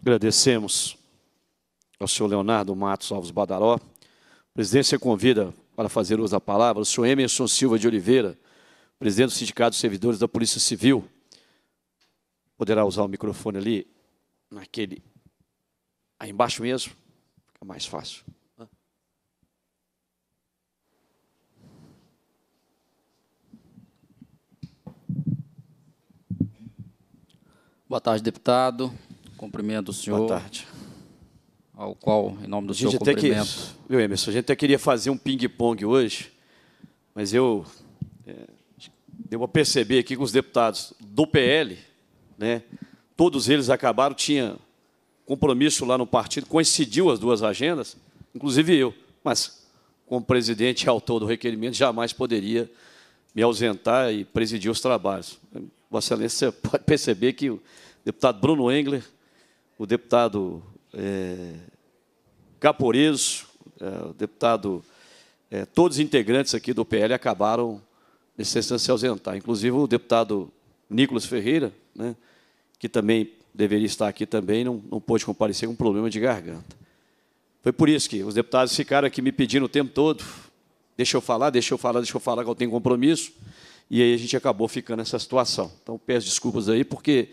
Agradecemos ao senhor Leonardo Matos Alves Badaró. A presidência convida para fazer uso da palavra o senhor Emerson Silva de Oliveira, presidente do Sindicato dos Servidores da Polícia Civil. Poderá usar o microfone ali, naquele, aí embaixo mesmo, fica mais fácil.
Boa tarde, deputado. Cumprimento o senhor. Boa tarde. Ao qual, em nome do senhor, cumprimento. Que,
viu, Emerson, a gente até queria fazer um ping-pong hoje, mas eu é, devo perceber aqui com os deputados do PL, né, todos eles acabaram, tinha compromisso lá no partido, coincidiu as duas agendas, inclusive eu, mas como presidente e autor do requerimento, jamais poderia me ausentar e presidir os trabalhos. Vossa Excelência pode perceber que o deputado Bruno Engler, o deputado é, Caporeso, é, o deputado, é, todos os integrantes aqui do PL acabaram necessitando se ausentar. Inclusive o deputado Nicolas Ferreira, né, que também deveria estar aqui também, não, não pôde comparecer com um problema de garganta. Foi por isso que os deputados ficaram aqui me pedindo o tempo todo, deixa eu falar, deixa eu falar, deixa eu falar que eu tenho compromisso. E aí a gente acabou ficando nessa situação. Então peço desculpas aí, porque.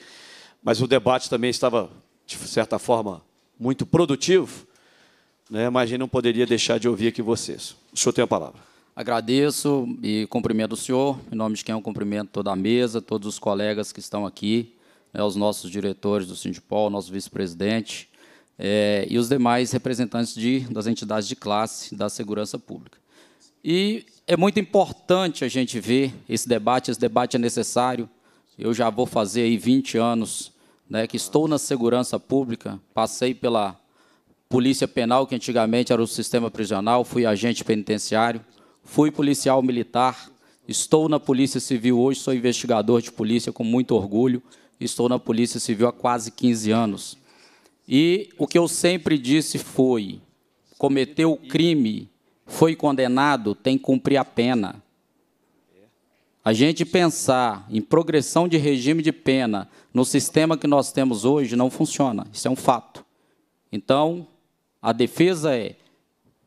Mas o debate também estava, de certa forma, muito produtivo, né? mas a gente não poderia deixar de ouvir aqui vocês. O senhor tem a palavra. Agradeço e cumprimento o senhor, em nome de quem
eu cumprimento toda a mesa, todos os colegas que estão aqui, né, os nossos diretores do Sindipol, nosso vice-presidente é, e os demais representantes de, das entidades de classe da segurança pública. E é muito importante a gente ver esse debate, esse debate é necessário. Eu já vou fazer aí 20 anos né, que estou na segurança pública, passei pela polícia penal, que antigamente era o sistema prisional, fui agente penitenciário, fui policial militar, estou na Polícia Civil hoje, sou investigador de polícia com muito orgulho, estou na Polícia Civil há quase 15 anos. E o que eu sempre disse foi: cometeu crime foi condenado tem que cumprir a pena. A gente pensar em progressão de regime de pena no sistema que nós temos hoje não funciona. Isso é um fato. Então, a defesa é: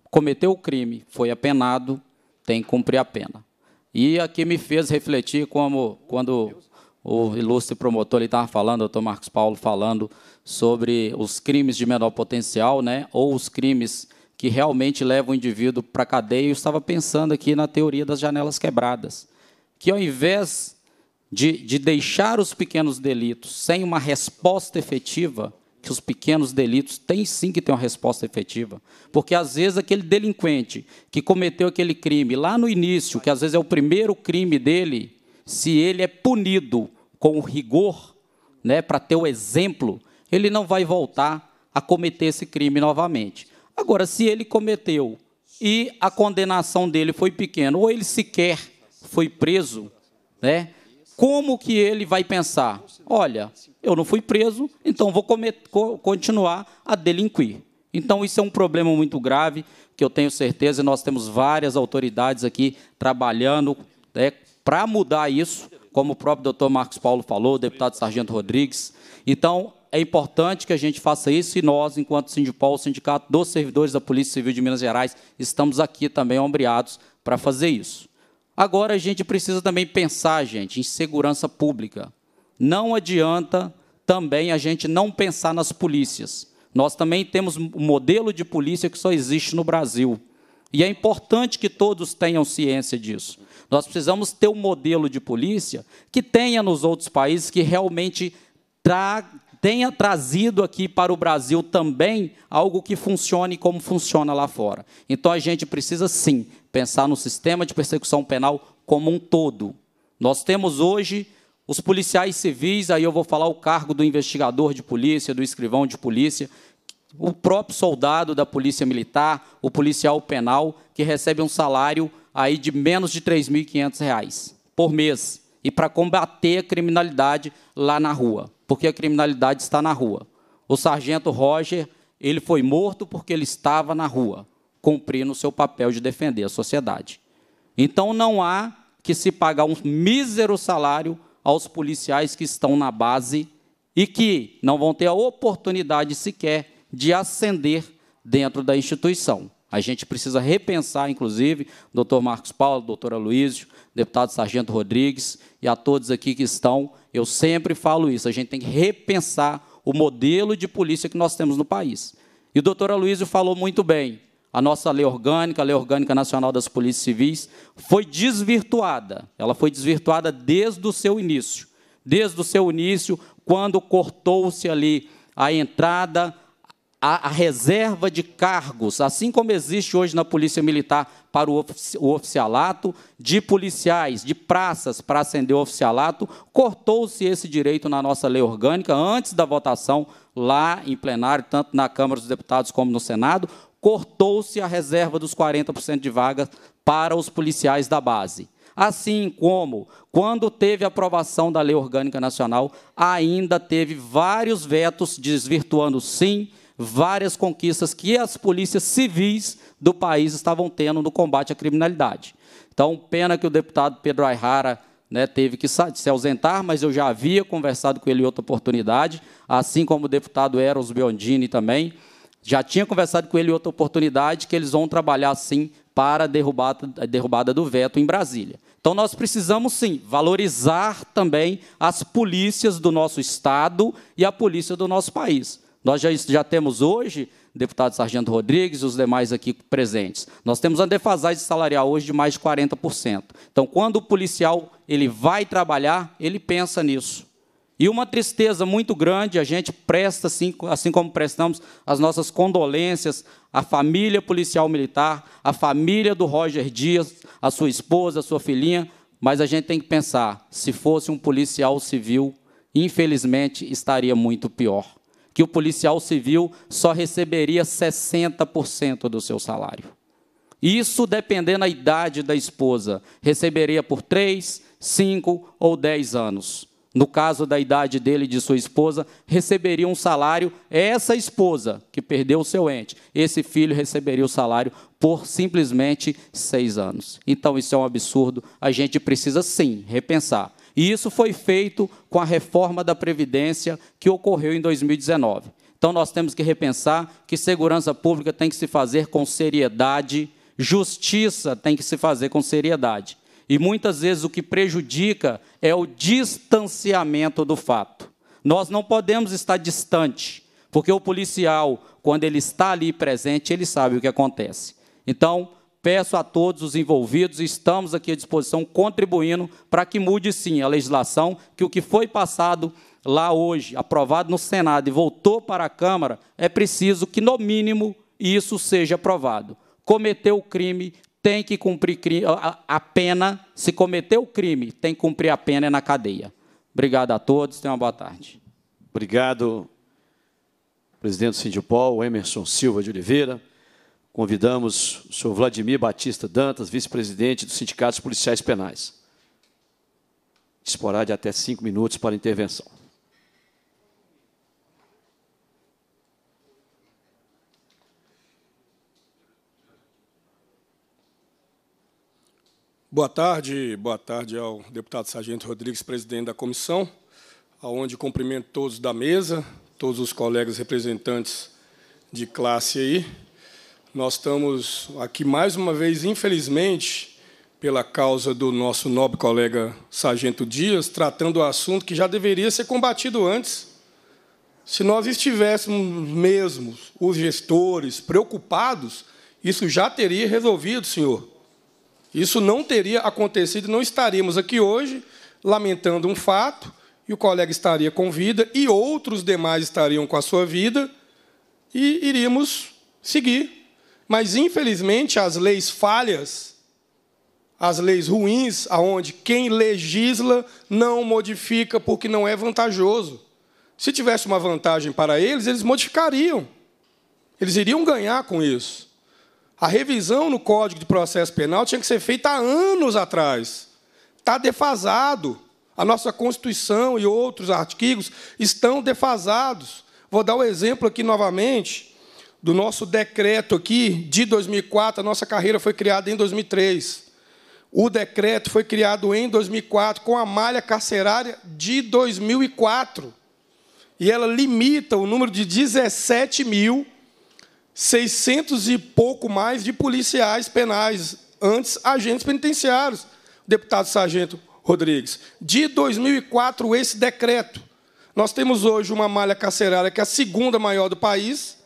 cometeu o crime, foi apenado, tem que cumprir a pena. E aqui me fez refletir como quando o ilustre promotor estava falando, o doutor Marcos Paulo falando sobre os crimes de menor potencial, né, ou os crimes que realmente leva o indivíduo para a cadeia, eu estava pensando aqui na teoria das janelas quebradas, que ao invés de, de deixar os pequenos delitos sem uma resposta efetiva, que os pequenos delitos têm sim que ter uma resposta efetiva. Porque às vezes aquele delinquente que cometeu aquele crime lá no início, que às vezes é o primeiro crime dele, se ele é punido com rigor, né, para ter o exemplo, ele não vai voltar a cometer esse crime novamente. Agora, se ele cometeu e a condenação dele foi pequena, ou ele sequer foi preso, né? Como que ele vai pensar? Olha, eu não fui preso, então vou continuar a delinquir. Então, isso é um problema muito grave, que eu tenho certeza, e nós temos várias autoridades aqui trabalhando né, para mudar isso, como o próprio doutor Marcos Paulo falou, o deputado Sargento Rodrigues. Então, é importante que a gente faça isso e nós, enquanto Sindipol, o Sindicato dos Servidores da Polícia Civil de Minas Gerais, estamos aqui também ombreados para fazer isso. Agora a gente precisa também pensar, gente, em segurança pública. Não adianta também a gente não pensar nas polícias. Nós também temos um modelo de polícia que só existe no Brasil. E é importante que todos tenham ciência disso. Nós precisamos ter um modelo de polícia que tenha nos outros países que realmente traga tenha trazido aqui para o Brasil também algo que funcione como funciona lá fora. Então a gente precisa sim pensar no sistema de persecução penal como um todo. Nós temos hoje os policiais civis, aí eu vou falar o cargo do investigador de polícia, do escrivão de polícia, o próprio soldado da polícia militar, o policial penal, que recebe um salário aí de menos de R$ 3.500 por mês e para combater a criminalidade lá na rua, porque a criminalidade está na rua. O sargento Roger, ele foi morto porque ele estava na rua, cumprindo o seu papel de defender a sociedade. Então não há que se pagar um mísero salário aos policiais que estão na base e que não vão ter a oportunidade sequer de ascender dentro da instituição. A gente precisa repensar, inclusive, doutor Marcos Paulo, doutora Luísio, deputado Sargento Rodrigues e a todos aqui que estão. Eu sempre falo isso, a gente tem que repensar o modelo de polícia que nós temos no país. E o doutor Aloysio falou muito bem. A nossa lei orgânica, a Lei Orgânica Nacional das Polícias Civis, foi desvirtuada. Ela foi desvirtuada desde o seu início. Desde o seu início, quando cortou-se ali a entrada, a, a reserva de cargos, assim como existe hoje na Polícia Militar para o, ofici o oficialato, de policiais, de praças para ascender o oficialato, cortou-se esse direito na nossa lei orgânica antes da votação lá em plenário, tanto na Câmara dos Deputados como no Senado, cortou-se a reserva dos 40% de vagas para os policiais da base. Assim como, quando teve a aprovação da Lei Orgânica Nacional, ainda teve vários vetos desvirtuando sim várias conquistas que as polícias civis do país estavam tendo no combate à criminalidade. Então, pena que o deputado Pedro Ayrara né, teve que se ausentar, mas eu já havia conversado com ele em outra oportunidade, assim como o deputado Eros Biondini também. Já tinha conversado com ele em outra oportunidade que eles vão trabalhar, sim, para a derrubada, a derrubada do veto em Brasília. Então, nós precisamos, sim, valorizar também as polícias do nosso Estado e a polícia do nosso país. Nós já, já temos hoje, deputado Sargento Rodrigues e os demais aqui presentes, nós temos uma defasagem salarial hoje de mais de 40%. Então, quando o policial ele vai trabalhar, ele pensa nisso. E uma tristeza muito grande, a gente presta, assim, assim como prestamos, as nossas condolências à família policial militar, à família do Roger Dias, à sua esposa, à sua filhinha, mas a gente tem que pensar: se fosse um policial civil, infelizmente estaria muito pior que o policial civil só receberia 60% do seu salário. Isso dependendo da idade da esposa, receberia por 3, 5 ou 10 anos. No caso da idade dele e de sua esposa, receberia um salário, essa esposa que perdeu o seu ente, esse filho receberia o salário por simplesmente seis anos. Então isso é um absurdo, a gente precisa sim repensar e isso foi feito com a reforma da Previdência que ocorreu em 2019. Então, nós temos que repensar que segurança pública tem que se fazer com seriedade, justiça tem que se fazer com seriedade. E muitas vezes o que prejudica é o distanciamento do fato. Nós não podemos estar distante, porque o policial, quando ele está ali presente, ele sabe o que acontece. Então, Peço a todos os envolvidos, estamos aqui à disposição contribuindo para que mude sim a legislação, que o que foi passado lá hoje, aprovado no Senado e voltou para a Câmara, é preciso que, no mínimo, isso seja aprovado. Cometeu o crime, tem que cumprir a pena. Se cometeu o crime, tem que cumprir a pena é na cadeia. Obrigado a todos, tenham uma boa tarde. Obrigado,
presidente Sindipol, Emerson Silva de Oliveira. Convidamos o senhor Vladimir Batista Dantas, vice-presidente dos sindicatos policiais penais. Disporá de até cinco minutos para intervenção.
Boa tarde, boa tarde ao deputado Sargento Rodrigues, presidente da comissão, aonde cumprimento todos da mesa, todos os colegas representantes de classe aí. Nós estamos aqui mais uma vez, infelizmente, pela causa do nosso nobre colega Sargento Dias, tratando o assunto que já deveria ser combatido antes. Se nós estivéssemos mesmos, os gestores, preocupados, isso já teria resolvido, senhor. Isso não teria acontecido, não estaríamos aqui hoje lamentando um fato, e o colega estaria com vida, e outros demais estariam com a sua vida, e iríamos seguir mas infelizmente as leis falhas, as leis ruins, aonde quem legisla não modifica porque não é vantajoso. Se tivesse uma vantagem para eles, eles modificariam. Eles iriam ganhar com isso. A revisão no Código de Processo Penal tinha que ser feita há anos atrás. Está defasado. A nossa Constituição e outros artigos estão defasados. Vou dar o um exemplo aqui novamente do nosso decreto aqui de 2004, a nossa carreira foi criada em 2003. O decreto foi criado em 2004 com a malha carcerária de 2004. E ela limita o número de 17 mil 600 e pouco mais de policiais penais, antes agentes penitenciários, deputado Sargento Rodrigues. De 2004, esse decreto. Nós temos hoje uma malha carcerária que é a segunda maior do país,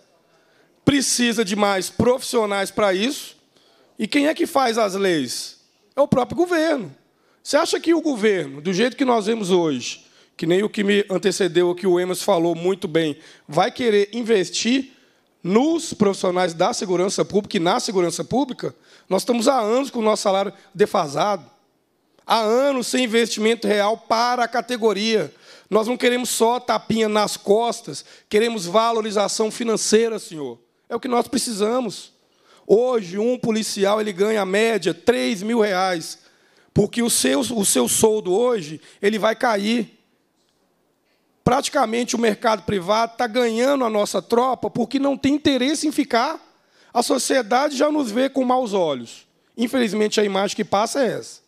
precisa de mais profissionais para isso. E quem é que faz as leis? É o próprio governo. Você acha que o governo, do jeito que nós vemos hoje, que nem o que me antecedeu, o que o Emerson falou muito bem, vai querer investir nos profissionais da segurança pública e na segurança pública? Nós estamos há anos com o nosso salário defasado. Há anos sem investimento real para a categoria. Nós não queremos só tapinha nas costas, queremos valorização financeira, senhor. É o que nós precisamos. Hoje, um policial ele ganha a média 3 mil reais, porque o seu, o seu soldo hoje ele vai cair. Praticamente o mercado privado está ganhando a nossa tropa porque não tem interesse em ficar. A sociedade já nos vê com maus olhos. Infelizmente, a imagem que passa é essa.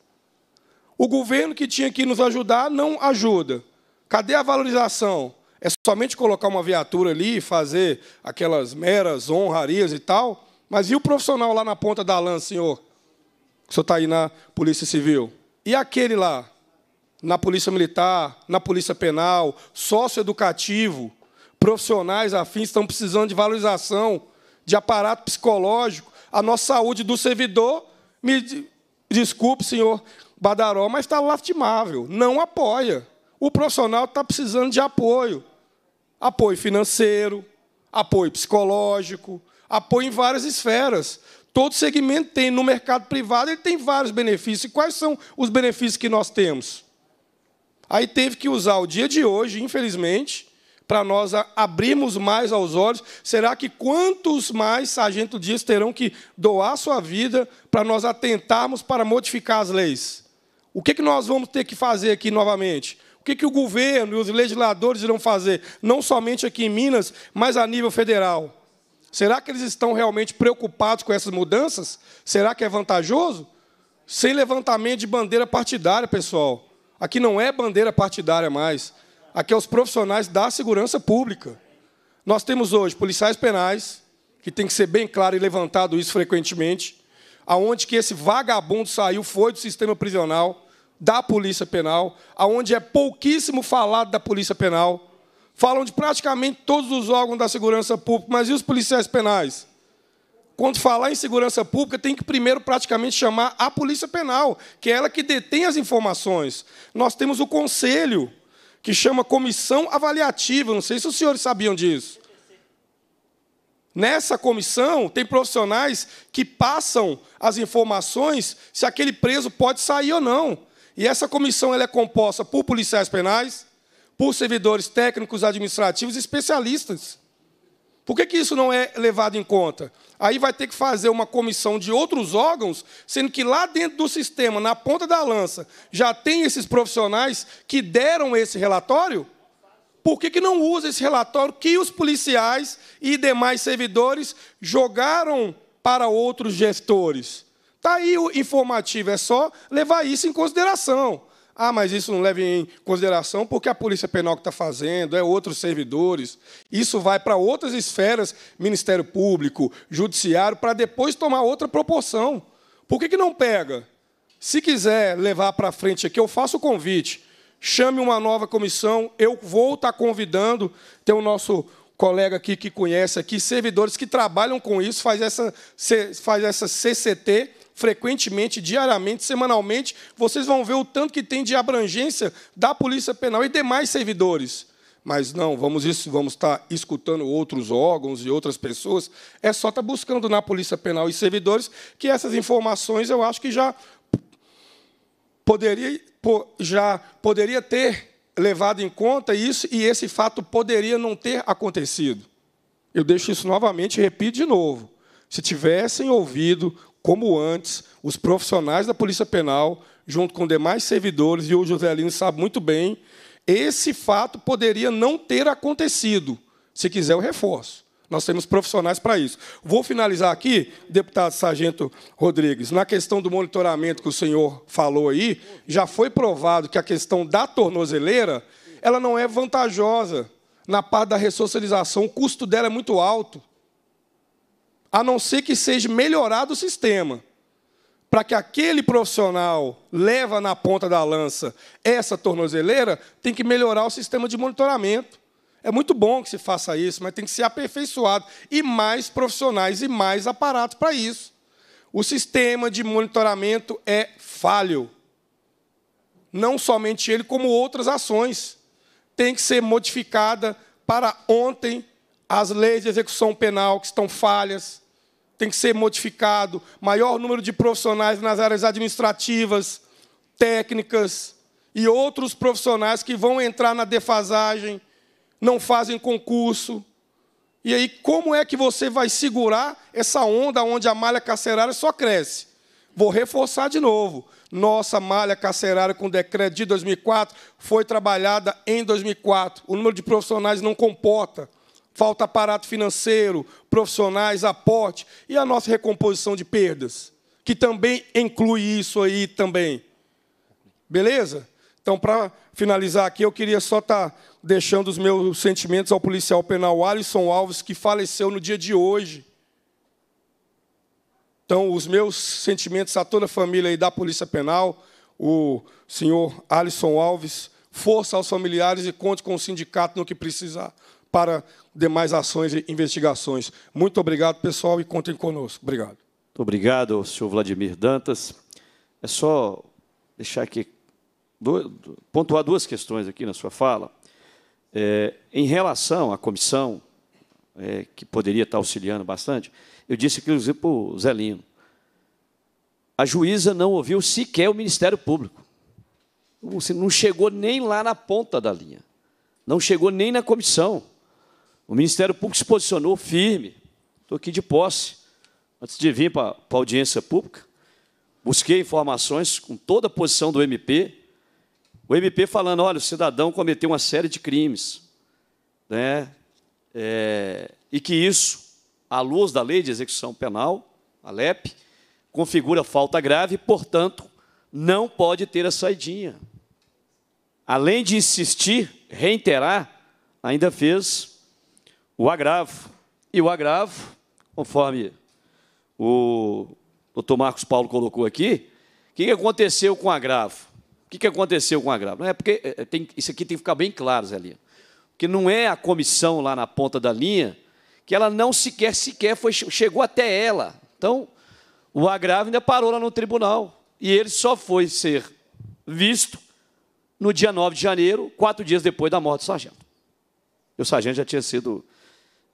O governo que tinha que nos ajudar não ajuda. Cadê a valorização? É somente colocar uma viatura ali, e fazer aquelas meras honrarias e tal. Mas e o profissional lá na ponta da lança, senhor? o senhor está aí na Polícia Civil. E aquele lá? Na Polícia Militar, na Polícia Penal, sócio-educativo, profissionais afins estão precisando de valorização, de aparato psicológico. A nossa saúde do servidor, me desculpe, senhor Badaró, mas está lastimável. Não apoia. O profissional está precisando de apoio. Apoio financeiro, apoio psicológico, apoio em várias esferas. Todo segmento tem. No mercado privado, ele tem vários benefícios. E quais são os benefícios que nós temos? Aí teve que usar o dia de hoje, infelizmente, para nós abrirmos mais aos olhos. Será que quantos mais Sargento Dias terão que doar sua vida para nós atentarmos para modificar as leis? O que, que nós vamos ter que fazer aqui novamente? que, que o governo e os legisladores irão fazer, não somente aqui em Minas, mas a nível federal? Será que eles estão realmente preocupados com essas mudanças? Será que é vantajoso? Sem levantamento de bandeira partidária, pessoal. Aqui não é bandeira partidária mais. Aqui é os profissionais da segurança pública. Nós temos hoje policiais penais, que tem que ser bem claro e levantado isso frequentemente, aonde que esse vagabundo saiu foi do sistema prisional da Polícia Penal, aonde é pouquíssimo falado da Polícia Penal. Falam de praticamente todos os órgãos da segurança pública, mas e os policiais penais? Quando falar em segurança pública, tem que primeiro praticamente chamar a Polícia Penal, que é ela que detém as informações. Nós temos o conselho, que chama Comissão Avaliativa, não sei se os senhores sabiam disso. Nessa comissão, tem profissionais que passam as informações se aquele preso pode sair ou não. E essa comissão ela é composta por policiais penais, por servidores técnicos administrativos e especialistas. Por que, que isso não é levado em conta? Aí vai ter que fazer uma comissão de outros órgãos, sendo que lá dentro do sistema, na ponta da lança, já tem esses profissionais que deram esse relatório? Por que, que não usa esse relatório que os policiais e demais servidores jogaram para outros gestores? Está aí o informativo, é só levar isso em consideração. Ah, mas isso não leva em consideração porque a Polícia Penal que está fazendo, é outros servidores. Isso vai para outras esferas, Ministério Público, Judiciário, para depois tomar outra proporção. Por que, que não pega? Se quiser levar para frente aqui, eu faço o convite. Chame uma nova comissão, eu vou estar tá convidando, tem o nosso colega aqui que conhece aqui, servidores que trabalham com isso, faz essa, faz essa CCT, frequentemente, diariamente, semanalmente, vocês vão ver o tanto que tem de abrangência da Polícia Penal e demais servidores. Mas não, vamos isso, vamos estar tá escutando outros órgãos e outras pessoas. É só estar tá buscando na Polícia Penal e servidores que essas informações eu acho que já poderia, já poderia ter levado em conta isso e esse fato poderia não ter acontecido. Eu deixo isso novamente e repito de novo. Se tivessem ouvido como antes, os profissionais da Polícia Penal, junto com demais servidores, e o José Lino sabe muito bem, esse fato poderia não ter acontecido. Se quiser, eu reforço. Nós temos profissionais para isso. Vou finalizar aqui, deputado Sargento Rodrigues, na questão do monitoramento que o senhor falou aí, já foi provado que a questão da tornozeleira ela não é vantajosa na parte da ressocialização, o custo dela é muito alto a não ser que seja melhorado o sistema, para que aquele profissional leva na ponta da lança essa tornozeleira, tem que melhorar o sistema de monitoramento. É muito bom que se faça isso, mas tem que ser aperfeiçoado e mais profissionais e mais aparatos para isso. O sistema de monitoramento é falho. Não somente ele, como outras ações. Tem que ser modificada para ontem as leis de execução penal que estão falhas, tem que ser modificado. Maior número de profissionais nas áreas administrativas, técnicas e outros profissionais que vão entrar na defasagem, não fazem concurso. E aí, como é que você vai segurar essa onda onde a malha carcerária só cresce? Vou reforçar de novo. Nossa malha carcerária com decreto de 2004 foi trabalhada em 2004. O número de profissionais não comporta falta aparato financeiro, profissionais, aporte e a nossa recomposição de perdas, que também inclui isso aí também. Beleza? Então, para finalizar aqui, eu queria só estar tá deixando os meus sentimentos ao policial penal Alisson Alves, que faleceu no dia de hoje. Então, os meus sentimentos a toda a família aí da Polícia Penal, o senhor Alisson Alves, força aos familiares e conte com o sindicato no que precisar para demais ações e investigações. Muito obrigado, pessoal, e contem conosco. Obrigado.
Muito obrigado, senhor Vladimir Dantas. É só deixar aqui, pontuar duas questões aqui na sua fala. É, em relação à comissão, é, que poderia estar auxiliando bastante, eu disse que para o Zé Lino, a juíza não ouviu sequer o Ministério Público. Assim, não chegou nem lá na ponta da linha. Não chegou nem na comissão. O Ministério Público se posicionou firme. Estou aqui de posse. Antes de vir para a audiência pública, busquei informações com toda a posição do MP. O MP falando: olha, o cidadão cometeu uma série de crimes. Né? É, e que isso, à luz da lei de execução penal, a LEP, configura falta grave, portanto, não pode ter a saidinha. Além de insistir, reiterar, ainda fez o agravo. E o agravo, conforme o doutor Marcos Paulo colocou aqui, o que aconteceu com o agravo? O que aconteceu com o agravo? Não é porque é, é, tem, isso aqui tem que ficar bem claro, Zé Lino, que não é a comissão lá na ponta da linha que ela não sequer sequer foi, chegou até ela. Então, o agravo ainda parou lá no tribunal e ele só foi ser visto no dia 9 de janeiro, quatro dias depois da morte do sargento. E o sargento já tinha sido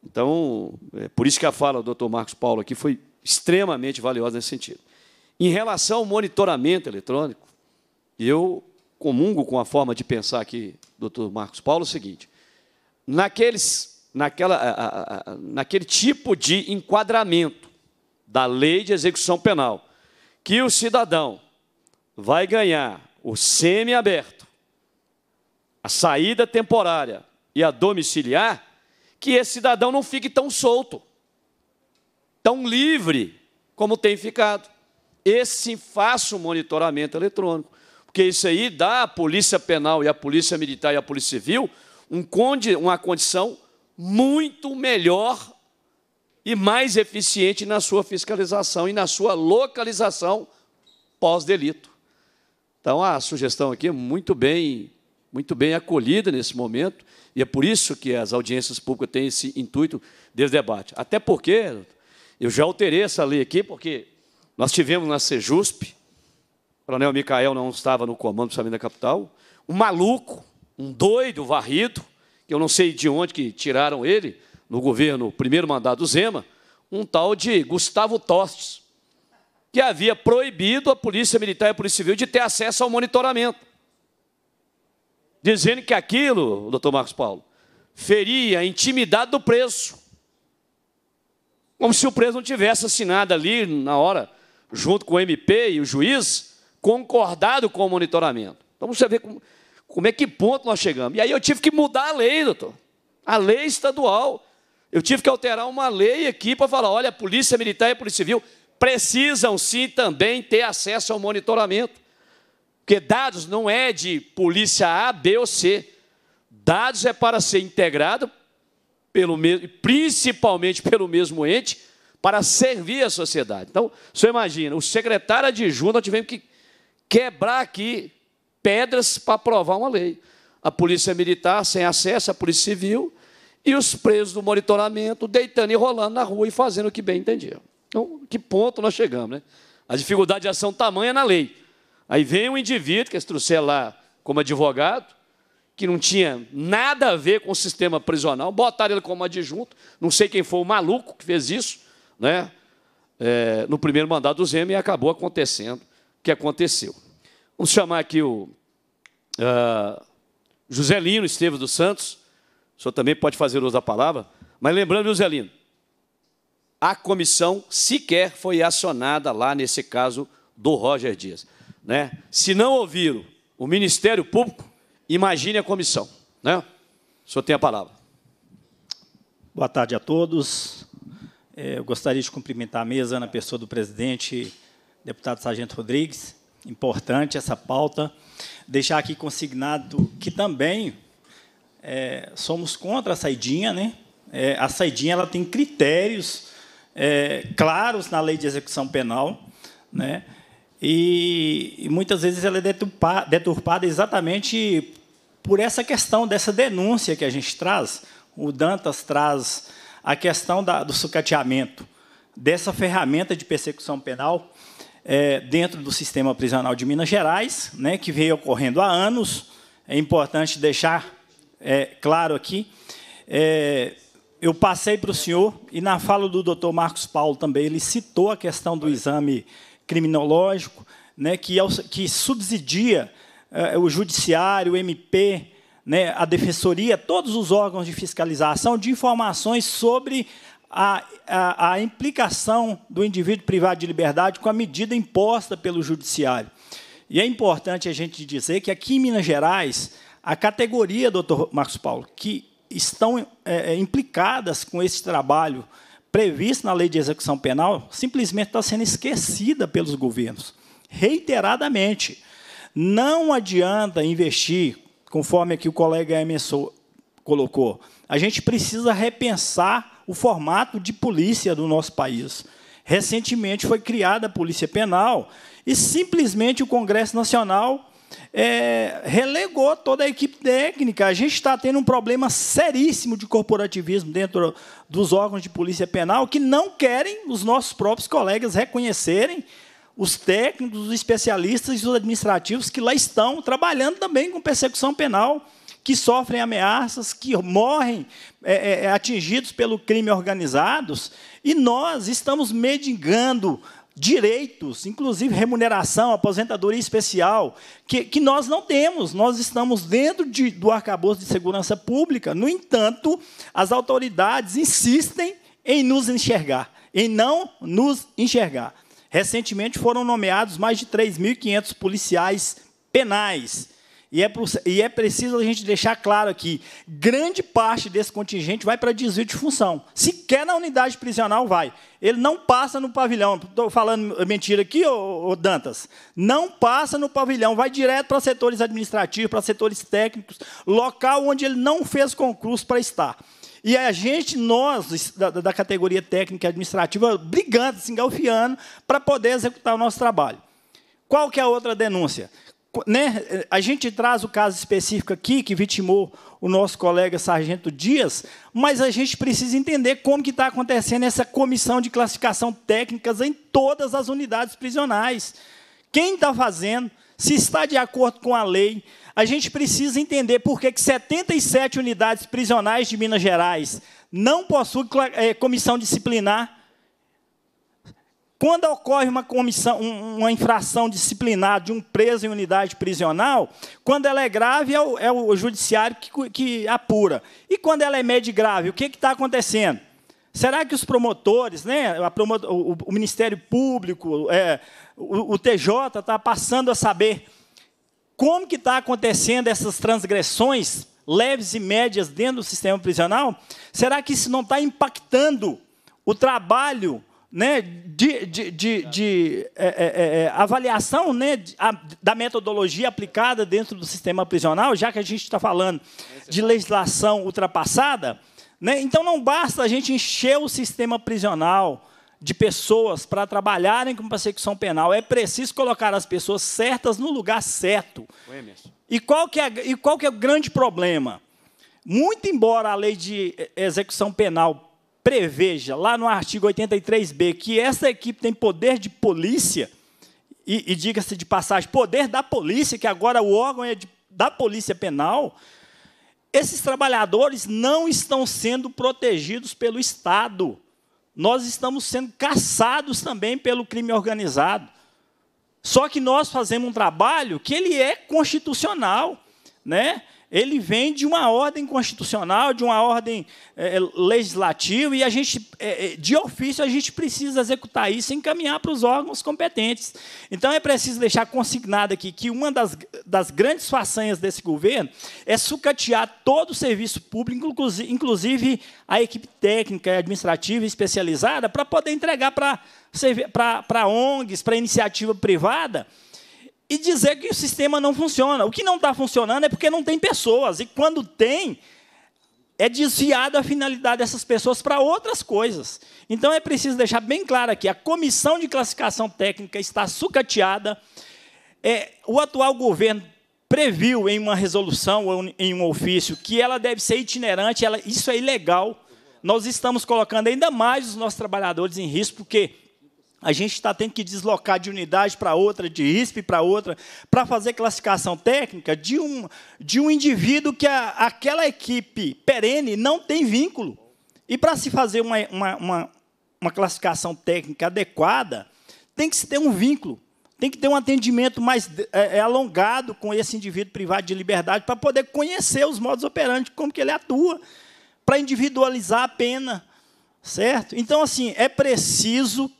então, é por isso que a fala do Dr. Marcos Paulo aqui foi extremamente valiosa nesse sentido. Em relação ao monitoramento eletrônico, eu comungo com a forma de pensar aqui doutor Dr. Marcos Paulo o seguinte: naqueles, naquela, a, a, naquele tipo de enquadramento da lei de execução penal, que o cidadão vai ganhar o semi-aberto, a saída temporária e a domiciliar, que esse cidadão não fique tão solto, tão livre como tem ficado. Esse faça o monitoramento eletrônico, porque isso aí dá à Polícia Penal e à Polícia Militar e à Polícia Civil um condi uma condição muito melhor e mais eficiente na sua fiscalização e na sua localização pós-delito. Então, a sugestão aqui é muito bem muito bem acolhida nesse momento, e é por isso que as audiências públicas têm esse intuito desse debate. Até porque eu já alterei essa lei aqui, porque nós tivemos na Sejusp, o coronel Micael não estava no comando do Sabedoria da Capital, um maluco, um doido varrido, que eu não sei de onde que tiraram ele, no governo, primeiro mandato do Zema, um tal de Gustavo Tostes, que havia proibido a Polícia Militar e a Polícia Civil de ter acesso ao monitoramento dizendo que aquilo, doutor Marcos Paulo, feria a intimidade do preso. Como se o preso não tivesse assinado ali na hora, junto com o MP e o juiz, concordado com o monitoramento. Então você vê como, como é que ponto nós chegamos. E aí eu tive que mudar a lei, doutor. A lei estadual. Eu tive que alterar uma lei aqui para falar: olha, a polícia militar e a polícia civil precisam sim também ter acesso ao monitoramento. Porque dados não é de polícia A, B ou C. Dados é para ser integrado, pelo principalmente pelo mesmo ente, para servir a sociedade. Então, você imagina, o secretário adjunto, nós tivemos que quebrar aqui pedras para aprovar uma lei. A polícia militar sem acesso, a polícia civil e os presos do monitoramento deitando e rolando na rua e fazendo o que bem entendiam. Então, que ponto nós chegamos, né? A dificuldade de ação tamanha na lei. Aí vem um indivíduo que eles é trouxeram lá como advogado, que não tinha nada a ver com o sistema prisional, botaram ele como adjunto, não sei quem foi o maluco que fez isso, né? É, no primeiro mandato do Zema e acabou acontecendo o que aconteceu. Vamos chamar aqui o uh, José Lino Esteves dos Santos, o senhor também pode fazer uso da palavra, mas lembrando, José Lino, a comissão sequer foi acionada lá nesse caso do Roger Dias. Né? Se não ouviram o Ministério Público, imagine a comissão. Né? O senhor tem a palavra. Boa
tarde a todos. É, eu gostaria de cumprimentar a mesa na pessoa do presidente, deputado Sargento Rodrigues. Importante essa pauta. Deixar aqui consignado que também é, somos contra a saidinha. Né? É, a saidinha ela tem critérios é, claros na lei de execução penal. Né? E, muitas vezes ela é deturpada exatamente por essa questão dessa denúncia que a gente traz. O Dantas traz a questão da, do sucateamento, dessa ferramenta de persecução penal é, dentro do sistema prisional de Minas Gerais, né, que veio ocorrendo há anos. É importante deixar é, claro aqui. É, eu passei para o senhor, e na fala do doutor Marcos Paulo também, ele citou a questão do exame criminológico, né, que, que subsidia eh, o judiciário, o MP, né, a defensoria, todos os órgãos de fiscalização de informações sobre a, a, a implicação do indivíduo privado de liberdade com a medida imposta pelo judiciário. E é importante a gente dizer que aqui em Minas Gerais, a categoria, doutor Marcos Paulo, que estão é, implicadas com esse trabalho prevista na lei de execução penal simplesmente está sendo esquecida pelos governos, reiteradamente. Não adianta investir, conforme aqui o colega Emerson colocou. A gente precisa repensar o formato de polícia do nosso país. Recentemente foi criada a Polícia Penal e simplesmente o Congresso Nacional é, relegou toda a equipe técnica. A gente está tendo um problema seríssimo de corporativismo dentro dos órgãos de polícia penal que não querem os nossos próprios colegas reconhecerem os técnicos, os especialistas e os administrativos que lá estão trabalhando também com persecução penal, que sofrem ameaças, que morrem é, é, é atingidos pelo crime organizados, e nós estamos medingando direitos, inclusive remuneração, aposentadoria especial, que, que nós não temos. Nós estamos dentro de, do arcabouço de segurança pública. No entanto, as autoridades insistem em nos enxergar, em não nos enxergar. Recentemente foram nomeados mais de 3.500 policiais penais e é, e é preciso a gente deixar claro aqui: grande parte desse contingente vai para desvio de função. Sequer na unidade prisional vai. Ele não passa no pavilhão. Estou falando mentira aqui, ô, ô, Dantas? Não passa no pavilhão, vai direto para setores administrativos, para setores técnicos, local onde ele não fez concurso para estar. E a gente, nós, da, da categoria técnica e administrativa, brigando, se engalfiando, para poder executar o nosso trabalho. Qual que é a outra denúncia? né, a gente traz o caso específico aqui que vitimou o nosso colega Sargento Dias, mas a gente precisa entender como que está acontecendo essa comissão de classificação técnicas em todas as unidades prisionais. Quem está fazendo? Se está de acordo com a lei? A gente precisa entender por que, que 77 unidades prisionais de Minas Gerais não possuem eh, comissão disciplinar quando ocorre uma comissão, uma infração disciplinar de um preso em unidade prisional, quando ela é grave, é o, é o judiciário que, que, apura. E quando ela é média grave, o que está acontecendo? Será que os promotores, né, promotor, o, o, Ministério Público, é, o, o TJ está passando a saber como que está acontecendo essas transgressões leves e médias dentro do sistema prisional? Será que isso não está impactando o trabalho né, de, de, de, de é, é, é, é avaliação né, da metodologia aplicada dentro do sistema prisional, já que a gente está falando de legislação ultrapassada, né, então não basta a gente encher o sistema prisional de pessoas para trabalharem com persecução penal, é preciso colocar as pessoas certas no lugar certo. E qual que é, e qual que é o grande problema? Muito embora a lei de execução penal preveja, lá no artigo 83b, que essa equipe tem poder de polícia, e, e diga-se de passagem, poder da polícia, que agora o órgão é de, da Polícia Penal, esses trabalhadores não estão sendo protegidos pelo Estado. Nós estamos sendo caçados também pelo crime organizado. Só que nós fazemos um trabalho que ele é constitucional, né? ele vem de uma ordem constitucional, de uma ordem é, legislativa, e a gente, é, de ofício, a gente precisa executar isso e encaminhar para os órgãos competentes. Então, é preciso deixar consignado aqui que uma das, das grandes façanhas desse governo é sucatear todo o serviço público, inclusive a equipe técnica, administrativa especializada, para poder entregar para, para, para ONGs, para iniciativa privada, e dizer que o sistema não funciona. O que não está funcionando é porque não tem pessoas. E quando tem, é desviada a finalidade dessas pessoas para outras coisas. Então é preciso deixar bem claro aqui: a comissão de classificação técnica está sucateada. É, o atual governo previu em uma resolução ou em um ofício que ela deve ser itinerante, ela, isso é ilegal. Nós estamos colocando ainda mais os nossos trabalhadores em risco, porque a gente está tendo que deslocar de unidade para outra, de ISP para outra, para fazer classificação técnica de um, de um indivíduo que a, aquela equipe perene não tem vínculo. E para se fazer uma, uma, uma, uma classificação técnica adequada, tem que se ter um vínculo, tem que ter um atendimento mais é, é alongado com esse indivíduo privado de liberdade para poder conhecer os modos operantes, como que ele atua, para individualizar a pena, certo? Então, assim, é preciso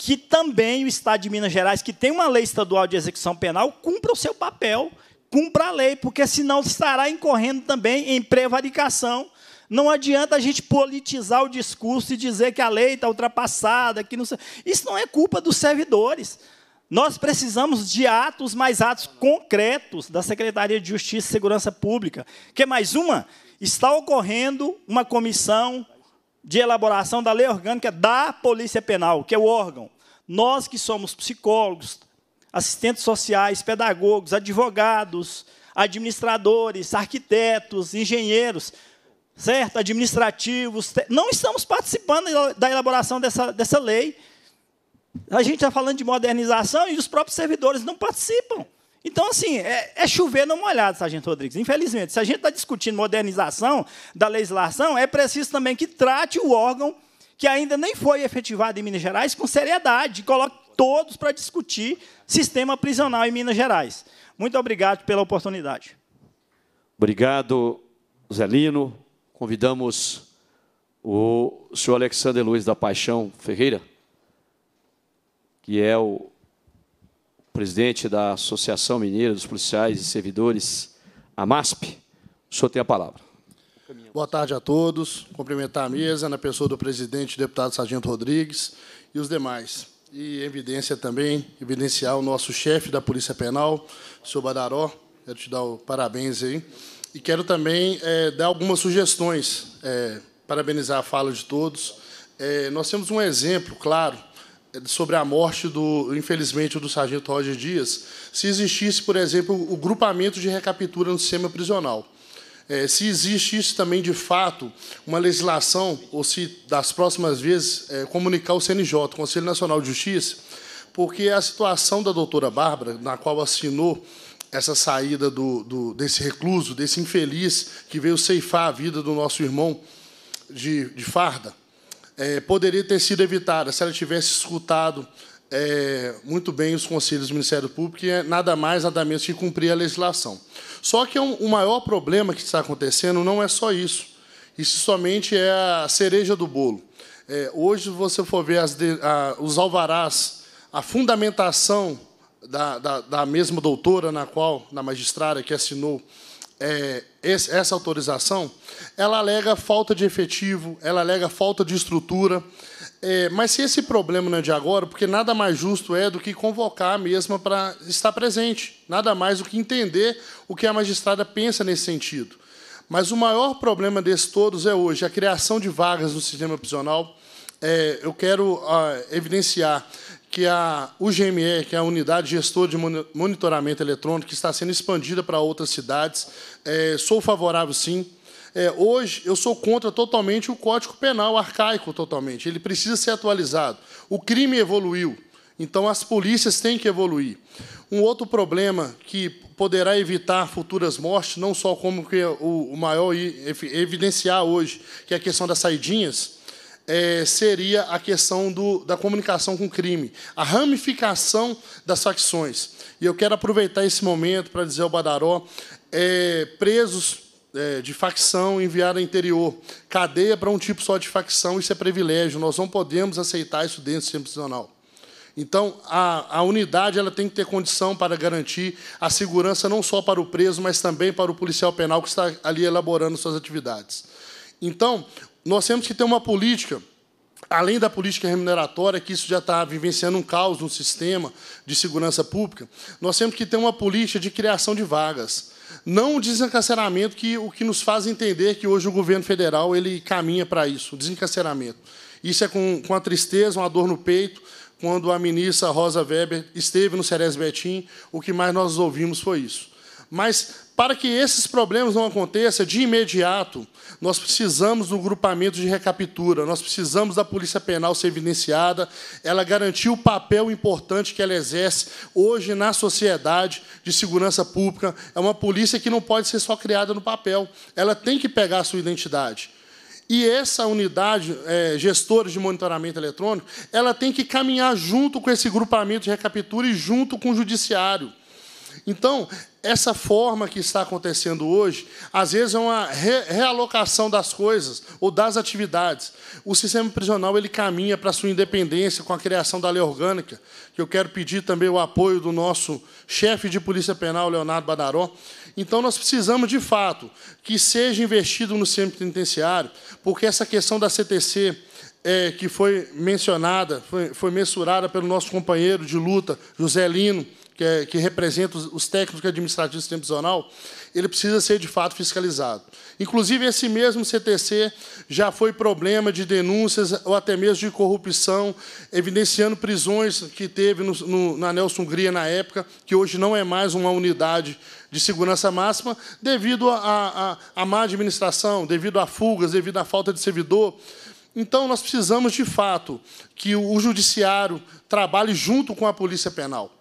que também o Estado de Minas Gerais, que tem uma lei estadual de execução penal, cumpra o seu papel, cumpra a lei, porque senão estará incorrendo também em prevaricação. Não adianta a gente politizar o discurso e dizer que a lei está ultrapassada, que não Isso não é culpa dos servidores. Nós precisamos de atos, mais atos concretos da Secretaria de Justiça e Segurança Pública. Que mais uma? Está ocorrendo uma comissão de elaboração da lei orgânica da Polícia Penal, que é o órgão. Nós que somos psicólogos, assistentes sociais, pedagogos, advogados, administradores, arquitetos, engenheiros, certo? Administrativos, não estamos participando da elaboração dessa, dessa lei. A gente está falando de modernização e os próprios servidores não participam. Então, assim, é, é chover no molhado, Sargento Rodrigues. Infelizmente, se a gente está discutindo modernização da legislação, é preciso também que trate o órgão que ainda nem foi efetivado em Minas Gerais com seriedade, coloque todos para discutir sistema prisional em Minas Gerais. Muito obrigado pela oportunidade.
Obrigado, Zelino. Convidamos o senhor Alexander Luiz da Paixão Ferreira, que é o presidente da Associação Mineira dos Policiais e Servidores, a MASP. O senhor tem a palavra.
Boa tarde a todos. Cumprimentar a mesa, na pessoa do presidente, deputado Sargento Rodrigues e os demais. E evidência também, evidenciar o nosso chefe da Polícia Penal, o senhor Badaró. Quero te dar o parabéns aí. E quero também é, dar algumas sugestões, é, parabenizar a fala de todos. É, nós temos um exemplo claro sobre a morte do, infelizmente, do sargento Roger Dias, se existisse, por exemplo, o grupamento de recaptura no sistema prisional. É, se existe isso também de fato, uma legislação, ou se das próximas vezes é, comunicar o CNJ, o Conselho Nacional de Justiça, porque é a situação da doutora Bárbara, na qual assinou essa saída do, do, desse recluso, desse infeliz que veio ceifar a vida do nosso irmão de, de farda, é, poderia ter sido evitada se ela tivesse escutado é, muito bem os conselhos do Ministério Público, que é nada mais, nada menos que cumprir a legislação. Só que é um, o maior problema que está acontecendo não é só isso. Isso somente é a cereja do bolo. É, hoje, se você for ver de, a, os alvarás, a fundamentação da, da, da mesma doutora na qual, na magistrada que assinou é, esse, essa autorização, ela alega falta de efetivo, ela alega falta de estrutura. É, mas se esse problema não é de agora, porque nada mais justo é do que convocar a mesma para estar presente, nada mais do que entender o que a magistrada pensa nesse sentido. Mas o maior problema desses todos é hoje a criação de vagas no sistema prisional. É, eu quero ah, evidenciar que a UGME, que é a Unidade Gestora de Monitoramento Eletrônico, que está sendo expandida para outras cidades, é, sou favorável, sim. É, hoje, eu sou contra totalmente o Código Penal, arcaico totalmente. Ele precisa ser atualizado. O crime evoluiu, então as polícias têm que evoluir. Um outro problema que poderá evitar futuras mortes, não só como que o maior evidenciar hoje, que é a questão das saidinhas, é, seria a questão do, da comunicação com o crime, a ramificação das facções. E eu quero aproveitar esse momento para dizer ao Badaró, é, presos é, de facção enviada ao interior, cadeia para um tipo só de facção, isso é privilégio, nós não podemos aceitar isso dentro do sistema prisional. Então, a, a, unidade ela tem que ter condição para garantir a segurança não só para o preso, mas também para o policial penal que está ali elaborando suas atividades. Então, nós temos que ter uma política, além da política remuneratória, que isso já está vivenciando um caos no sistema de segurança pública, nós temos que ter uma política de criação de vagas. Não o desencarceramento, que o que nos faz entender que hoje o governo federal ele caminha para isso, o desencarceramento. Isso é com, com a tristeza, uma dor no peito, quando a ministra Rosa Weber esteve no Ceres Betim, o que mais nós ouvimos foi isso. Mas, para que esses problemas não aconteçam, de imediato, nós precisamos do grupamento de recaptura, nós precisamos da Polícia Penal ser evidenciada, ela garantiu o papel importante que ela exerce hoje na sociedade de segurança pública. É uma polícia que não pode ser só criada no papel, ela tem que pegar a sua identidade. E essa unidade, é, gestores de monitoramento eletrônico, ela tem que caminhar junto com esse grupamento de recaptura e junto com o judiciário. Então, essa forma que está acontecendo hoje, às vezes é uma re realocação das coisas ou das atividades. O sistema prisional ele caminha para sua independência com a criação da lei orgânica, que eu quero pedir também o apoio do nosso chefe de Polícia Penal, Leonardo Badaró. Então, nós precisamos, de fato, que seja investido no sistema penitenciário, porque essa questão da CTC, é, que foi mencionada, foi, foi mensurada pelo nosso companheiro de luta, José Lino, que, é, que representa os, técnicos é administrativos do sistema prisional, ele precisa ser, de fato, fiscalizado. Inclusive, esse mesmo CTC já foi problema de denúncias ou até mesmo de corrupção, evidenciando prisões que teve no, no, na Nelson Hungria na época, que hoje não é mais uma unidade de segurança máxima, devido à má administração, devido a fugas, devido à falta de servidor. Então, nós precisamos, de fato, que o judiciário trabalhe junto com a Polícia Penal.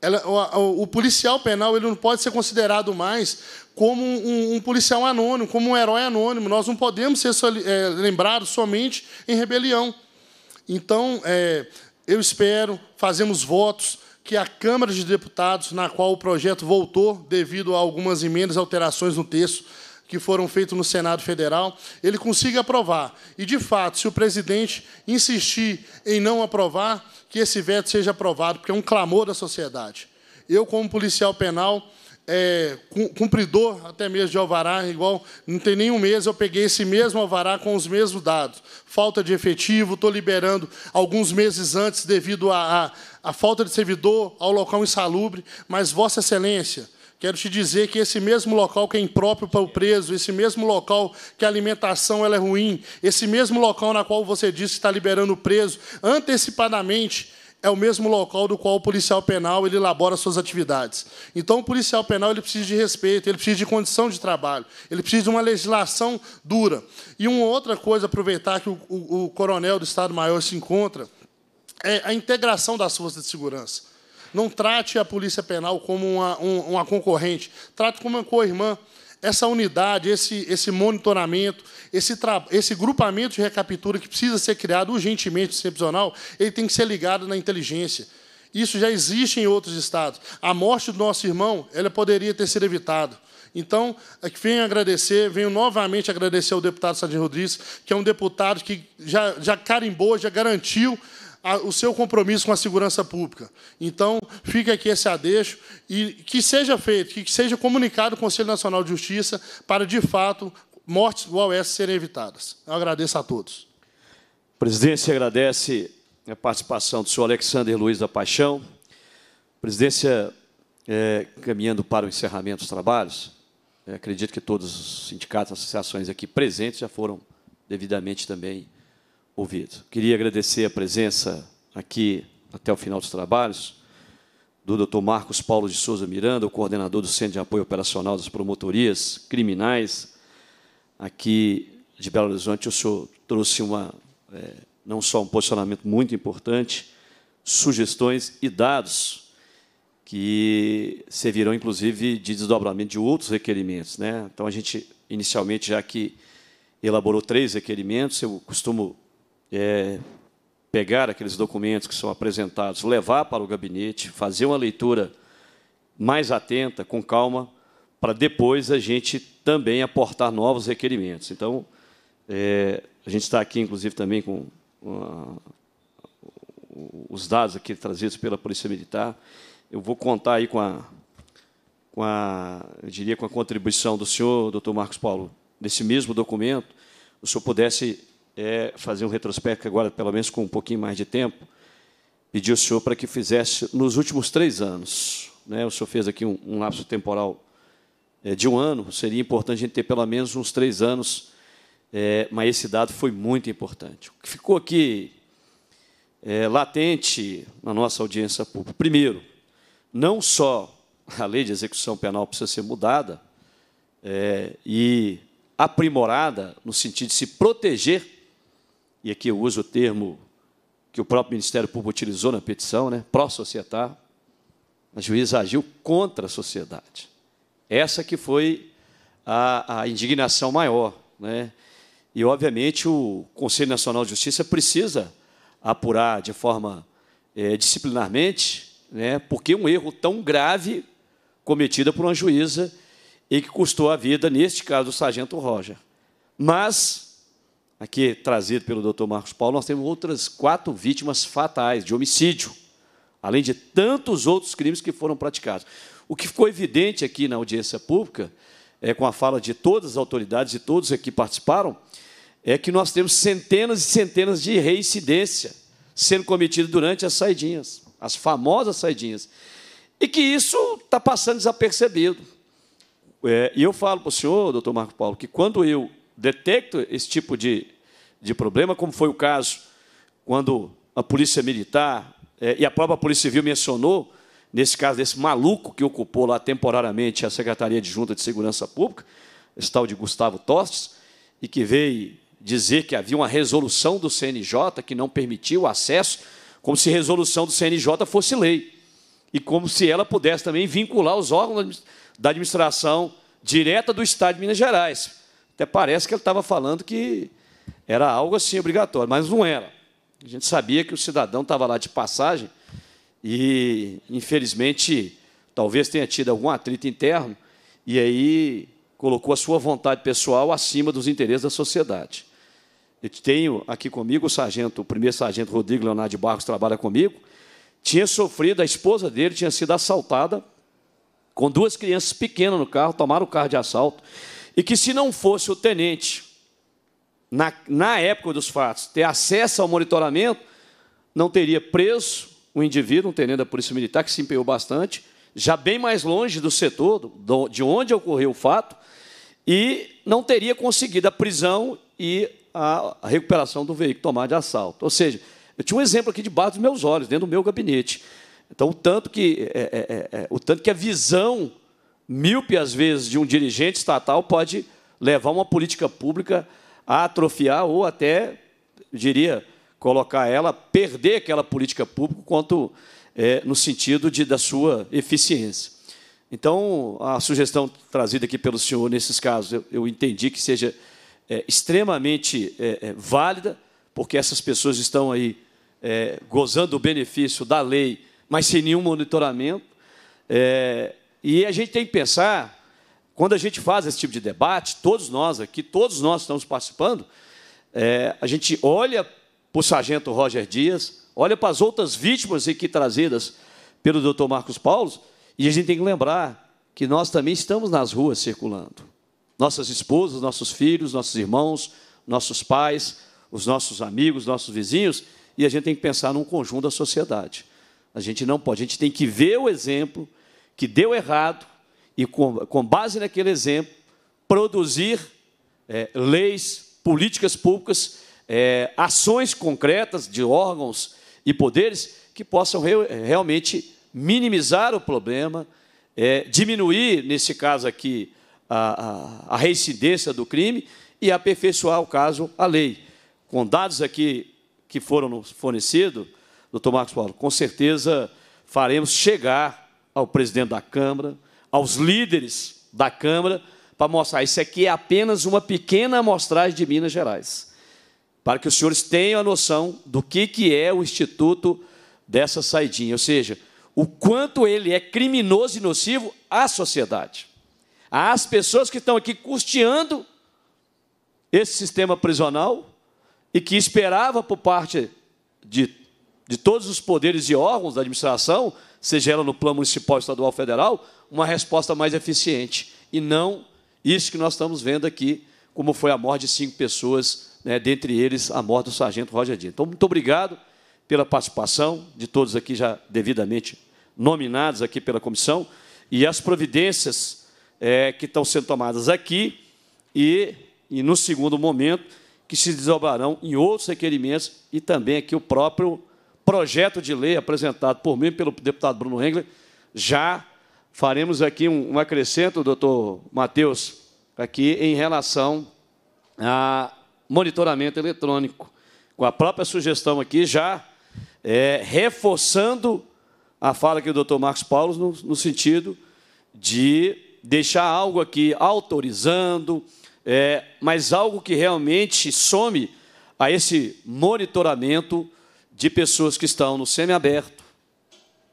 Ela, o, o, policial penal ele não pode ser considerado mais como um, um, policial anônimo, como um herói anônimo. Nós não podemos ser é, lembrados somente em rebelião. Então, é, eu espero, fazemos votos que a Câmara de Deputados, na qual o projeto voltou devido a algumas emendas e alterações no texto, que foram feitos no Senado Federal, ele consiga aprovar. E, de fato, se o presidente insistir em não aprovar, que esse veto seja aprovado, porque é um clamor da sociedade. Eu, como policial penal, é, cumpridor até mesmo de alvará, igual não tem nenhum mês, eu peguei esse mesmo alvará com os mesmos dados. Falta de efetivo, estou liberando alguns meses antes devido à falta de servidor, ao local insalubre, mas Vossa Excelência, Quero te dizer que esse mesmo local que é impróprio para o preso, esse mesmo local que a alimentação ela é ruim, esse mesmo local na qual você disse que está liberando o preso, antecipadamente é o mesmo local do qual o policial penal ele elabora suas atividades. Então, o policial penal ele precisa de respeito, ele precisa de condição de trabalho, ele precisa de uma legislação dura. E uma outra coisa, aproveitar que o, o, o coronel do Estado-Maior se encontra, é a integração das forças de segurança. Não trate a Polícia Penal como uma, uma concorrente, trate como uma co-irmã. Essa unidade, esse, esse monitoramento, esse, esse grupamento de recaptura que precisa ser criado urgentemente, excepcional, ele tem que ser ligado na inteligência. Isso já existe em outros estados. A morte do nosso irmão, ela poderia ter sido evitada. Então, é venho agradecer, venho novamente agradecer ao deputado Sardinho Rodrigues, que é um deputado que já, já carimbou, já garantiu a, o seu compromisso com a segurança pública. Então, fica aqui esse adeixo e que seja feito, que seja comunicado ao Conselho Nacional de Justiça para, de fato, mortes do AOS serem evitadas. Eu agradeço a todos.
Presidência agradece a participação do senhor Alexander Luiz da Paixão. Presidência, é, caminhando para o encerramento dos trabalhos, é, acredito que todos os sindicatos e associações aqui presentes já foram devidamente também ouvido. Queria agradecer a presença aqui até o final dos trabalhos do Dr. Marcos Paulo de Souza Miranda, o coordenador do Centro de Apoio Operacional das Promotorias Criminais aqui de Belo Horizonte. O senhor trouxe uma, é, não só um posicionamento muito importante, sugestões e dados que servirão, inclusive, de desdobramento de outros requerimentos. Né? Então, a gente, inicialmente, já que elaborou três requerimentos, eu costumo é, pegar aqueles documentos que são apresentados, levar para o gabinete, fazer uma leitura mais atenta, com calma, para depois a gente também aportar novos requerimentos. Então, é, a gente está aqui, inclusive, também com os dados aqui trazidos pela Polícia Militar. Eu vou contar aí com a, com a eu diria, com a contribuição do senhor, doutor Marcos Paulo, nesse mesmo documento, o senhor pudesse é fazer um retrospecto agora, pelo menos com um pouquinho mais de tempo, pedi ao senhor para que fizesse nos últimos três anos. Né? O senhor fez aqui um, um lapso temporal é, de um ano, seria importante a gente ter pelo menos uns três anos, é, mas esse dado foi muito importante. O que ficou aqui é, latente na nossa audiência pública? Primeiro, não só a lei de execução penal precisa ser mudada é, e aprimorada no sentido de se proteger e aqui eu uso o termo que o próprio Ministério Público utilizou na petição, né, pró-societário, a juíza agiu contra a sociedade. Essa que foi a, a indignação maior. Né? E, obviamente, o Conselho Nacional de Justiça precisa apurar de forma é, disciplinarmente, né, porque um erro tão grave cometido por uma juíza e que custou a vida, neste caso, do sargento Roger. Mas aqui trazido pelo Dr. Marcos Paulo, nós temos outras quatro vítimas fatais de homicídio, além de tantos outros crimes que foram praticados. O que ficou evidente aqui na audiência pública, é, com a fala de todas as autoridades e todos que participaram, é que nós temos centenas e centenas de reincidência sendo cometida durante as saidinhas, as famosas saidinhas. E que isso está passando desapercebido. É, e eu falo para o senhor, doutor Marco Paulo, que quando eu detecta esse tipo de, de problema, como foi o caso quando a Polícia Militar é, e a própria Polícia Civil mencionou, nesse caso desse maluco que ocupou lá temporariamente a Secretaria de Junta de Segurança Pública, esse tal de Gustavo Tostes, e que veio dizer que havia uma resolução do CNJ que não permitiu o acesso, como se resolução do CNJ fosse lei, e como se ela pudesse também vincular os órgãos da administração direta do Estado de Minas Gerais. Até parece que ele estava falando que era algo assim obrigatório, mas não era. A gente sabia que o cidadão estava lá de passagem e, infelizmente, talvez tenha tido algum atrito interno e aí colocou a sua vontade pessoal acima dos interesses da sociedade. Eu tenho aqui comigo o sargento, o primeiro sargento Rodrigo Leonardo de Barros trabalha comigo. Tinha sofrido, a esposa dele tinha sido assaltada com duas crianças pequenas no carro, tomaram o carro de assalto. E que se não fosse o tenente, na, na época dos fatos, ter acesso ao monitoramento, não teria preso o indivíduo, um tenente da Polícia Militar, que se empenhou bastante, já bem mais longe do setor, do, de onde ocorreu o fato, e não teria conseguido a prisão e a recuperação do veículo tomado de assalto. Ou seja, eu tinha um exemplo aqui debaixo dos meus olhos, dentro do meu gabinete. Então, o tanto que, é, é, é, é o tanto que a visão míope, às vezes, de um dirigente estatal pode levar uma política pública a atrofiar ou até, diria, colocar ela, perder aquela política pública quanto é, no sentido de, da sua eficiência. Então, a sugestão trazida aqui pelo senhor nesses casos, eu, eu entendi que seja é, extremamente é, é válida, porque essas pessoas estão aí é, gozando o benefício da lei, mas sem nenhum monitoramento. É, e a gente tem que pensar, quando a gente faz esse tipo de debate, todos nós aqui, todos nós estamos participando, é, a gente olha para o sargento Roger Dias, olha para as outras vítimas aqui trazidas pelo doutor Marcos Paulo, e a gente tem que lembrar que nós também estamos nas ruas circulando. Nossas esposas, nossos filhos, nossos irmãos, nossos pais, os nossos amigos, nossos vizinhos, e a gente tem que pensar num conjunto da sociedade. A gente não pode, a gente tem que ver o exemplo, que deu errado e, com, com base naquele exemplo, produzir é, leis, políticas públicas, é, ações concretas de órgãos e poderes que possam re, é, realmente minimizar o problema, é, diminuir, nesse caso aqui, a, a, a reincidência do crime e aperfeiçoar, o caso, a lei. Com dados aqui que foram fornecidos, doutor Marcos Paulo, com certeza faremos chegar ao presidente da Câmara, aos líderes da Câmara, para mostrar isso aqui é apenas uma pequena amostragem de Minas Gerais, para que os senhores tenham a noção do que, que é o Instituto dessa saidinha, ou seja, o quanto ele é criminoso e nocivo à sociedade, às pessoas que estão aqui custeando esse sistema prisional e que esperava por parte de de todos os poderes e órgãos da administração, seja ela no plano municipal, estadual, federal, uma resposta mais eficiente. E não isso que nós estamos vendo aqui, como foi a morte de cinco pessoas, né, dentre eles a morte do sargento Roger Dino. Então, muito obrigado pela participação de todos aqui já devidamente nominados aqui pela comissão e as providências é, que estão sendo tomadas aqui e, e, no segundo momento, que se desdobrarão em outros requerimentos e também aqui o próprio projeto de lei apresentado por mim, pelo deputado Bruno Engler, já faremos aqui um, um acrescento, doutor Matheus, aqui em relação a monitoramento eletrônico. Com a própria sugestão aqui, já é, reforçando a fala aqui do doutor Marcos Paulo, no, no sentido de deixar algo aqui autorizando, é, mas algo que realmente some a esse monitoramento de pessoas que estão no semiaberto,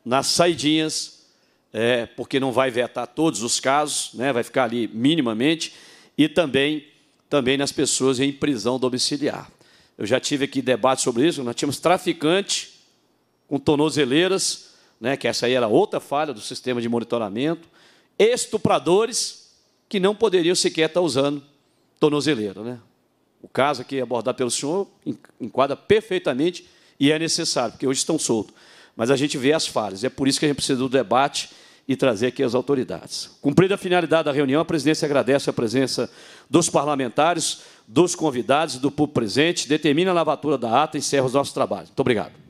nas saidinhas, é, porque não vai vetar todos os casos, né, vai ficar ali minimamente, e também, também nas pessoas em prisão domiciliar. Eu já tive aqui debate sobre isso, nós tínhamos traficante com tornozeleiras, né, que essa aí era outra falha do sistema de monitoramento, estupradores que não poderiam sequer estar usando tornozeleira. Né? O caso aqui abordado pelo senhor enquadra perfeitamente e é necessário, porque hoje estão soltos. Mas a gente vê as falhas. É por isso que a gente precisa do debate e trazer aqui as autoridades. Cumprida a finalidade da reunião, a presidência agradece a presença dos parlamentares, dos convidados e do público presente, determina a lavatura da ata e encerra os nossos trabalhos. Muito obrigado.